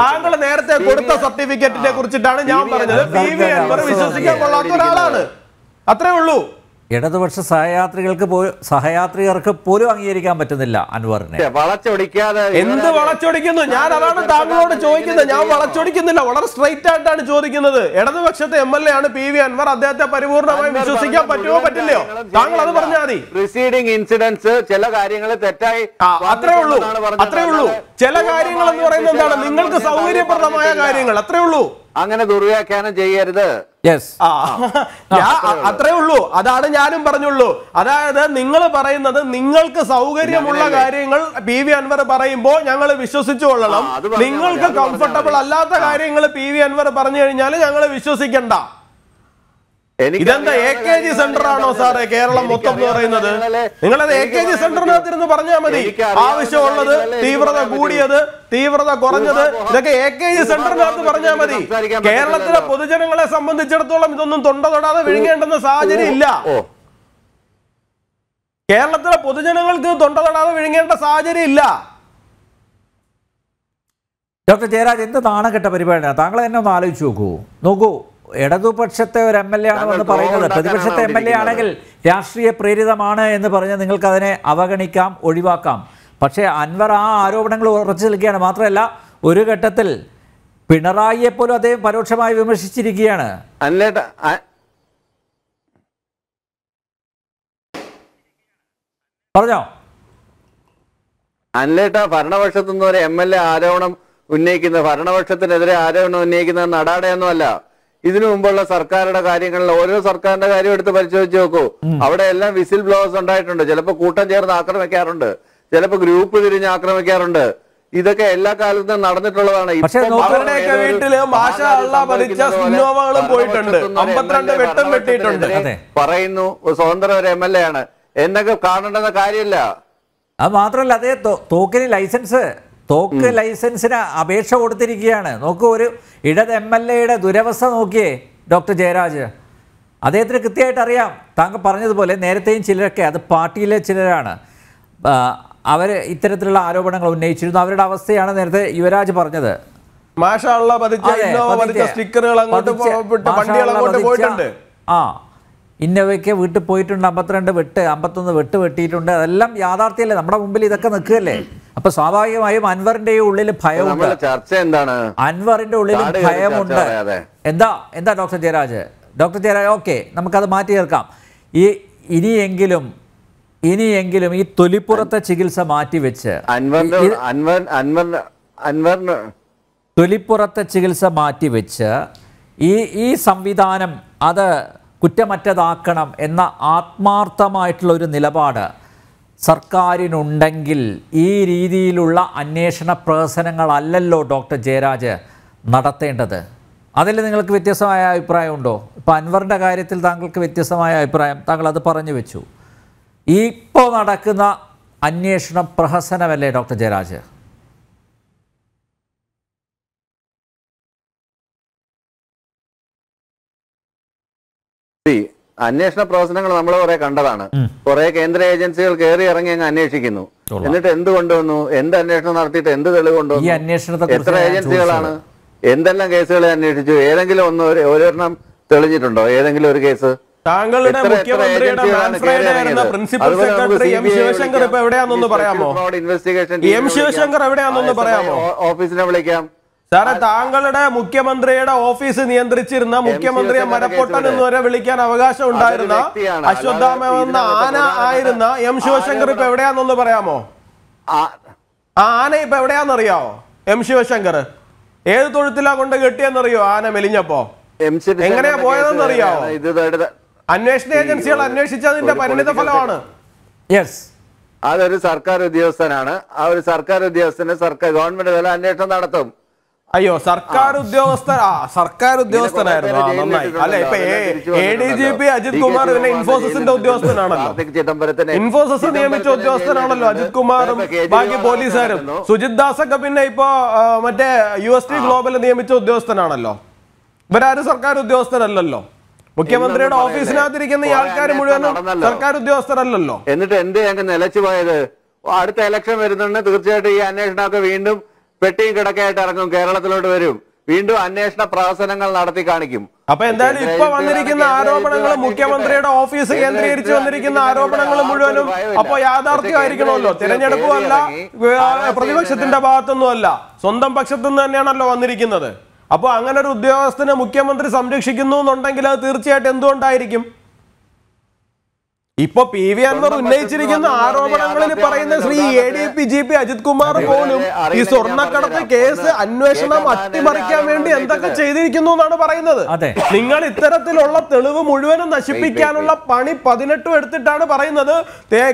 താങ്കൾ നേരത്തെ കൊടുത്ത സർട്ടിഫിക്കറ്റിനെ കുറിച്ചിട്ടാണ് ഞാൻ പറഞ്ഞത് പി വി അൻവർ വിശ്വസിക്കാൻ കൊള്ളാത്ത
ഒരാളാണ്
അത്രേ ഉള്ളൂ ഇടതുപക്ഷ സഹയാത്രികൾക്ക് സഹയാത്രികർക്ക് പോലും അംഗീകരിക്കാൻ പറ്റുന്നില്ല അൻവറിനെ
വളച്ചൊടിക്കാതെ എന്ത് വളച്ചൊടിക്കുന്നു ഞാൻ അതാണ്
താങ്കളോട്
ചോദിക്കുന്നത് ഞാൻ വളച്ചൊടിക്കുന്നില്ല വളരെ സ്ട്രൈറ്റ് ആയിട്ടാണ് ചോദിക്കുന്നത് ഇടതുപക്ഷത്തെ എം എൽ എ ആണ് പി വി അൻവർ അദ്ദേഹത്തെ പരിപൂർണമായി വിശ്വസിക്കാൻ പറ്റുമോ പറ്റില്ലയോ താങ്കൾ അത് പറഞ്ഞാൽ മതി പ്രിസീഡിംഗ് ഇൻസിഡൻസ്
ചില കാര്യങ്ങൾ തെറ്റായി അത്രേ ഉള്ളൂ അത്രേ ഉള്ളൂ ചില കാര്യങ്ങൾ എന്ന് പറയുന്നത് എന്താണ് നിങ്ങൾക്ക് സൗകര്യപ്രദമായ കാര്യങ്ങൾ അത്രേ ഉള്ളൂ അങ്ങനെ ദുർവ്യാഖ്യാനം ചെയ്യരുത്
അത്രേ ഉള്ളൂ അതാണ് ഞാനും പറഞ്ഞുള്ളൂ അതായത് നിങ്ങൾ പറയുന്നത് നിങ്ങൾക്ക് സൗകര്യമുള്ള കാര്യങ്ങൾ പി വി അൻവർ പറയുമ്പോൾ ഞങ്ങൾ വിശ്വസിച്ചു കൊള്ളണം നിങ്ങൾക്ക് കംഫർട്ടബിൾ അല്ലാത്ത കാര്യങ്ങൾ പി വി അൻവർ പറഞ്ഞു കഴിഞ്ഞാൽ ഞങ്ങൾ വിശ്വസിക്കണ്ട
ഇതെന്താ എ കെ
ജി സെന്റർ ആണോ സാറേ കേരളം മൊത്തം എന്ന് പറയുന്നത് നിങ്ങളത് എ കെ ജി സെന്ററിനകത്തിരുന്ന് പറഞ്ഞാൽ മതി ആവശ്യമുള്ളത് തീവ്രത കൂടിയത് തീവ്രത കുറഞ്ഞത് ഇതൊക്കെ എ കെ ജി സെന്ററിനകത്ത് പറഞ്ഞാൽ മതി കേരളത്തിലെ പൊതുജനങ്ങളെ സംബന്ധിച്ചിടത്തോളം ഇതൊന്നും തൊണ്ട തൊടാതെ വിഴുങ്ങേണ്ടെന്ന സാഹചര്യം ഇല്ല കേരളത്തിലെ പൊതുജനങ്ങൾക്ക് തൊണ്ട തൊടാതെ വിഴുങ്ങേണ്ട സാഹചര്യം ഇല്ല
ഡോക്ടർ ജയരാജ് എന്ത് നാണം കെട്ട പരിപാടിയാണ് താങ്കൾ തന്നെ ഒന്ന് ആലോചിച്ച് നോക്കൂ നോക്കൂ ഇടതുപക്ഷത്തെ ഒരു എം എൽ എ ആണെന്ന് പറയുന്നത് പ്രതിപക്ഷത്തെ എം എൽ എ ആണെങ്കിൽ രാഷ്ട്രീയ പ്രേരിതമാണ് എന്ന് പറഞ്ഞ് നിങ്ങൾക്ക് അതിനെ അവഗണിക്കാം ഒഴിവാക്കാം പക്ഷേ അൻവർ ആ ആരോപണങ്ങൾ ഉറച്ചു നിൽക്കുകയാണ് മാത്രമല്ല ഒരു ഘട്ടത്തിൽ പിണറായിയെ പോലും അദ്ദേഹം പരോക്ഷമായി വിമർശിച്ചിരിക്കുകയാണ്
പറഞ്ഞോ അല്ലേട്ട ഭരണപക്ഷത്തുനിന്ന് ഒരു എം എൽ എ ആരോപണം ഉന്നയിക്കുന്നത് ഭരണപക്ഷത്തിനെതിരെ ആരോപണം ഉന്നയിക്കുന്നത് നടാടയൊന്നുമല്ല ഇതിനു മുമ്പുള്ള സർക്കാരുടെ കാര്യങ്ങളിൽ ഓരോ സർക്കാരിന്റെ കാര്യം എടുത്ത് പരിശോധിച്ച് നോക്കൂ അവിടെ എല്ലാം വിസിൽ ബ്ലോവേഴ്സ് ഉണ്ടായിട്ടുണ്ട് ചിലപ്പോൾ കൂട്ടം ചേർന്ന് ആക്രമിക്കാറുണ്ട് ചിലപ്പോൾ ഗ്രൂപ്പ് തിരിഞ്ഞ് ആക്രമിക്കാറുണ്ട് ഇതൊക്കെ എല്ലാ കാലത്തും നടന്നിട്ടുള്ളതാണ് പോയിട്ടുണ്ട് വെട്ടം വെട്ടിയിട്ടുണ്ട് പറയുന്നു സ്വതന്ത്ര ഒരു എം എൽ എ ആണ് എന്നൊക്കെ കാണേണ്ടെന്ന കാര്യമില്ല
അത് മാത്രമല്ല അതേ തോക്കിന് ലൈസൻസ് തോക്ക് ലൈസൻസിന് അപേക്ഷ കൊടുത്തിരിക്കുകയാണ് നോക്കൂ ഒരു ഇടത് എം എൽ എയുടെ ദുരവസ്ഥ നോക്കിയേ ഡോക്ടർ ജയരാജ് അദ്ദേഹത്തിന് കൃത്യമായിട്ട് അറിയാം താങ്കൾ പറഞ്ഞതുപോലെ നേരത്തെയും ചിലരൊക്കെ അത് പാർട്ടിയിലെ ചിലരാണ് അവർ ഇത്തരത്തിലുള്ള ആരോപണങ്ങൾ ഉന്നയിച്ചിരുന്നു അവരുടെ അവസ്ഥയാണ് നേരത്തെ യുവരാജ് പറഞ്ഞത് പതിച്ച സ്റ്റിക്കറുകൾ അങ്ങോട്ട് അങ്ങോട്ട് പോയിട്ടുണ്ട് ആ ഇന്നവയ്ക്ക് വീട്ടിൽ പോയിട്ടുണ്ട് അമ്പത്തിരണ്ട് വെട്ട് അമ്പത്തൊന്ന് വെട്ട് വെട്ടിയിട്ടുണ്ട് അതെല്ലാം യാഥാർത്ഥ്യല്ലേ നമ്മുടെ മുമ്പിൽ ഇതൊക്കെ നിൽക്കുകയല്ലേ അപ്പൊ സ്വാഭാവികമായും അൻവറിന്റെ ഉള്ളിൽ ഭയമുണ്ട്
ചർച്ച എന്താണ് അൻവറിന്റെ
ഉള്ളിൽ ഭയമുണ്ട് എന്താ എന്താ doctor Jayaraj doctor Jayaraj okay നമുക്കത് മാറ്റി ചേർക്കാം ഈ ഇനിയെങ്കിലും ഇനിയെങ്കിലും ഈ തൊലിപ്പുറത്തെ ചികിത്സ മാറ്റി വെച്ച് തൊലിപ്പുറത്തെ ചികിത്സ മാറ്റി വെച്ച് ഈ ഈ സംവിധാനം അത് കുറ്റമറ്റതാക്കണം എന്ന ആത്മാർത്ഥമായിട്ടുള്ള ഒരു നിലപാട് സർക്കാരിനുണ്ടെങ്കിൽ ഈ രീതിയിലുള്ള അന്വേഷണ പ്രഹസനങ്ങളല്ലല്ലോ ഡോക്ടർ ജയരാജ് നടത്തേണ്ടത് അതിൽ നിങ്ങൾക്ക് വ്യത്യസ്തമായ അഭിപ്രായമുണ്ടോ ഇപ്പോൾ അൻവറിൻ്റെ കാര്യത്തിൽ താങ്കൾക്ക് വ്യത്യസ്തമായ അഭിപ്രായം താങ്കൾ അത് പറഞ്ഞു വെച്ചു ഇപ്പോൾ നടക്കുന്ന അന്വേഷണ പ്രഹസനമല്ലേ ഡോക്ടർ ജയരാജ്
അന്വേഷണ പ്രവർത്തനങ്ങൾ നമ്മൾ കുറെ കണ്ടതാണ് കുറെ കേന്ദ്ര ഏജൻസികൾ കയറി ഇറങ്ങി അങ്ങ് അന്വേഷിക്കുന്നു എന്നിട്ട് എന്ത് കൊണ്ടുവന്നു എന്ത് അന്വേഷണം നടത്തിയിട്ട് എന്ത് തെളിവ് കൊണ്ടുവന്നു എത്ര ഏജൻസികളാണ് എന്തെല്ലാം കേസുകളെ അന്വേഷിച്ചു ഏതെങ്കിലും ഒന്ന് ഒരെണ്ണം തെളിഞ്ഞിട്ടുണ്ടോ ഏതെങ്കിലും ഒരു കേസ് താങ്കളുടെ മുഖ്യമന്ത്രിയുടെ പ്രിൻസിപ്പൽ സെക്രട്ടറി എം ശിവശങ്കർ പറയാമോ എം ശിവശങ്കർ പറയാമോ ഓഫീസിനെ വിളിക്കാം
സാറെ താങ്കളുടെ മുഖ്യമന്ത്രിയുടെ ഓഫീസ് നിയന്ത്രിച്ചിരുന്ന മുഖ്യമന്ത്രിയെ മരപ്പൊട്ടൻ എന്ന് വരെ വിളിക്കാൻ അവകാശം ഉണ്ടായിരുന്ന അശ്വത്ഥാമെന്ന ആന ആയിരുന്ന എം ശിവശങ്കർ ഇപ്പൊ എവിടെയാന്നൊന്ന് പറയാമോ ആ ആന ഇപ്പൊ എവിടെയാന്നറിയാവോ എം ശിവശങ്കർ ഏത് തൊഴുത്തിലാ കൊണ്ട് കെട്ടിയെന്നറിയോ ആന മെലിഞ്ഞപ്പോ എങ്ങനെയാ പോയതെന്നറിയോ
അന്വേഷണ ഏജൻസികൾ അന്വേഷിച്ചതിന്റെ പരിണിത ഫലമാണ് യെസ് അതൊരു സർക്കാർ ഉദ്യോഗസ്ഥനാണ് ആ ഒരു സർക്കാർ ഉദ്യോഗസ്ഥന് സർക്കാർ ഗവൺമെന്റ് തല അന്വേഷണം നടത്തും
അയ്യോ സർക്കാർ ഉദ്യോഗസ്ഥ സർക്കാർ ഉദ്യോഗസ്ഥനായിരുന്നു നന്നായി അല്ലെ ഇപ്പൊ A D G P Ajith Kumar പിന്നെ ഇൻഫോസിന്റെ ഉദ്യോഗസ്ഥനാണല്ലോ ഇൻഫോസിസ് നിയമിച്ച ഉദ്യോഗസ്ഥനാണല്ലോ അജിത് കുമാറും ബാക്കി പോലീസുകാരും സുജിത് ദാസ് ഒക്കെ പിന്നെ ഇപ്പോ മറ്റേ യു എസ് ടി ഗ്ലോബൽ നിയമിച്ച ഉദ്യോഗസ്ഥനാണല്ലോ ഇവരാരും സർക്കാർ ഉദ്യോഗസ്ഥരല്ലല്ലോ മുഖ്യമന്ത്രിയുടെ ഓഫീസിനകത്തിരിക്കുന്ന ഈ ആൾക്കാർ മുഴുവൻ സർക്കാർ
ഉദ്യോഗസ്ഥരല്ലല്ലോ എന്നിട്ട് എന്തേ ഞങ്ങൾക്ക് നിലച്ചു പോയത് അടുത്ത ഇലക്ഷൻ വരുന്നുണ്ട് തീർച്ചയായിട്ടും ഈ അന്വേഷണമൊക്കെ വീണ്ടും പെട്ടിയും കിടക്കയായിട്ട് ഇറങ്ങും കേരളത്തിലോട്ട് വരും വീണ്ടും അന്വേഷണ പ്രവർത്തനങ്ങൾ നടത്തി കാണിക്കും അപ്പൊ എന്തായാലും ഇപ്പൊ വന്നിരിക്കുന്ന ആരോപണങ്ങൾ മുഖ്യമന്ത്രിയുടെ ഓഫീസ് കേന്ദ്രീകരിച്ച് വന്നിരിക്കുന്ന ആരോപണങ്ങൾ മുഴുവനും അപ്പൊ
യാഥാർത്ഥ്യമായിരിക്കണമല്ലോ തിരഞ്ഞെടുപ്പുമല്ല പ്രതിപക്ഷത്തിന്റെ ഭാഗത്തൊന്നുമല്ല സ്വന്തം പക്ഷത്തുനിന്ന് തന്നെയാണല്ലോ വന്നിരിക്കുന്നത് അപ്പോൾ അങ്ങനെ ഒരു ഉദ്യോഗസ്ഥനെ മുഖ്യമന്ത്രി സംരക്ഷിക്കുന്നു എന്നുണ്ടെങ്കിൽ അത് തീർച്ചയായിട്ടും എന്തുകൊണ്ടായിരിക്കും ഇപ്പൊ പി വി അൻവർ ഉന്നയിച്ചിരിക്കുന്ന ആരോപണങ്ങളിൽ പറയുന്ന Shri A D P G P Ajith Kumar പോലും ഈ സ്വർണ്ണക്കടത്ത് കേസ് അന്വേഷണം അട്ടിമറിക്കാൻ വേണ്ടി എന്തൊക്കെ ചെയ്തിരിക്കുന്നു എന്നാണ് പറയുന്നത് നിങ്ങൾ ഇത്തരത്തിലുള്ള തെളിവ് മുഴുവനും നശിപ്പിക്കാനുള്ള പണി പതിനെട്ടും എടുത്തിട്ടാണ് പറയുന്നത്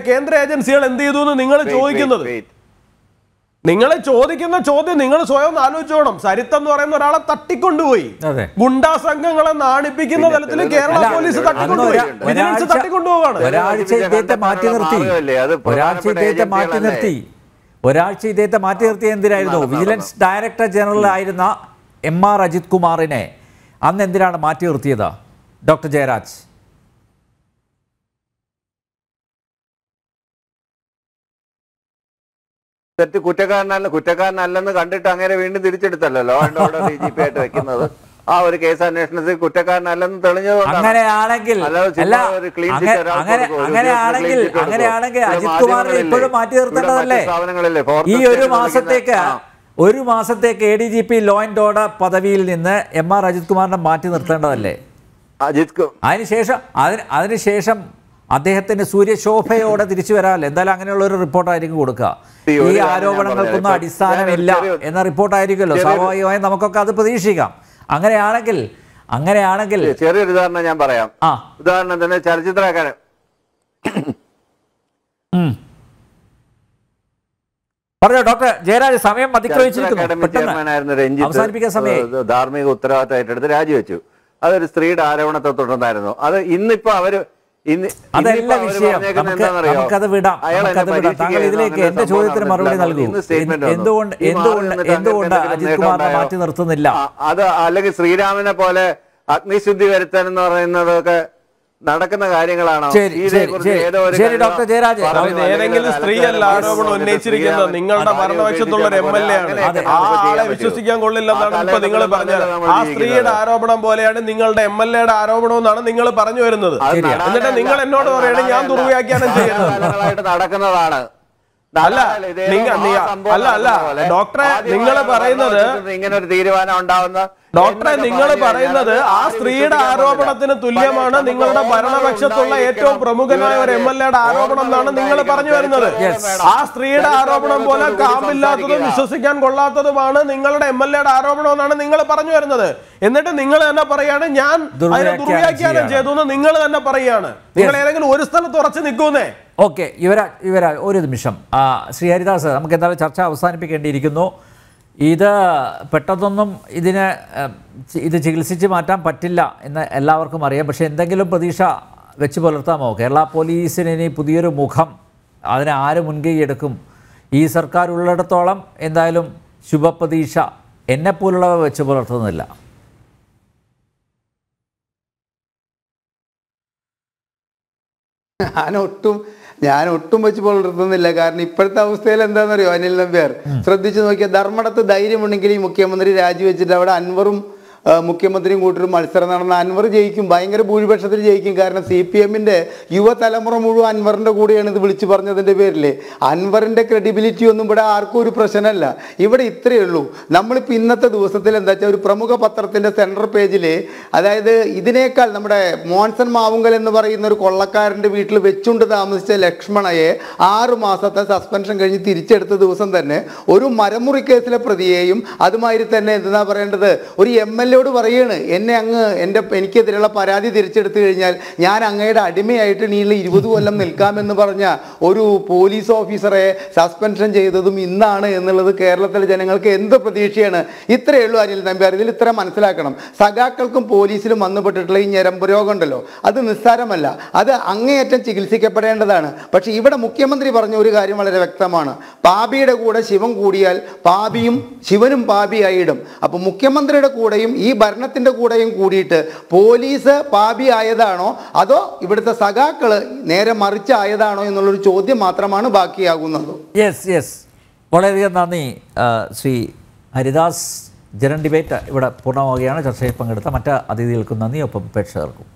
കേന്ദ്ര ഏജൻസികൾ എന്ത് ചെയ്തു എന്ന് നിങ്ങൾ ചോദിക്കുന്നത് നിങ്ങളെ ചോദിക്കുന്ന ചോദ്യം നിങ്ങൾ സ്വയം ആലോചിച്ചോണം സരിത്ത് എന്ന് പറയുന്ന ഒരാളെ തട്ടിക്കൊണ്ടുപോയി ഗുണ്ടാ സംഘങ്ങളെ നാണിപ്പിക്കുന്ന തലത്തിൽ കേരള
പോലീസ് തട്ടിക്കൊണ്ടുപോവാണ് ഒരാഴ്ച മാറ്റി നിർത്തി
ഒരാഴ്ച മാറ്റി നിർത്തി ഒരാഴ്ച ഇദ്ദേഹത്തെ മാറ്റി നിർത്തി എന്തിനായിരുന്നു വിജിലൻസ് ഡയറക്ടർ ജനറൽ ആയിരുന്ന എം ആർ അജിത് കുമാറിനെ അന്ന് എന്തിനാണ് മാറ്റി നിർത്തിയത് ഡോക്ടർ ജയരാജ്
തെറ്റ് കുറ്റക്കാരനല്ല കുറ്റക്കാരനല്ലെന്ന് കണ്ടിട്ട് അങ്ങനെ വീണ്ടും തിരിച്ചെടുത്തല്ലോ ലോ ഡി ജി പി ആയിട്ട് വെക്കുന്നത് ആ ഒരു കേസ് അന്വേഷണത്തിൽ കുറ്റക്കാരനല്ലെന്ന് തെളിഞ്ഞത് അങ്ങനെയാണെങ്കിൽ
അങ്ങനെയാണെങ്കിൽ അങ്ങനെയാണെങ്കിൽ അജിത് കുമാറിനെ ഇപ്പോഴും മാറ്റി നിർത്തേണ്ടതല്ലേ ഈ ഒരു മാസത്തേക്ക് ഒരു മാസത്തേക്ക് A D G P law and order പദവിയിൽ നിന്ന് എം ആർ അജിത് കുമാറിനെ മാറ്റി നിർത്തേണ്ടതല്ലേ അജിത് അതിനുശേഷം അതിന് അതിനുശേഷം അദ്ദേഹത്തിന് സൂര്യശോഭയോടെ തിരിച്ചു വരാമല്ലോ എന്തായാലും അങ്ങനെയുള്ള ഒരു റിപ്പോർട്ടായിരിക്കും കൊടുക്കുക ഈ ആരോപണങ്ങൾക്കൊന്നും അടിസ്ഥാനമില്ല എന്ന റിപ്പോർട്ടായിരിക്കുമല്ലോ സ്വാഭാവികമായി നമുക്കൊക്കെ അത് പ്രതീക്ഷിക്കാം അങ്ങനെയാണെങ്കിൽ അങ്ങനെയാണെങ്കിൽ ചെറിയൊരു ഉദാഹരണം ഞാൻ പറയാം
ആ തന്നെ ചലച്ചിത്ര അക്കാദമി പറഞ്ഞോ ഡോക്ടർ ജയരാജ് സമയം അതിക്രമിച്ചിരിക്കുന്നു അവസാനിപ്പിക്കാൻ ധാർമ്മിക ഉത്തരവാദിത്തം ഏറ്റെടുത്ത് രാജിവെച്ചു അതൊരു സ്ത്രീയുടെ ആരോപണത്തെ തുടർന്നായിരുന്നു അത് ഇന്നിപ്പോ അവര് വിഷയം വിടാം വിടാം ഇതിലേക്ക് എന്റെ ചോദ്യത്തിന് മറുപടി നൽകുന്നു മാറ്റി നിർത്തുന്നില്ല അത് അല്ലെങ്കിൽ ശ്രീരാമനെ പോലെ അഗ്നിശുദ്ധി വരുത്താൻ എന്ന് പറയുന്നതൊക്കെ നടക്കുന്ന കാര്യങ്ങളാണ് ശരി ഡോക്ടർ ജയരാജൻ ഏതെങ്കിലും സ്ത്രീ അല്ല ആരോപണം ഉന്നയിച്ചിരിക്കുന്നത് നിങ്ങളുടെ ഭരണപക്ഷത്തുള്ള ഒരു എം എൽ എ ആണ് ആളെ വിശ്വസിക്കാൻ
കൊള്ളില്ലെന്നാണ് ഇപ്പൊ നിങ്ങൾ പറഞ്ഞത് ആ സ്ത്രീയുടെ ആരോപണം പോലെയാണ് നിങ്ങളുടെ എം എൽ എയുടെ ആരോപണം എന്നാണ് നിങ്ങൾ പറഞ്ഞു വരുന്നത് എന്നിട്ട് നിങ്ങൾ എന്നോട് പറയണം ഞാൻ ദുർവ്യാഖ്യാനം
ചെയ്യുന്നത് നടക്കുന്നതാണ് അല്ല നിങ്ങൾ അല്ല അല്ല ഡോക്ടറെ നിങ്ങൾ പറയുന്നത്
ഇങ്ങനെ ഒരു തീരുമാനം ഉണ്ടാവുന്ന ഡോക്ടറെ നിങ്ങൾ പറയുന്നത് ആ സ്ത്രീയുടെ ആരോപണത്തിന് തുല്യമാണ് നിങ്ങളുടെ ഭരണപക്ഷത്തുള്ള ഏറ്റവും പ്രമുഖനായ ഒരു എം എൽ എയുടെ ആരോപണം എന്നാണ് നിങ്ങൾ പറഞ്ഞു വരുന്നത് ആ സ്ത്രീയുടെ ആരോപണം പോലെ കാമില്ലാത്തതും വിശ്വസിക്കാൻ കൊള്ളാത്തതുമാണ് നിങ്ങളുടെ എം എൽ എയുടെ ആരോപണം എന്നാണ് നിങ്ങൾ പറഞ്ഞു വരുന്നത് എന്നിട്ട് നിങ്ങൾ തന്നെ പറയാണ് ഞാൻ അതിനെ ദുർവ്യാഖ്യാനം ചെയ്തു നിങ്ങൾ തന്നെ പറയാണ്
നിങ്ങൾ ഏതെങ്കിലും ഒരു സ്ഥലത്ത് ഉറച്ചു നിൽക്കുന്നേ ഓക്കെ ഇവരാ ഇവരാ ഒരു നിമിഷം ശ്രീ ഹരിദാസ് നമുക്ക് എന്തായാലും ചർച്ച അവസാനിപ്പിക്കേണ്ടിയിരിക്കുന്നു ഇത് പെട്ടെന്നൊന്നും ഇതിനെ ഇത് ചികിത്സിച്ച് മാറ്റാൻ പറ്റില്ല എന്ന് എല്ലാവർക്കും അറിയാം പക്ഷേ എന്തെങ്കിലും പ്രതീക്ഷ വെച്ച് പുലർത്താമോ കേരള പോലീസിന് ഇനി പുതിയൊരു മുഖം അതിനെ ആര് മുൻകൈ എടുക്കും ഈ സർക്കാർ ഉള്ളിടത്തോളം എന്തായാലും ശുഭപ്രതീക്ഷ എന്നെപ്പോലുള്ളവ വെച്ച് പുലർത്തുന്നില്ല
ഞാനൊട്ടും ഞാൻ ഒട്ടും വെച്ച് പുലർത്തുന്നില്ല കാരണം ഇപ്പോഴത്തെ അവസ്ഥയിൽ എന്താണെന്നറിയോ അനിൽ നമ്പ്യാർ ശ്രദ്ധിച്ചു നോക്കിയാൽ ധർമ്മടത്ത് ധൈര്യമുണ്ടെങ്കിൽ ഈ മുഖ്യമന്ത്രി രാജിവെച്ചിട്ട് അവിടെ അൻവറും മുഖ്യമന്ത്രിയും കൂട്ടരും മത്സരം നടന്ന അൻവർ ജയിക്കും ഭയങ്കര ഭൂരിപക്ഷത്തിൽ ജയിക്കും കാരണം സി പി എമ്മിൻ്റെ യുവതലമുറ മുഴുവൻ അൻവറിൻ്റെ കൂടെയാണ് ഇത് വിളിച്ചു പറഞ്ഞതിൻ്റെ പേരിൽ അൻവറിൻ്റെ ക്രെഡിബിലിറ്റി ഒന്നും ഇവിടെ ആർക്കും ഒരു പ്രശ്നമല്ല ഇവിടെ ഇത്രയേ ഉള്ളൂ നമ്മളിപ്പോൾ ഇന്നത്തെ ദിവസത്തിൽ എന്താ വെച്ചാൽ ഒരു പ്രമുഖ പത്രത്തിൻ്റെ സെൻട്രൽ പേജിൽ അതായത് ഇതിനേക്കാൾ നമ്മുടെ മോൻസൺ മാവുങ്കൽ എന്ന് പറയുന്ന ഒരു കൊള്ളക്കാരൻ്റെ വീട്ടിൽ വെച്ചുകൊണ്ട് താമസിച്ച ലക്ഷ്മണയെ ആറുമാസത്തെ മാസത്തെ സസ്പെൻഷൻ കഴിഞ്ഞ് തിരിച്ചെടുത്ത ദിവസം തന്നെ ഒരു മരമുറി കേസിലെ പ്രതിയെയും അതുമാതിരി തന്നെ എന്താ പറയേണ്ടത് ഒരു എം എൽ എല്ലോട് പറയുകയാണ് എന്നെ അങ്ങ് എൻ്റെ എനിക്കെതിരെയുള്ള പരാതി തിരിച്ചെടുത്തു കഴിഞ്ഞാൽ ഞാൻ അങ്ങയുടെ അടിമയായിട്ട് നീള ഇരുപത് കൊല്ലം നിൽക്കാമെന്ന് പറഞ്ഞ ഒരു പോലീസ് ഓഫീസറെ സസ്പെൻഷൻ ചെയ്തതും ഇന്നാണ് എന്നുള്ളത് കേരളത്തിലെ ജനങ്ങൾക്ക് എന്ത് പ്രതീക്ഷയാണ് ഇത്രയേ ഉള്ളൂ അനിൽ നമ്പ്യാർ ഇതിൽ ഇത്ര മനസ്സിലാക്കണം സഖാക്കൾക്കും പോലീസിലും വന്നുപെട്ടിട്ടുള്ള ഈ ഞരമ്പ് രോഗമുണ്ടല്ലോ അത് നിസ്സാരമല്ല അത് അങ്ങേയറ്റം ചികിത്സിക്കപ്പെടേണ്ടതാണ് പക്ഷേ ഇവിടെ മുഖ്യമന്ത്രി പറഞ്ഞ ഒരു കാര്യം വളരെ വ്യക്തമാണ് പാപിയുടെ കൂടെ ശിവൻ കൂടിയാൽ പാപിയും ശിവനും പാപിയായിടും അപ്പോൾ മുഖ്യമന്ത്രിയുടെ കൂടെയും ഈ ഭരണത്തിൻ്റെ കൂടെയും കൂടിയിട്ട് പോലീസ് പാപി ആയതാണോ അതോ ഇവിടുത്തെ സഖാക്കൾ നേരെ മറിച്ച് ആയതാണോ എന്നുള്ളൊരു ചോദ്യം മാത്രമാണ് ബാക്കിയാകുന്നത്
യെസ് യെസ് വളരെയധികം നന്ദി ശ്രീ ഹരിദാസ് ജനൻ ഡിബേറ്റ് ഇവിടെ പൂർണ്ണമാവുകയാണ് ചർച്ചയിൽ പങ്കെടുത്ത മറ്റ് അതിഥികൾക്കും നന്ദി ഒപ്പം പ്രേക്ഷകർക്കും